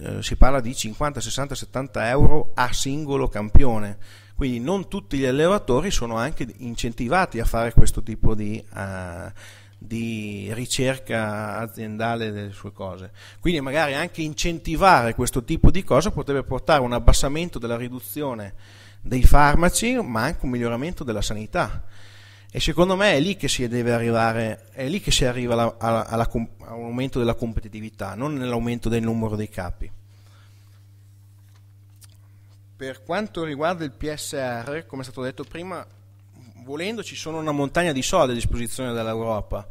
eh, si parla di 50, 60, 70 euro a singolo campione, quindi non tutti gli allevatori sono anche incentivati a fare questo tipo di, uh, di ricerca aziendale delle sue cose, quindi magari anche incentivare questo tipo di cosa potrebbe portare a un abbassamento della riduzione dei farmaci ma anche un miglioramento della sanità e secondo me è lì che si deve arrivare, è lì che si arriva alla, alla, alla, all'aumento della competitività, non nell'aumento del numero dei capi. Per quanto riguarda il PSR, come è stato detto prima, volendo ci sono una montagna di soldi a disposizione dell'Europa.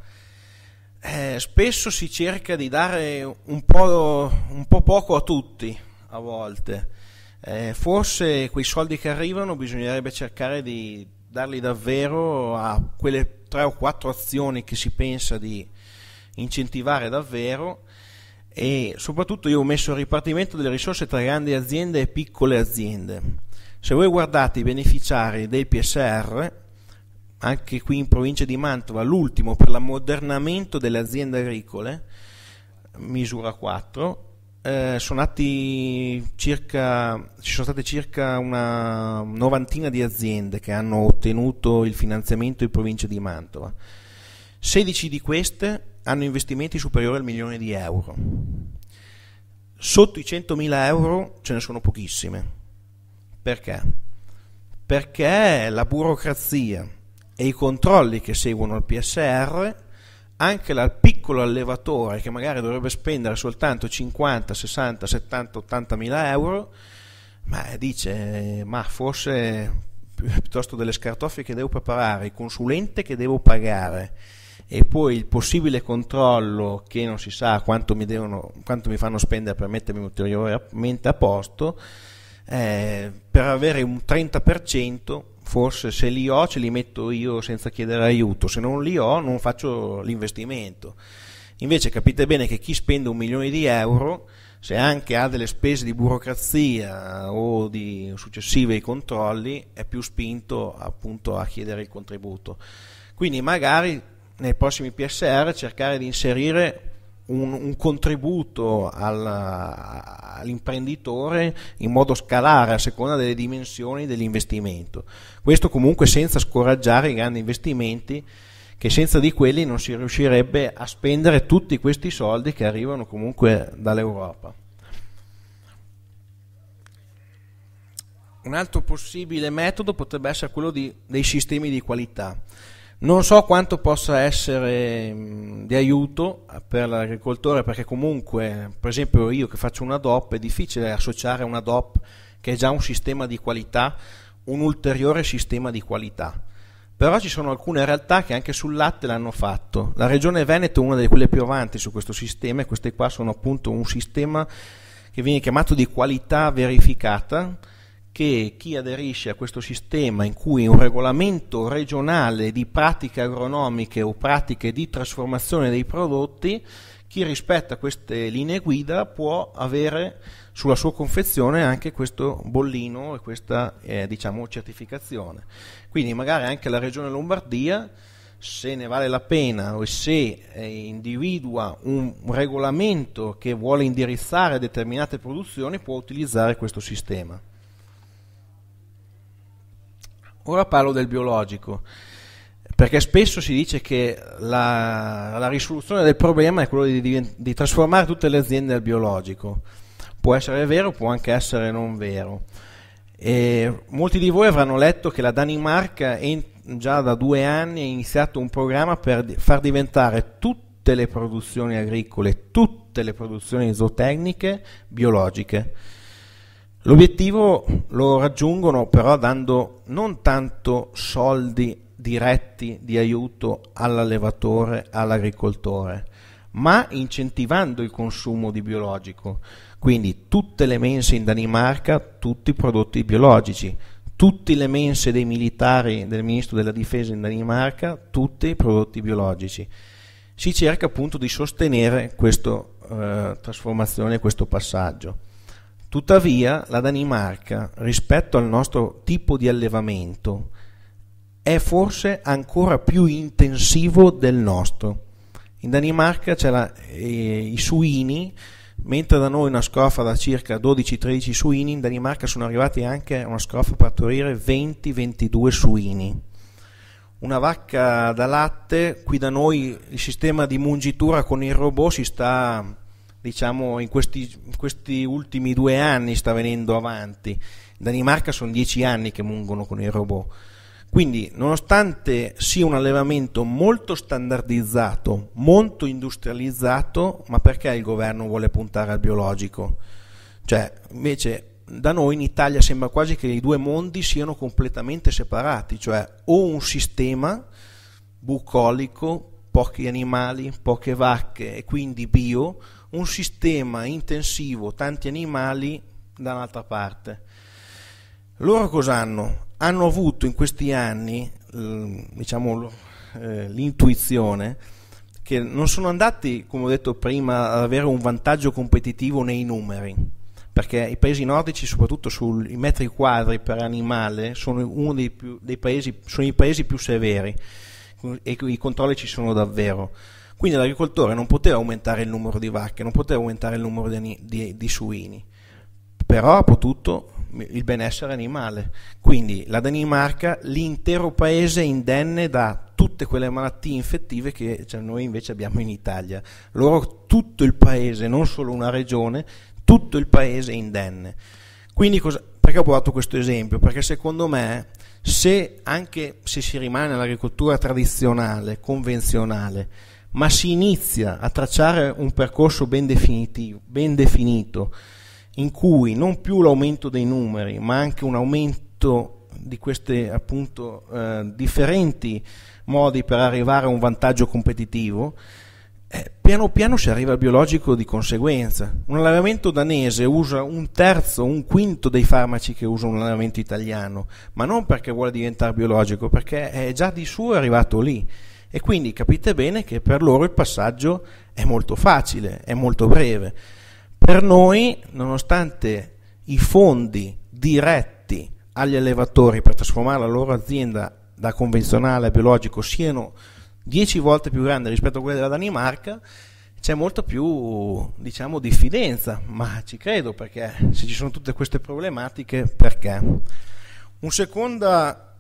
Eh, spesso si cerca di dare un po', un po poco a tutti, a volte. Eh, forse quei soldi che arrivano bisognerebbe cercare di darli davvero a quelle tre o quattro azioni che si pensa di incentivare davvero e soprattutto io ho messo il ripartimento delle risorse tra grandi aziende e piccole aziende. Se voi guardate i beneficiari del PSR, anche qui in provincia di Mantova, l'ultimo per l'ammodernamento delle aziende agricole, misura 4, eh, sono circa, ci sono state circa una novantina di aziende che hanno ottenuto il finanziamento in provincia di Mantova. 16 di queste hanno investimenti superiori al milione di euro. Sotto i 100.000 euro ce ne sono pochissime. Perché? Perché la burocrazia e i controlli che seguono il PSR anche il piccolo allevatore che magari dovrebbe spendere soltanto 50, 60, 70, 80 mila euro, ma dice, ma forse piuttosto delle scartoffie che devo preparare, il consulente che devo pagare e poi il possibile controllo che non si sa quanto mi, devono, quanto mi fanno spendere per mettermi ulteriormente a posto, eh, per avere un 30% forse se li ho ce li metto io senza chiedere aiuto, se non li ho non faccio l'investimento. Invece capite bene che chi spende un milione di euro, se anche ha delle spese di burocrazia o di successivi controlli, è più spinto appunto a chiedere il contributo. Quindi magari nei prossimi PSR cercare di inserire un, un contributo al, all'imprenditore in modo scalare a seconda delle dimensioni dell'investimento. Questo comunque senza scoraggiare i grandi investimenti che senza di quelli non si riuscirebbe a spendere tutti questi soldi che arrivano comunque dall'Europa. Un altro possibile metodo potrebbe essere quello di, dei sistemi di qualità. Non so quanto possa essere mm, di aiuto per l'agricoltore perché comunque, per esempio io che faccio una DOP, è difficile associare una DOP che è già un sistema di qualità, un ulteriore sistema di qualità. Però ci sono alcune realtà che anche sul latte l'hanno fatto. La regione Veneto è una delle quelle più avanti su questo sistema e queste qua sono appunto un sistema che viene chiamato di qualità verificata che chi aderisce a questo sistema in cui un regolamento regionale di pratiche agronomiche o pratiche di trasformazione dei prodotti, chi rispetta queste linee guida può avere sulla sua confezione anche questo bollino e questa eh, diciamo, certificazione. Quindi magari anche la regione Lombardia se ne vale la pena o se eh, individua un regolamento che vuole indirizzare determinate produzioni può utilizzare questo sistema. Ora parlo del biologico, perché spesso si dice che la, la risoluzione del problema è quella di, di, di trasformare tutte le aziende al biologico. Può essere vero, può anche essere non vero. E molti di voi avranno letto che la Danimarca in, già da due anni ha iniziato un programma per di far diventare tutte le produzioni agricole, tutte le produzioni zootecniche biologiche. L'obiettivo lo raggiungono però dando non tanto soldi diretti di aiuto all'allevatore, all'agricoltore, ma incentivando il consumo di biologico. Quindi tutte le mense in Danimarca, tutti i prodotti biologici, tutte le mense dei militari del ministro della difesa in Danimarca, tutti i prodotti biologici. Si cerca appunto di sostenere questa eh, trasformazione, questo passaggio. Tuttavia la Danimarca, rispetto al nostro tipo di allevamento, è forse ancora più intensivo del nostro. In Danimarca c'è la, eh, i suini, mentre da noi una scrofa da circa 12-13 suini, in Danimarca sono arrivati anche a una scrofa per partorire 20-22 suini. Una vacca da latte, qui da noi il sistema di mungitura con il robot si sta diciamo, in questi, questi, ultimi due anni sta venendo avanti. In Danimarca sono dieci anni che mungono con i robot. Quindi, nonostante sia un allevamento molto standardizzato, molto industrializzato, ma perché il governo vuole puntare al biologico? Cioè, invece da noi in Italia sembra quasi che i due mondi siano completamente separati, cioè o un sistema bucolico, pochi animali, poche vacche e quindi bio, un sistema intensivo, tanti animali da un'altra parte. Loro cosa hanno? Hanno avuto in questi anni diciamo, eh, l'intuizione che non sono andati, come ho detto prima, ad avere un vantaggio competitivo nei numeri, perché i paesi nordici, soprattutto sui metri quadri per animale, sono, uno dei, più, dei paesi, sono i paesi più severi e i controlli ci sono davvero quindi l'agricoltore non poteva aumentare il numero di vacche, non poteva aumentare il numero di, di, di suini, però ha potuto il benessere animale. Quindi la Danimarca, l'intero paese è indenne da tutte quelle malattie infettive che cioè, noi invece abbiamo in Italia. Loro tutto il paese, non solo una regione, tutto il paese è indenne. Quindi cosa, perché ho provato questo esempio? Perché secondo me se anche se si rimane all'agricoltura tradizionale, convenzionale, ma si inizia a tracciare un percorso ben, ben definito, in cui non più l'aumento dei numeri, ma anche un aumento di questi appunto eh, differenti modi per arrivare a un vantaggio competitivo, eh, piano piano si arriva al biologico di conseguenza. Un allevamento danese usa un terzo, un quinto dei farmaci che usa un allevamento italiano, ma non perché vuole diventare biologico, perché è già di suo arrivato lì. E quindi capite bene che per loro il passaggio è molto facile, è molto breve. Per noi, nonostante i fondi diretti agli allevatori per trasformare la loro azienda da convenzionale a biologico siano 10 volte più grandi rispetto a quelli della Danimarca, c'è molto più diciamo, diffidenza, ma ci credo perché se ci sono tutte queste problematiche, perché? Un seconda,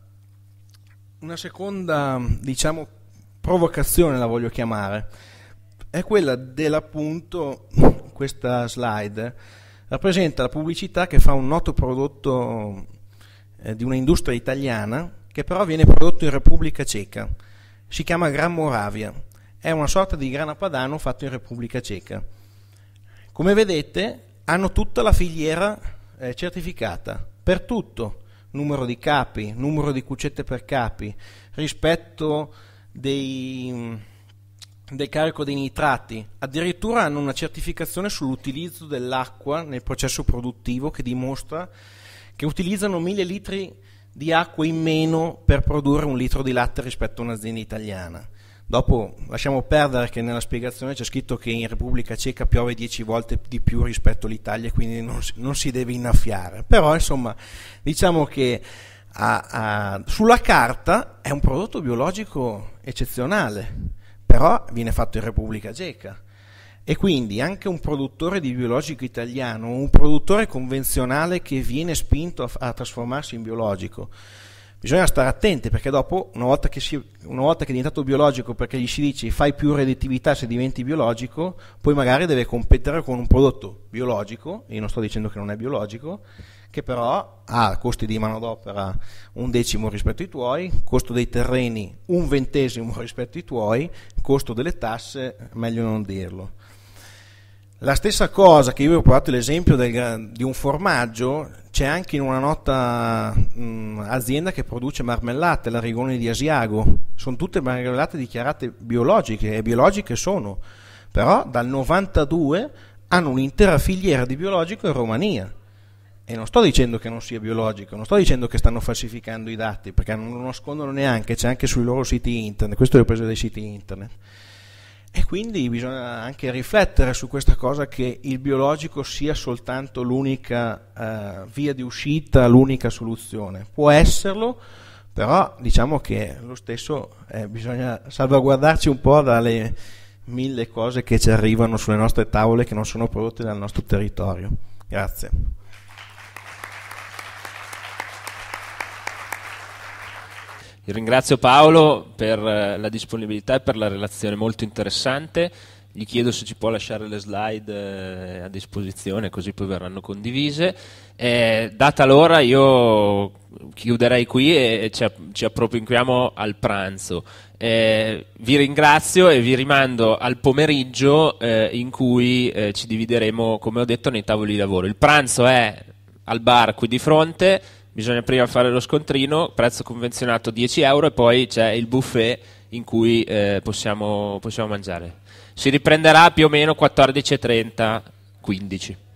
una seconda diciamo, provocazione la voglio chiamare, è quella dell'appunto questa slide rappresenta la pubblicità che fa un noto prodotto eh, di un'industria italiana che però viene prodotto in Repubblica Ceca. Si chiama Gran Moravia, è una sorta di grana padano fatto in Repubblica Ceca. Come vedete hanno tutta la filiera eh, certificata per tutto, numero di capi, numero di cucette per capi, rispetto dei, mm, del carico dei nitrati. Addirittura hanno una certificazione sull'utilizzo dell'acqua nel processo produttivo che dimostra che utilizzano mille litri di acqua in meno per produrre un litro di latte rispetto a un'azienda italiana. Dopo lasciamo perdere che nella spiegazione c'è scritto che in Repubblica Ceca piove 10 volte di più rispetto all'Italia, quindi non si, non si deve innaffiare. Però insomma, diciamo che a, a, sulla carta è un prodotto biologico eccezionale, però viene fatto in Repubblica Ceca e quindi anche un produttore di biologico italiano, un produttore convenzionale che viene spinto a, a trasformarsi in biologico, bisogna stare attenti perché dopo, una volta, si, una volta, che è diventato biologico, perché gli si dice fai più redditività se diventi biologico, poi magari deve competere con un prodotto biologico, io non sto dicendo che non è biologico, che però ha costi di manodopera un decimo rispetto ai tuoi, costo dei terreni un ventesimo rispetto ai tuoi, costo delle tasse, meglio non dirlo. La stessa cosa che io vi ho provato l'esempio del, di un formaggio c'è anche in una nota mh, azienda che produce marmellate, la Rigoni di Asiago. Sono tutte marmellate dichiarate biologiche e biologiche sono, però dal 92 hanno un'intera filiera di biologico in Romania. E non sto dicendo che non sia biologico, non sto dicendo che stanno falsificando i dati, perché non lo nascondono neanche, c'è anche sui loro siti internet, questo è preso dai siti internet. E quindi bisogna anche riflettere su questa cosa che il biologico sia soltanto l'unica eh, via di uscita, l'unica soluzione. Può esserlo, però diciamo che lo stesso eh, bisogna salvaguardarci un po' dalle mille cose che ci arrivano sulle nostre tavole che non sono prodotte dal nostro territorio. Grazie. ringrazio Paolo per eh, la disponibilità e per la relazione molto interessante. Gli chiedo se ci può lasciare le slide eh, a disposizione così poi verranno condivise. Eh, data l'ora io chiuderei qui e ci appropriamo al pranzo. Eh, vi ringrazio e vi rimando al pomeriggio eh, in cui eh, ci divideremo, come ho detto, nei tavoli di lavoro. Il pranzo è al bar qui di fronte bisogna prima fare lo scontrino, prezzo convenzionato 10 euro e poi c'è il buffet in cui eh, possiamo, possiamo mangiare. Si riprenderà più o meno 14.30, 15.